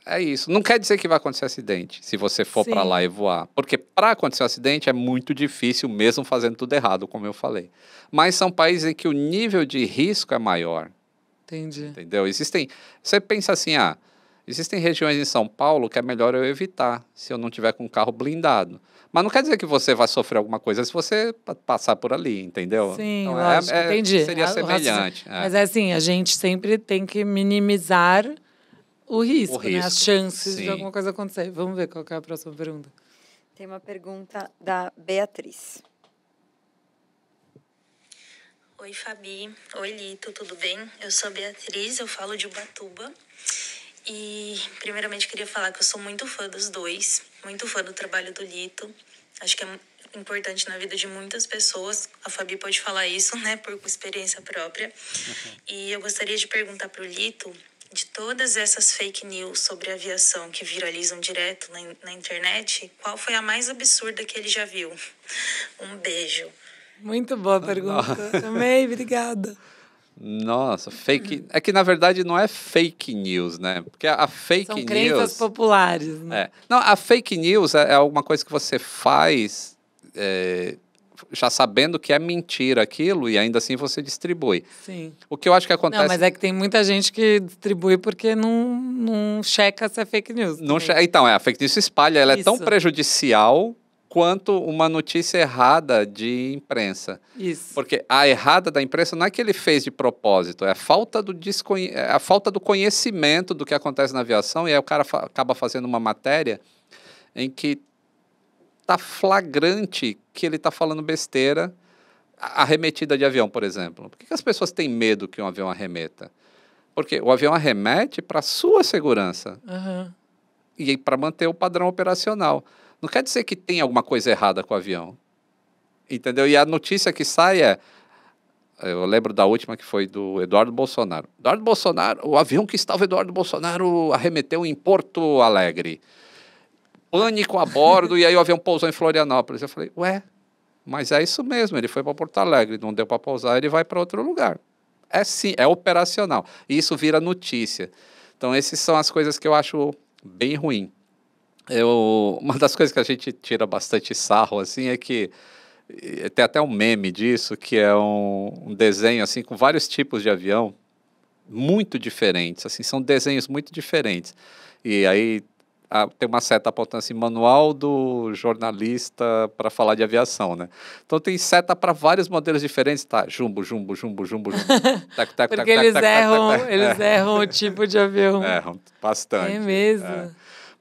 é isso. Não quer dizer que vai acontecer acidente se você for para lá e voar. Porque para acontecer um acidente é muito difícil, mesmo fazendo tudo errado, como eu falei. Mas são países em que o nível de risco é maior. Entendi. Entendeu? Existem. Você pensa assim, ah, existem regiões em São Paulo que é melhor eu evitar se eu não tiver com um carro blindado. Mas não quer dizer que você vai sofrer alguma coisa se você passar por ali, entendeu? Sim, então, é, lógico, é, é, entendi. Seria ah, semelhante. É. Mas é assim, a gente sempre tem que minimizar o risco, o risco. Né? as chances Sim. de alguma coisa acontecer. Vamos ver qual é a próxima pergunta. Tem uma pergunta da Beatriz. Oi, Fabi. Oi, Lito, tudo bem? Eu sou a Beatriz, eu falo de Ubatuba. E, primeiramente, queria falar que eu sou muito fã dos dois, muito fã do trabalho do Lito. Acho que é importante na vida de muitas pessoas. A Fabi pode falar isso, né, por experiência própria. Uhum. E eu gostaria de perguntar para o Lito de todas essas fake news sobre aviação que viralizam direto na, na internet, qual foi a mais absurda que ele já viu? Um beijo. Muito boa ah, pergunta. Não. Amei, obrigada. Nossa, fake. É que na verdade não é fake news, né? Porque a fake São news. São crenças populares, né? É. Não, a fake news é, é alguma coisa que você faz é, já sabendo que é mentira aquilo e ainda assim você distribui. Sim. O que eu acho que acontece. Não, mas é que tem muita gente que distribui porque não, não checa se é fake news. Não che... Então, é, a fake news se espalha, ela Isso. é tão prejudicial quanto uma notícia errada de imprensa. Isso. Porque a errada da imprensa não é que ele fez de propósito, é a falta do, desconhe... é a falta do conhecimento do que acontece na aviação, e aí o cara fa... acaba fazendo uma matéria em que tá flagrante que ele tá falando besteira. Arremetida de avião, por exemplo. Por que, que as pessoas têm medo que um avião arremeta? Porque o avião arremete para sua segurança. Uhum. E para manter o padrão operacional. Não quer dizer que tem alguma coisa errada com o avião. Entendeu? E a notícia que sai é. Eu lembro da última que foi do Eduardo Bolsonaro. Eduardo Bolsonaro, o avião que estava Eduardo Bolsonaro arremeteu em Porto Alegre pânico a bordo, e aí o avião pousou em Florianópolis. Eu falei, ué, mas é isso mesmo, ele foi para Porto Alegre, não deu para pousar, ele vai para outro lugar. É sim, é operacional. E isso vira notícia. Então, essas são as coisas que eu acho bem ruim. Eu, uma das coisas que a gente tira bastante sarro, assim, é que eh, tem até um meme disso, que é um, um desenho, assim, com vários tipos de avião muito diferentes, assim, são desenhos muito diferentes. E aí a, tem uma certa importância em manual do jornalista para falar de aviação, né? Então tem seta para vários modelos diferentes, tá? Jumbo, jumbo, jumbo, jumbo, jumbo. Porque eles erram, eles erram o tipo de avião. Erram bastante. É mesmo. É.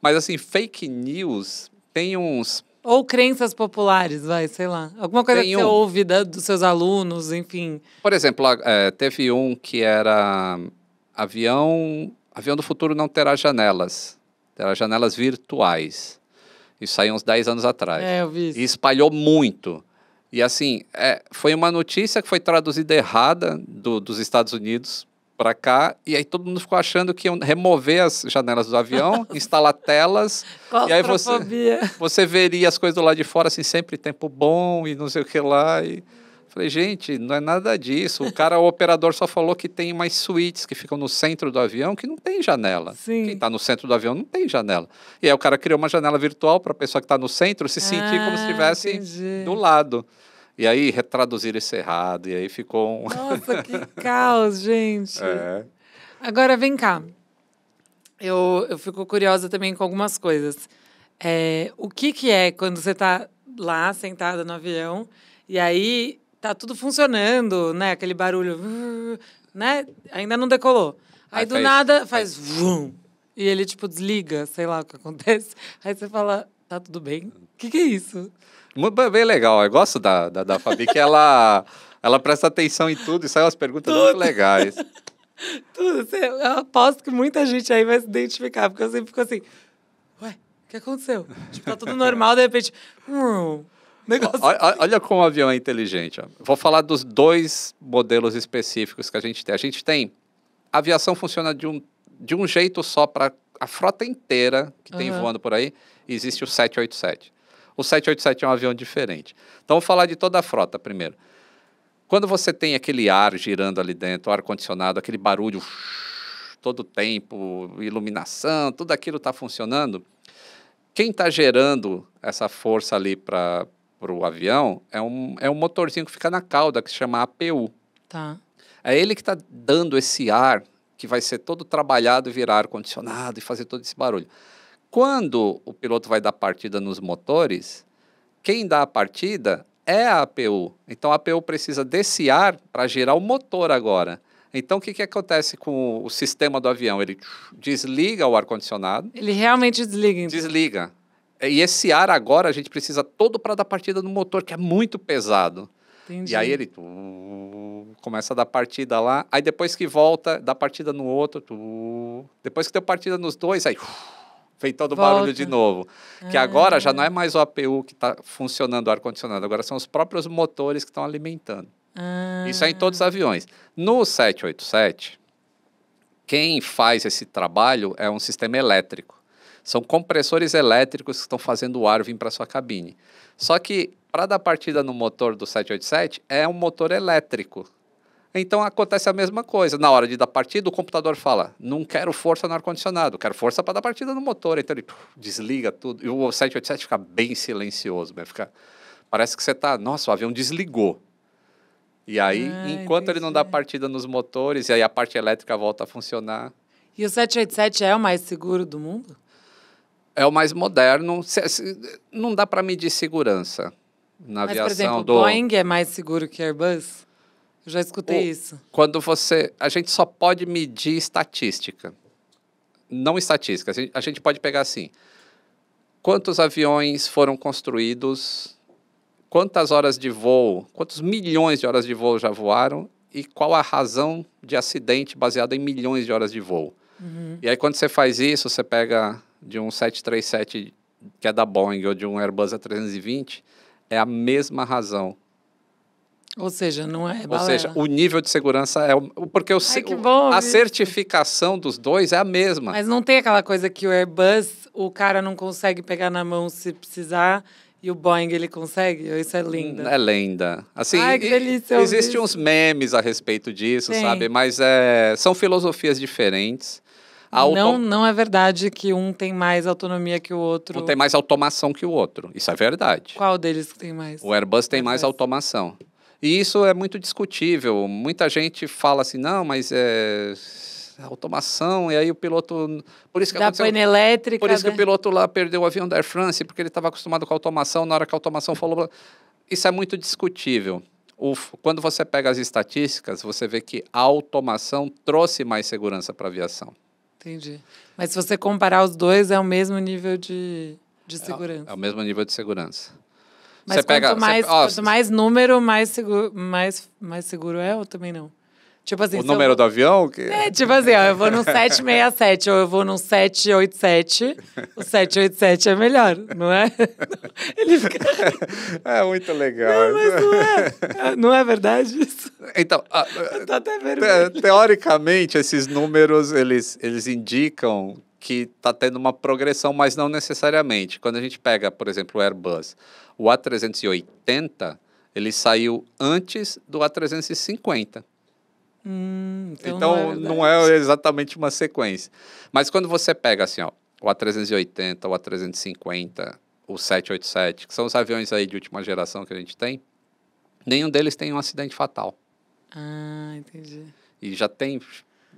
Mas assim, fake news tem uns ou crenças populares, vai, sei lá. Alguma coisa tem que você ouve da, dos seus alunos, enfim. Por exemplo, é, teve um que era avião. Avião do futuro não terá janelas. Eram janelas virtuais. Isso saiu uns 10 anos atrás. É, eu vi isso. E espalhou muito. E assim, é, foi uma notícia que foi traduzida errada do, dos Estados Unidos para cá, e aí todo mundo ficou achando que iam remover as janelas do avião, instalar telas, e aí você, você veria as coisas do lado de fora, assim, sempre tempo bom e não sei o que lá. E... Falei, gente, não é nada disso. O cara, o operador só falou que tem mais suítes que ficam no centro do avião que não tem janela. Sim. Quem está no centro do avião não tem janela. E aí o cara criou uma janela virtual para a pessoa que está no centro se sentir ah, como se ah, estivesse entendi. do lado. E aí retraduzir esse errado, e aí ficou um. Nossa, que caos, gente. É. Agora vem cá. Eu, eu fico curiosa também com algumas coisas. É, o que, que é quando você está lá sentada no avião e aí tá tudo funcionando, né? Aquele barulho, uh, né? Ainda não decolou. Aí, ah, Aí do faz, nada faz, faz vum, e ele tipo desliga, sei lá o que acontece. Aí você fala, tá tudo bem? O que, que é isso? Muito bem legal. Eu gosto da, da, da Fabi, que ela, ela presta atenção em tudo e sai umas perguntas tudo. muito legais. tudo. Eu aposto que muita gente aí vai se identificar, porque eu sempre fico assim, ué, o que aconteceu? Tipo, tá tudo normal, de repente. Hum, Negócio... Olha, olha, como o avião é inteligente. Ó. Vou falar dos dois modelos específicos que a gente tem. A gente tem. A aviação funciona de um, de um jeito só para a frota inteira que uhum. tem voando por aí. Existe o 787. O 787 é um avião diferente. Então, vou falar de toda a frota primeiro. Quando você tem aquele ar girando ali dentro, ar-condicionado, aquele barulho todo tempo, iluminação, tudo aquilo está funcionando, quem está gerando essa força ali para para o avião é um, é um motorzinho que fica na cauda, que se chama APU. Tá. É ele que está dando esse ar, que vai ser todo trabalhado, virar ar-condicionado e fazer todo esse barulho. Quando o piloto vai dar partida nos motores, quem dá a partida é a APU. Então a APU precisa desse ar para girar o motor agora. Então, o que, que acontece com o sistema do avião? Ele desliga o ar-condicionado. Ele realmente desliga. Então. Desliga. É, e esse ar agora a gente precisa todo para dar partida no motor, que é muito pesado. Entendi. E aí ele tu, começa a dar partida lá, aí depois que volta, dá partida no outro, tu, depois que deu partida nos dois, aí fez todo o barulho de novo. Ah. Que agora já não é mais o APU que está funcionando o ar-condicionado, agora são os próprios motores que estão alimentando. Ah. Isso é em todos os aviões. No 787, quem faz esse trabalho é um sistema elétrico. São compressores elétricos que estão fazendo o ar vir para sua cabine. Só que para dar partida no motor do 787 é um motor elétrico. Então acontece a mesma coisa. Na hora de dar partida, o computador fala: não quero força no ar-condicionado, quero força para dar partida no motor. Então ele desliga tudo. E o 787 fica bem silencioso. Né? Fica... Parece que você está. Nossa, o avião desligou. E aí, ah, enquanto entendi. ele não dá partida nos motores, e aí a parte elétrica volta a funcionar. E o 787 é o mais seguro do mundo? É o mais moderno. Não dá para medir segurança na Mas, aviação. Por exemplo, do... Boeing é mais seguro que Airbus? Eu já escutei o... isso. Quando você. A gente só pode medir estatística. Não estatística. A gente pode pegar assim: quantos aviões foram construídos, quantas horas de voo, quantos milhões de horas de voo já voaram e qual a razão de acidente baseada em milhões de horas de voo. Uhum. E aí, quando você faz isso, você pega de um 737 que é da Boeing ou de um Airbus A320 é a mesma razão. Ou seja, não é balela. Ou seja, o nível de segurança é o porque o, Ai, bom, a certificação dos dois é a mesma. Mas não tem aquela coisa que o Airbus o cara não consegue pegar na mão se precisar e o Boeing ele consegue? Isso é lenda. É lenda. Assim, Ai, que delícia, existem uns memes a respeito disso, Sim. sabe? Mas é, são filosofias diferentes. Auto... Não, não é verdade que um tem mais autonomia que o outro. Um tem mais automação que o outro. Isso é verdade. Qual deles tem mais? O Airbus tem Airbus. mais automação. E isso é muito discutível. Muita gente fala assim, não, mas é, é automação, e aí o piloto. Por isso que da pane elétrica. Por isso que o né? piloto lá perdeu o avião da Air France, porque ele estava acostumado com a automação, na hora que a automação falou. Isso é muito discutível. O, quando você pega as estatísticas, você vê que a automação trouxe mais segurança para a aviação. Entendi. Mas se você comparar os dois, é o mesmo nível de, de é segurança. É, é o mesmo nível de segurança. Mas você quanto, pega, mais, você, quanto mais número, mais seguro, mais, mais seguro é ou também não? Tipo assim, o número eu... do avião? Que... É, tipo assim, ó, eu vou num 767 ou eu vou num 787. O 787 é melhor, não é? Ele fica... É muito legal. Não, mas não é. Não é verdade isso? Então, a, tá até vermelho. Te, teoricamente, esses números, eles, eles indicam que tá tendo uma progressão, mas não necessariamente. Quando a gente pega, por exemplo, o Airbus, o A380, ele saiu antes do A350. Hum, então, então não, é não, é exatamente uma sequência. Mas quando você pega assim, ó, o A380, o A350, o 787, que são os aviões aí de última geração que a gente tem, nenhum deles tem um acidente fatal. Ah, entendi. E já tem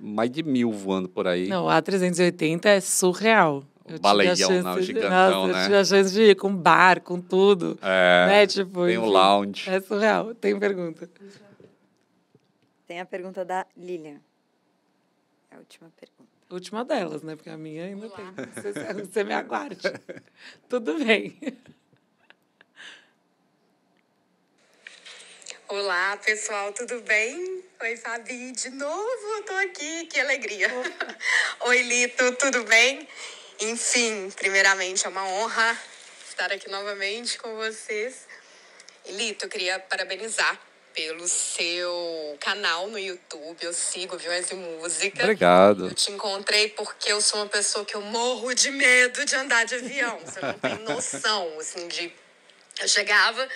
mais de mil voando por aí. Não, o A380 é surreal. o baleião, não, gigantão, de, nossa, né? Eu tive a chance de ir com bar, com tudo. É, né? tipo, tem um lounge. É surreal. Tem pergunta. Tem a pergunta da Lilian. É a última pergunta. Última delas, né? Porque a minha ainda Olá. tem. Você, você me aguarde. Tudo bem. Olá, pessoal, tudo bem? Oi, Fabi, de novo, tô aqui, que alegria. Oi, Lito, tudo bem? Enfim, primeiramente é uma honra estar aqui novamente com vocês. Lito, eu queria parabenizar pelo seu canal no YouTube. Eu sigo, aviões e música Obrigado. Eu te encontrei porque eu sou uma pessoa que eu morro de medo de andar de avião. Você não tem noção, assim, de. Eu chegava,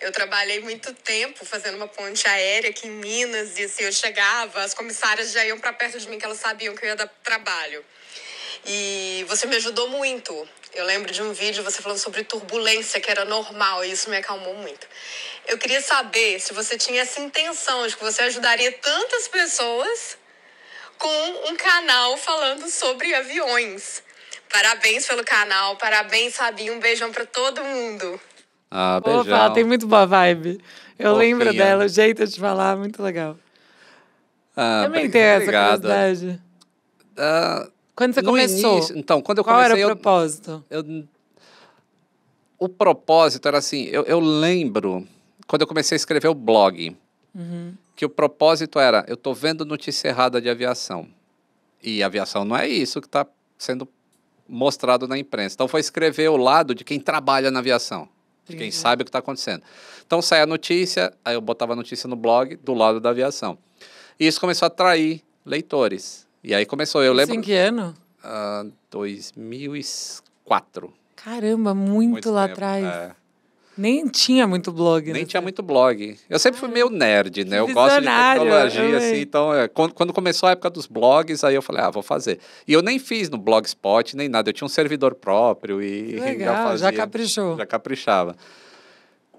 eu trabalhei muito tempo fazendo uma ponte aérea aqui em Minas, e assim, eu chegava, as comissárias já iam para perto de mim, que elas sabiam que eu ia dar trabalho. E você me ajudou muito eu lembro de um vídeo você falando sobre turbulência, que era normal, e isso me acalmou muito. Eu queria saber se você tinha essa intenção de que você ajudaria tantas pessoas com um canal falando sobre aviões. Parabéns pelo canal, parabéns, Sabi. Um beijão para todo mundo. Ah, beijão. Opa, tem muito boa vibe. Eu lembro dela, o jeito de falar, muito legal. Ah, Também tem essa curiosidade. Ah, quando você no começou? Início, então, quando eu Qual comecei... Qual era o propósito? Eu, eu, o propósito era assim, eu, eu, lembro quando eu comecei a escrever o blog, uhum. que o propósito era, eu estou vendo notícia errada de aviação. E aviação não é isso que está sendo mostrado na imprensa. Então, foi escrever o lado de quem trabalha na aviação, de quem uhum. sabe o que está acontecendo. Então, sai a notícia, aí eu botava a notícia no blog do lado da aviação. E isso começou a atrair leitores. E aí começou, eu lembro... Em que ano? Uh, ah, 2004. Caramba, muito, muito lá tempo. atrás. É. Nem tinha muito blog. Né? Nem tinha muito blog. Eu sempre fui meio nerd, né? Eu gosto de tecnologia, assim. Então, é, quando, quando começou a época dos blogs, aí eu falei, ah, vou fazer. E eu nem fiz no Blogspot, nem nada. Eu tinha um servidor próprio e Legal, já fazia. Já caprichou. Já caprichava.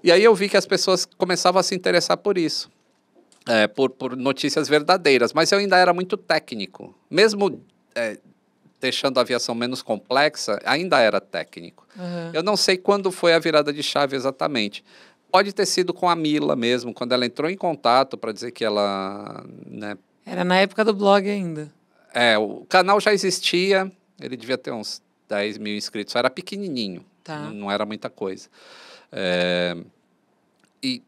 E aí eu vi que as pessoas começavam a se interessar por isso é, por, por notícias verdadeiras, mas eu ainda era muito técnico. Mesmo é, deixando a aviação menos complexa, ainda era técnico. Uhum. Eu não sei quando foi a virada de chave exatamente. Pode ter sido com a Mila mesmo, quando ela entrou em contato para dizer que ela. Né, era na época do blog ainda. É, o canal já existia, ele devia ter uns 10 mil inscritos, era pequenininho, tá. não, não era muita coisa. É, e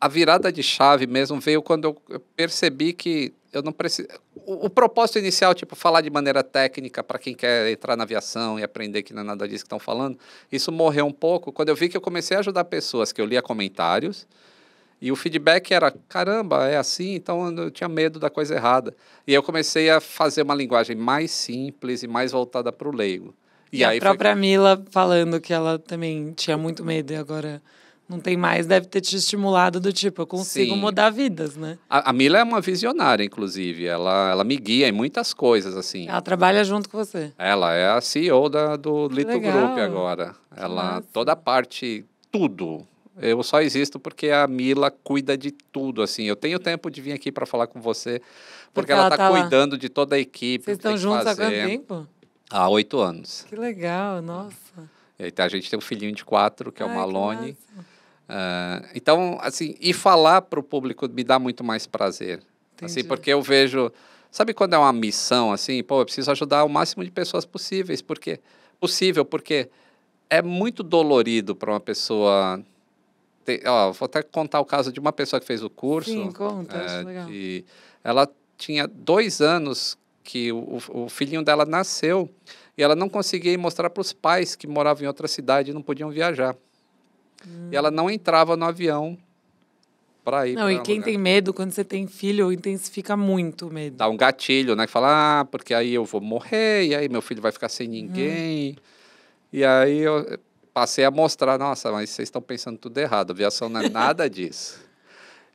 a virada de chave mesmo veio quando eu percebi que eu não preciso. O, o, propósito inicial, tipo, falar de maneira técnica para quem quer entrar na aviação e aprender que não é nada disso que estão falando, isso morreu um pouco quando eu vi que eu comecei a ajudar pessoas que eu lia comentários e o feedback era: caramba, é assim, então eu tinha medo da coisa errada. E eu comecei a fazer uma linguagem mais simples e mais voltada para o leigo. E, e a própria foi... Mila falando que ela também tinha muito medo e agora não tem mais, deve ter te estimulado do tipo, eu consigo Sim. mudar vidas, né? A, a Mila é uma visionária, inclusive. Ela, ela me guia em muitas coisas, assim. Ela trabalha junto com você. Ela é a CEO da, do que Lito legal. Group agora. Ela, Nossa. toda a parte, tudo. Eu só existo porque a Mila cuida de tudo, assim. Eu tenho tempo de vir aqui para falar com você, porque, porque ela, está tá, tá cuidando lá. de toda a equipe. Vocês estão juntos fazer. há quanto tempo? Há oito anos. Que legal, nossa. E tá, a gente tem um filhinho de quatro, que Ai, é o Malone. Uh, então, assim, e falar para o público me dá muito mais prazer. Assim, Entendi. Assim, porque eu vejo. Sabe quando é uma missão, assim, pô, eu preciso ajudar o máximo de pessoas possíveis, porque. Possível, porque é muito dolorido para uma pessoa. Ter, ó, vou até contar o caso de uma pessoa que fez o curso. Sim, conta, é, legal. De, ela tinha dois anos que o, o filhinho dela nasceu e ela não conseguia mostrar para os pais que moravam em outra cidade e não podiam viajar. Hum. E ela não entrava no avião para ir. Não, pra e quem lugar. tem medo, quando você tem filho, intensifica muito o medo. Dá um gatilho, né? Que fala, ah, porque aí eu vou morrer, e aí meu filho vai ficar sem ninguém. Hum. E aí eu passei a mostrar, nossa, mas vocês estão pensando tudo errado, aviação não é nada disso.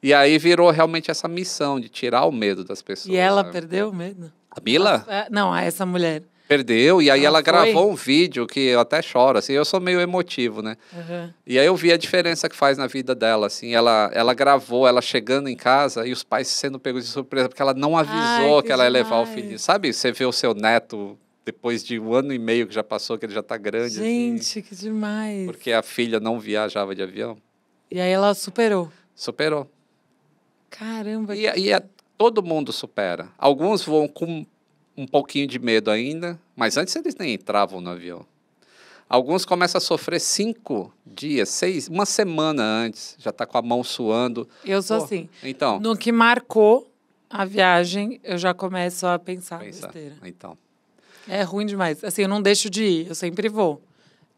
E aí virou realmente essa missão de tirar o medo das pessoas. E ela perdeu o medo? A Bila? Nossa, é, não, essa mulher. Perdeu, e aí ah, ela foi? gravou um vídeo que eu até choro, assim, eu sou meio emotivo, né? Uhum. E aí eu vi a diferença que faz na vida dela, assim, ela, ela gravou, ela chegando em casa e os pais sendo pegos de surpresa, porque ela não avisou Ai, que, que ela ia levar o filho. Sabe, você vê o seu neto depois de um ano e meio que já passou, que ele já está grande. Assim. Gente, assim, que demais! Porque a filha não viajava de avião. E aí ela superou. Superou. Caramba. E, que... e a, todo mundo supera. Alguns voam com um pouquinho de medo ainda, mas antes eles nem entravam no avião. Alguns começam a sofrer cinco dias, seis, uma semana antes, já está com a mão suando. Eu sou Pô, assim. Então. No que marcou a viagem, eu já começo a pensar, besteira. Então. É ruim demais. Assim, eu não deixo de ir, eu sempre vou.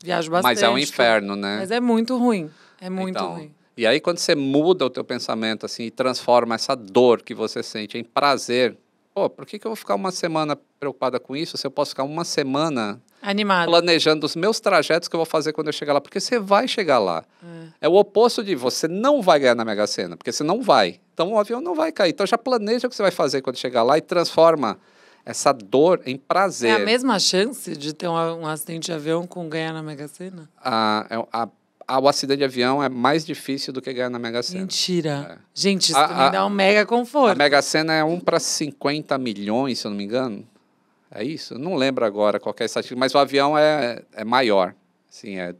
Viajo bastante. Mas é um tipo, inferno, né? Mas é muito ruim. É muito então, ruim. E aí, quando você muda o teu pensamento, assim, e transforma essa dor que você sente em prazer, pô, por que, que eu vou ficar uma semana preocupada com isso se eu posso ficar uma semana Animado. planejando os meus trajetos que eu vou fazer quando eu chegar lá? Porque você vai chegar lá. É, é o oposto de você não vai ganhar na Mega Sena, porque você não vai. Então o avião não vai cair. Então já planeja o que você vai fazer quando chegar lá e transforma essa dor em prazer. É a mesma chance de ter um, um acidente de avião com ganhar na Mega Sena? Ah, é, a, o acidente de avião é mais difícil do que ganhar na Mega Sena. Mentira. É. Gente, isso a, a, me dá um mega conforto. A Mega Sena é 1 para 50 milhões, se eu não me engano. É isso? não lembro agora qualquer é estatística, mas o avião é, é maior. Assim, é,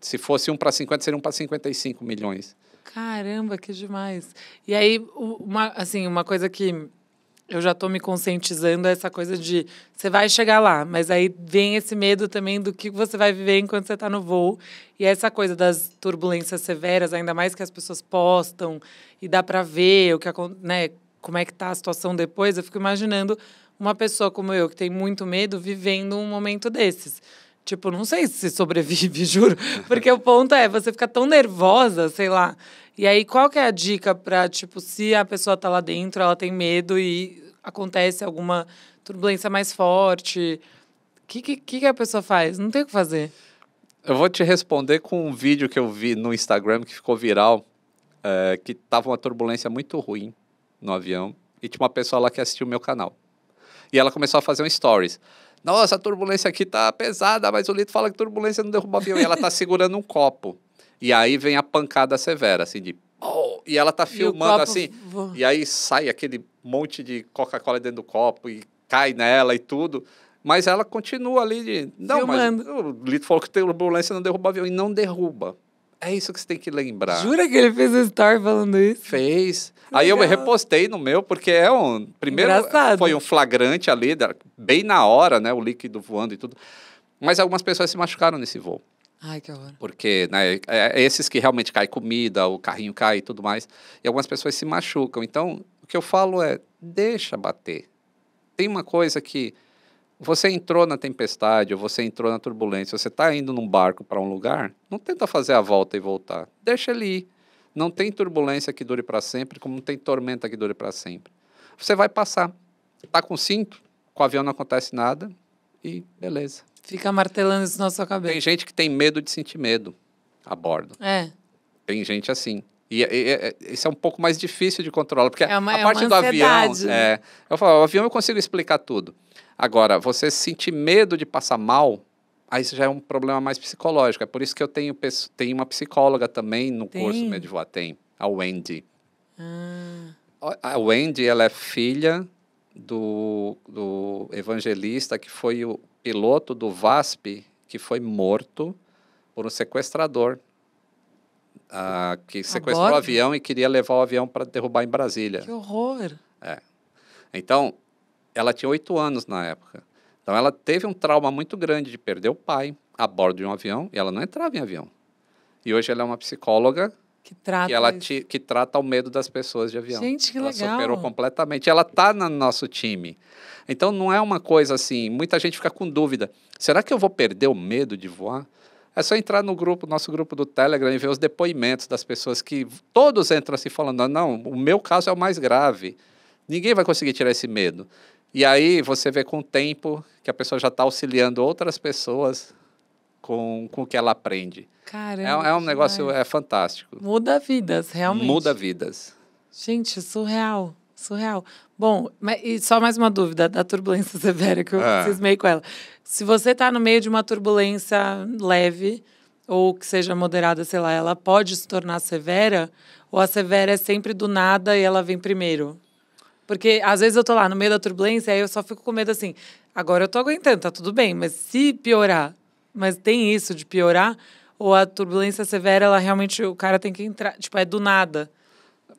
se fosse 1 para 50, seria 1 para 55 milhões. Caramba, que demais. E aí, uma, assim, uma coisa que eu já estou me conscientizando é essa coisa de você vai chegar lá, mas aí vem esse medo também do que você vai viver enquanto você está no voo. E é essa coisa das turbulências severas, ainda mais que as pessoas postam e dá para ver o que né, como é que tá a situação depois, eu fico imaginando uma pessoa como eu que tem muito medo vivendo um momento desses. Tipo, não sei se sobrevive, juro. Porque o ponto é, você fica tão nervosa, sei lá. E aí, qual que é a dica para, tipo, se a pessoa tá lá dentro, ela tem medo e acontece alguma turbulência mais forte? O que, que, que a pessoa faz? Não tem o que fazer. Eu vou te responder com um vídeo que eu vi no Instagram que ficou viral, é, que tava uma turbulência muito ruim no avião e tinha uma pessoa lá que assistiu o meu canal. E ela começou a fazer um stories. Nossa, a turbulência aqui tá pesada, mas o Lito fala que turbulência não derruba o avião. E ela tá segurando um copo. E aí vem a pancada severa, assim, de. Oh! E ela tá filmando e assim. E aí sai aquele monte de Coca-Cola dentro do copo e cai nela e tudo. Mas ela continua ali de. Não, Filmando. mas o Lito falou que tem turbulência não derruba o avião. E não derruba. É isso que você tem que lembrar. Jura que ele fez um story falando isso? Fez. Aí eu repostei no meu, porque é um. Primeiro Engraçado. foi um flagrante ali, bem na hora, né? O líquido voando e tudo. Mas algumas pessoas se machucaram nesse voo. Ai, que horror. Porque, né, é, é esses que realmente cai comida, o carrinho cai e tudo mais. E algumas pessoas se machucam. Então, o que eu falo é, deixa bater. Tem uma coisa que você entrou na tempestade, ou você entrou na turbulência, você está indo num barco para um lugar, não tenta fazer a volta e voltar. Deixa ele ir. Não tem turbulência que dure para sempre, como não tem tormenta que dure para sempre. Você vai passar. Está com cinto, com o avião não acontece nada e beleza. Fica martelando isso na sua cabeça. Tem gente que tem medo de sentir medo a bordo. É. Tem gente assim. E, e, é, e é, é, isso é um pouco mais difícil de controlar, porque é uma, a é parte do avião. Né? É, eu falo, o avião eu consigo explicar tudo. Agora, você sentir medo de passar mal, aí já é um problema mais psicológico. É por isso que eu tenho, tenho uma psicóloga também no tem. curso tem a Wendy. Ah. A Wendy, ela é filha do, do evangelista que foi o piloto do VASP que foi morto por um sequestrador ah, que sequestrou Agora? o avião e queria levar o avião para derrubar em Brasília. Que horror! É. Então, ela tinha oito anos na época. Então, ela teve um trauma muito grande de perder o pai a bordo de um avião e ela não entrava em avião. E hoje ela é uma psicóloga que trata, que, ela te, que trata o medo das pessoas de avião. Gente, que ela legal. Ela superou completamente. Ela está no nosso time. Então não é uma coisa assim. Muita gente fica com dúvida. Será que eu vou perder o medo de voar? É só entrar no grupo, nosso grupo do Telegram e ver os depoimentos das pessoas que todos entram assim falando: ah, não, o meu caso é o mais grave. Ninguém vai conseguir tirar esse medo. E aí você vê com o tempo que a pessoa já está auxiliando outras pessoas com, com o que ela aprende. Caramba. É, é um negócio é fantástico. Muda vidas, realmente. Muda vidas. Gente, surreal. Surreal. Bom, mas, e só mais uma dúvida da turbulência severa que eu ah. cismei com ela. Se você está no meio de uma turbulência leve, ou que seja moderada, sei lá, ela pode se tornar severa? Ou a severa é sempre do nada e ela vem primeiro? Porque às vezes eu tô lá no meio da turbulência e aí eu só fico com medo assim, agora eu tô aguentando, tá tudo bem, mas se piorar, mas tem isso de piorar, ou a turbulência severa, ela realmente, o cara tem que entrar, tipo, é do nada.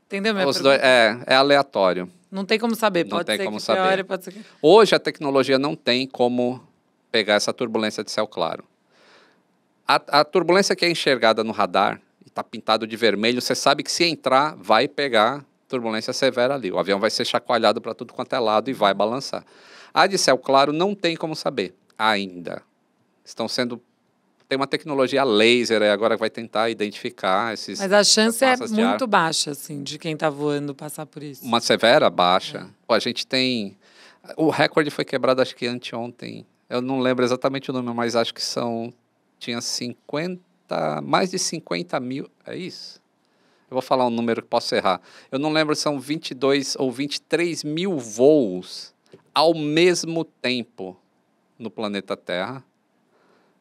Entendeu? Minha Os dois, é, é aleatório. Não tem como saber, não tem ser como saber. Piore, pode ser que... Hoje a tecnologia não tem como pegar essa turbulência de céu claro. A, a turbulência que é enxergada no radar e está pintado de vermelho, você sabe que se entrar, vai pegar turbulência severa ali. O avião vai ser chacoalhado para tudo quanto é lado e vai balançar. A de céu claro não tem como saber ainda estão sendo tem uma tecnologia laser, agora vai tentar identificar esses. Mas a chance é muito baixa, assim, de quem está voando passar por isso. Uma severa baixa. É. a gente tem. O recorde foi quebrado, acho que anteontem. Eu não lembro exatamente o número, mas acho que são. Tinha 50. Mais de 50 mil. É isso? Eu vou falar um número que posso errar. Eu não lembro se são 22 ou 23 mil voos ao mesmo tempo no planeta Terra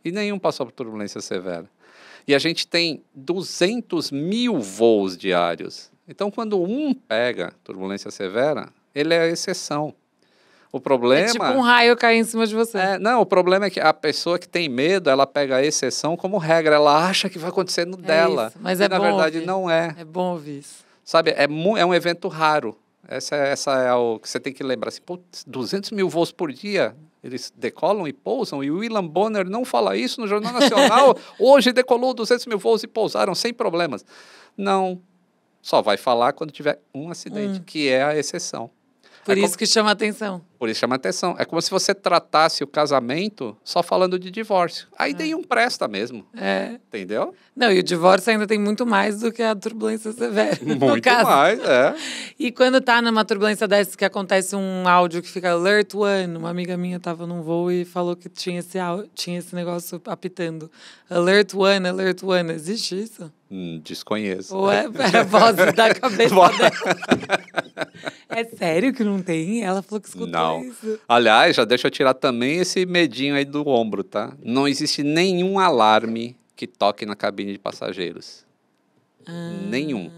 e nenhum passou por turbulência severa. E a gente tem 200 mil voos diários. Então, quando um pega turbulência severa, ele é a exceção. O problema. É tipo um raio cair em cima de você. É, não, o problema é que a pessoa que tem medo, ela pega a exceção como regra. Ela acha que vai acontecer no é dela. Isso, mas e é na bom. Na verdade, ouvir. não é. É bom ouvir isso. Sabe? É, é um evento raro. Essa, é, essa é o que você tem que lembrar. Assim, putz, 200 mil voos por dia eles decolam e pousam, e o William Bonner não fala isso no Jornal Nacional. Hoje decolou 200 mil voos e pousaram sem problemas. Não, só vai falar quando tiver um acidente, hum. que é a exceção. Por é isso como... que chama atenção. Por isso chama atenção. É como se você tratasse o casamento só falando de divórcio. Aí é. um presta mesmo. É. Entendeu? Não, e o divórcio ainda tem muito mais do que a turbulência severa. Muito mais, é. E quando tá numa turbulência dessas que acontece um áudio que fica alert one, uma amiga minha tava num voo e falou que tinha esse, tinha esse negócio apitando. Alert one, alert one. Existe isso? Hum, desconheço. Ou é, era é a voz da cabeça dela. é sério que não tem? Ela falou que escutou. Não legal. É Aliás, já deixa eu tirar também esse medinho aí do ombro, tá? Não existe nenhum alarme que toque na cabine de passageiros. Ah. Nenhum.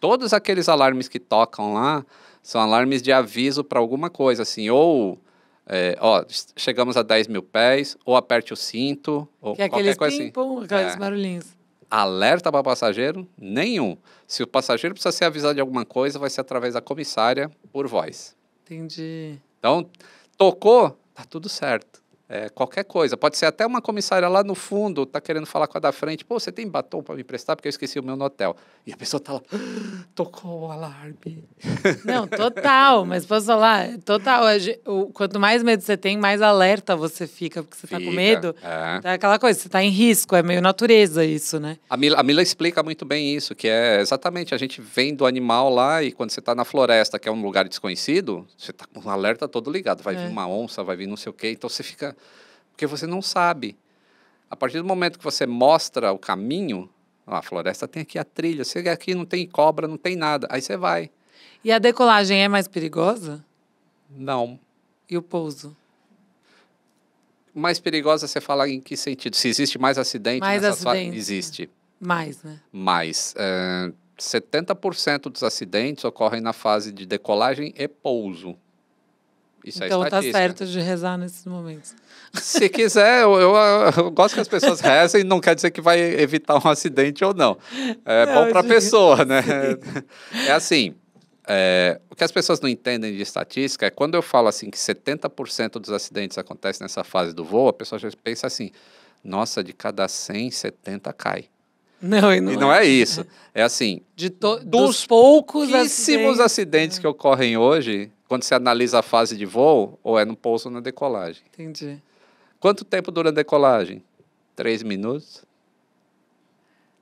Todos aqueles alarmes que tocam lá são alarmes de aviso para alguma coisa, assim, ou é, ó, chegamos a 10 mil pés, ou aperte o cinto, ou que é qualquer coisa assim. Pum, aqueles é. barulhinhos. Alerta para passageiro? Nenhum. Se o passageiro precisa ser avisado de alguma coisa, vai ser através da comissária por voz. Entendi. Então, tocou, tá tudo certo. É, qualquer coisa. Pode ser até uma comissária lá no fundo, está querendo falar com a da frente, pô, você tem batom para me emprestar porque eu esqueci o meu no hotel. E a pessoa está lá, ah, tocou o alarme. Não, total, mas posso falar, total. Quanto mais medo você tem, mais alerta você fica, porque você está com medo. É. Tá aquela coisa, você está em risco, é meio natureza isso, né? A Mila, a Mila explica muito bem isso, que é exatamente, a gente vem do animal lá e quando você está na floresta, que é um lugar desconhecido, você está com o alerta todo ligado, vai é. vir uma onça, vai vir não sei o quê, então você fica porque você não sabe. A partir do momento que você mostra o caminho, a floresta tem aqui a trilha, você aqui não tem cobra, não tem nada, aí você vai. E a decolagem é mais perigosa? Não. E o pouso? Mais perigosa você fala em que sentido? Se existe mais acidente mais acidentes acidente. Existe. Mais, né? Mais. É, 70% dos acidentes ocorrem na fase de decolagem e pouso. Isso é então é tá certo de rezar nesses momentos. Se quiser, eu, eu, eu, gosto que as pessoas rezem, não quer dizer que vai evitar um acidente ou não. É não, bom para a pessoa, né? É assim, é, o que as pessoas não entendem de estatística é quando eu falo assim que 70% dos acidentes acontecem nessa fase do voo, a pessoa já pensa assim, nossa, de cada 100, 70 cai. Não, e não, e é não é. é. isso. Né? É assim, de to... dos, poucos acidentes. acidentes né? que ocorrem hoje, quando você analisa a fase de voo, ou é no pouso ou na decolagem. Entendi. Quanto tempo dura a decolagem? Três minutos?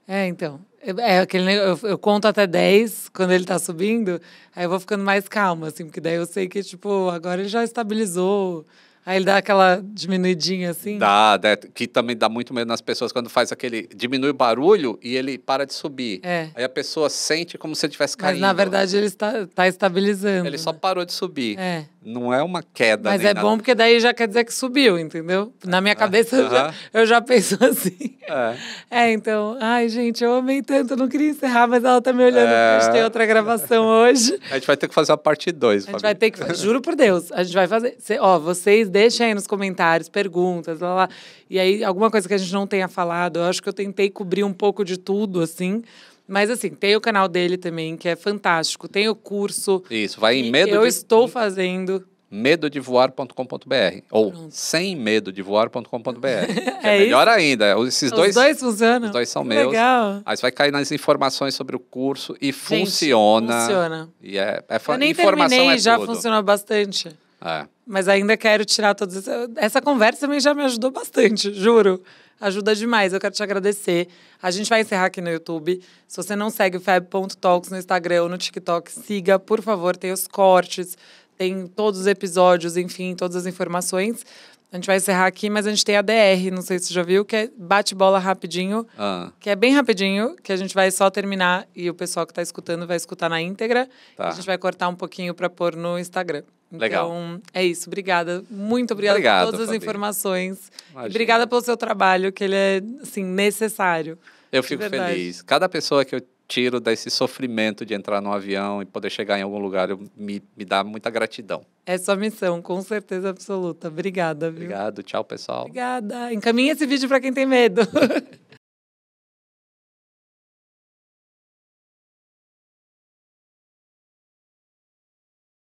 É, então. É, aquele, eu, eu conto até 10 quando ele tá subindo, aí eu vou ficando mais calma, assim, porque daí eu sei que, tipo, agora ele já estabilizou, Aí ele dá aquela diminuidinha assim? Dá, que também dá muito medo nas pessoas quando faz aquele. diminui o barulho e ele para de subir. É. Aí a pessoa sente como se estivesse caindo. Mas na verdade ele está tá estabilizando. Ele né? só parou de subir. É. Não é uma queda. Mas é nada. bom porque daí já quer dizer que subiu, entendeu? Na minha ah, cabeça eu, já, eu já penso assim. É. é. então. Ai, gente, eu amei tanto, eu não queria encerrar, mas ela tá me olhando é. a gente tem é. outra gravação hoje. A gente vai ter que fazer a parte 2. A gente família. vai ter que. Juro por Deus, a gente vai fazer. Cê, ó, vocês deixem aí nos comentários perguntas, lá, lá. E aí, alguma coisa que a gente não tenha falado, eu acho que eu tentei cobrir um pouco de tudo, assim. Mas assim, tem o canal dele também, que é fantástico. Tem o curso. Isso, vai em medo. Eu de... estou fazendo medodevoar.com.br ou sem medo de voar.com.br. é, é melhor ainda. Esses os dois, dois funcionam. Os dois são meus. Legal. Aí você vai cair nas informações sobre o curso e Gente, funciona. Funciona. E é, é Eu nem informação terminei, é já tudo. funcionou bastante. É. Mas ainda quero tirar todas Esses... Essa conversa também já me ajudou bastante, juro. Ajuda demais. Eu quero te agradecer. A gente vai encerrar aqui no YouTube. Se você não segue o Fab.talks no Instagram ou no TikTok, siga, por favor. Tem os cortes, tem todos os episódios, enfim, todas as informações. A gente vai encerrar aqui, mas a gente tem a DR, não sei se você já viu, que é bate-bola rapidinho, ah. que é bem rapidinho, que a gente vai só terminar e o pessoal que está escutando vai escutar na íntegra. Tá. A gente vai cortar um pouquinho para pôr no Instagram. Legal. Então, é isso. Obrigada. Muito obrigada Obrigado, por todas as informações. Imagina. Obrigada pelo seu trabalho, que ele é, assim, necessário. Eu fico feliz. Cada pessoa que eu tiro desse sofrimento de entrar num avião e poder chegar em algum lugar, eu, me, me dá muita gratidão. É sua missão, com certeza absoluta. Obrigada, viu? Obrigado. Tchau, pessoal. Obrigada. Encaminhe esse vídeo para quem tem medo.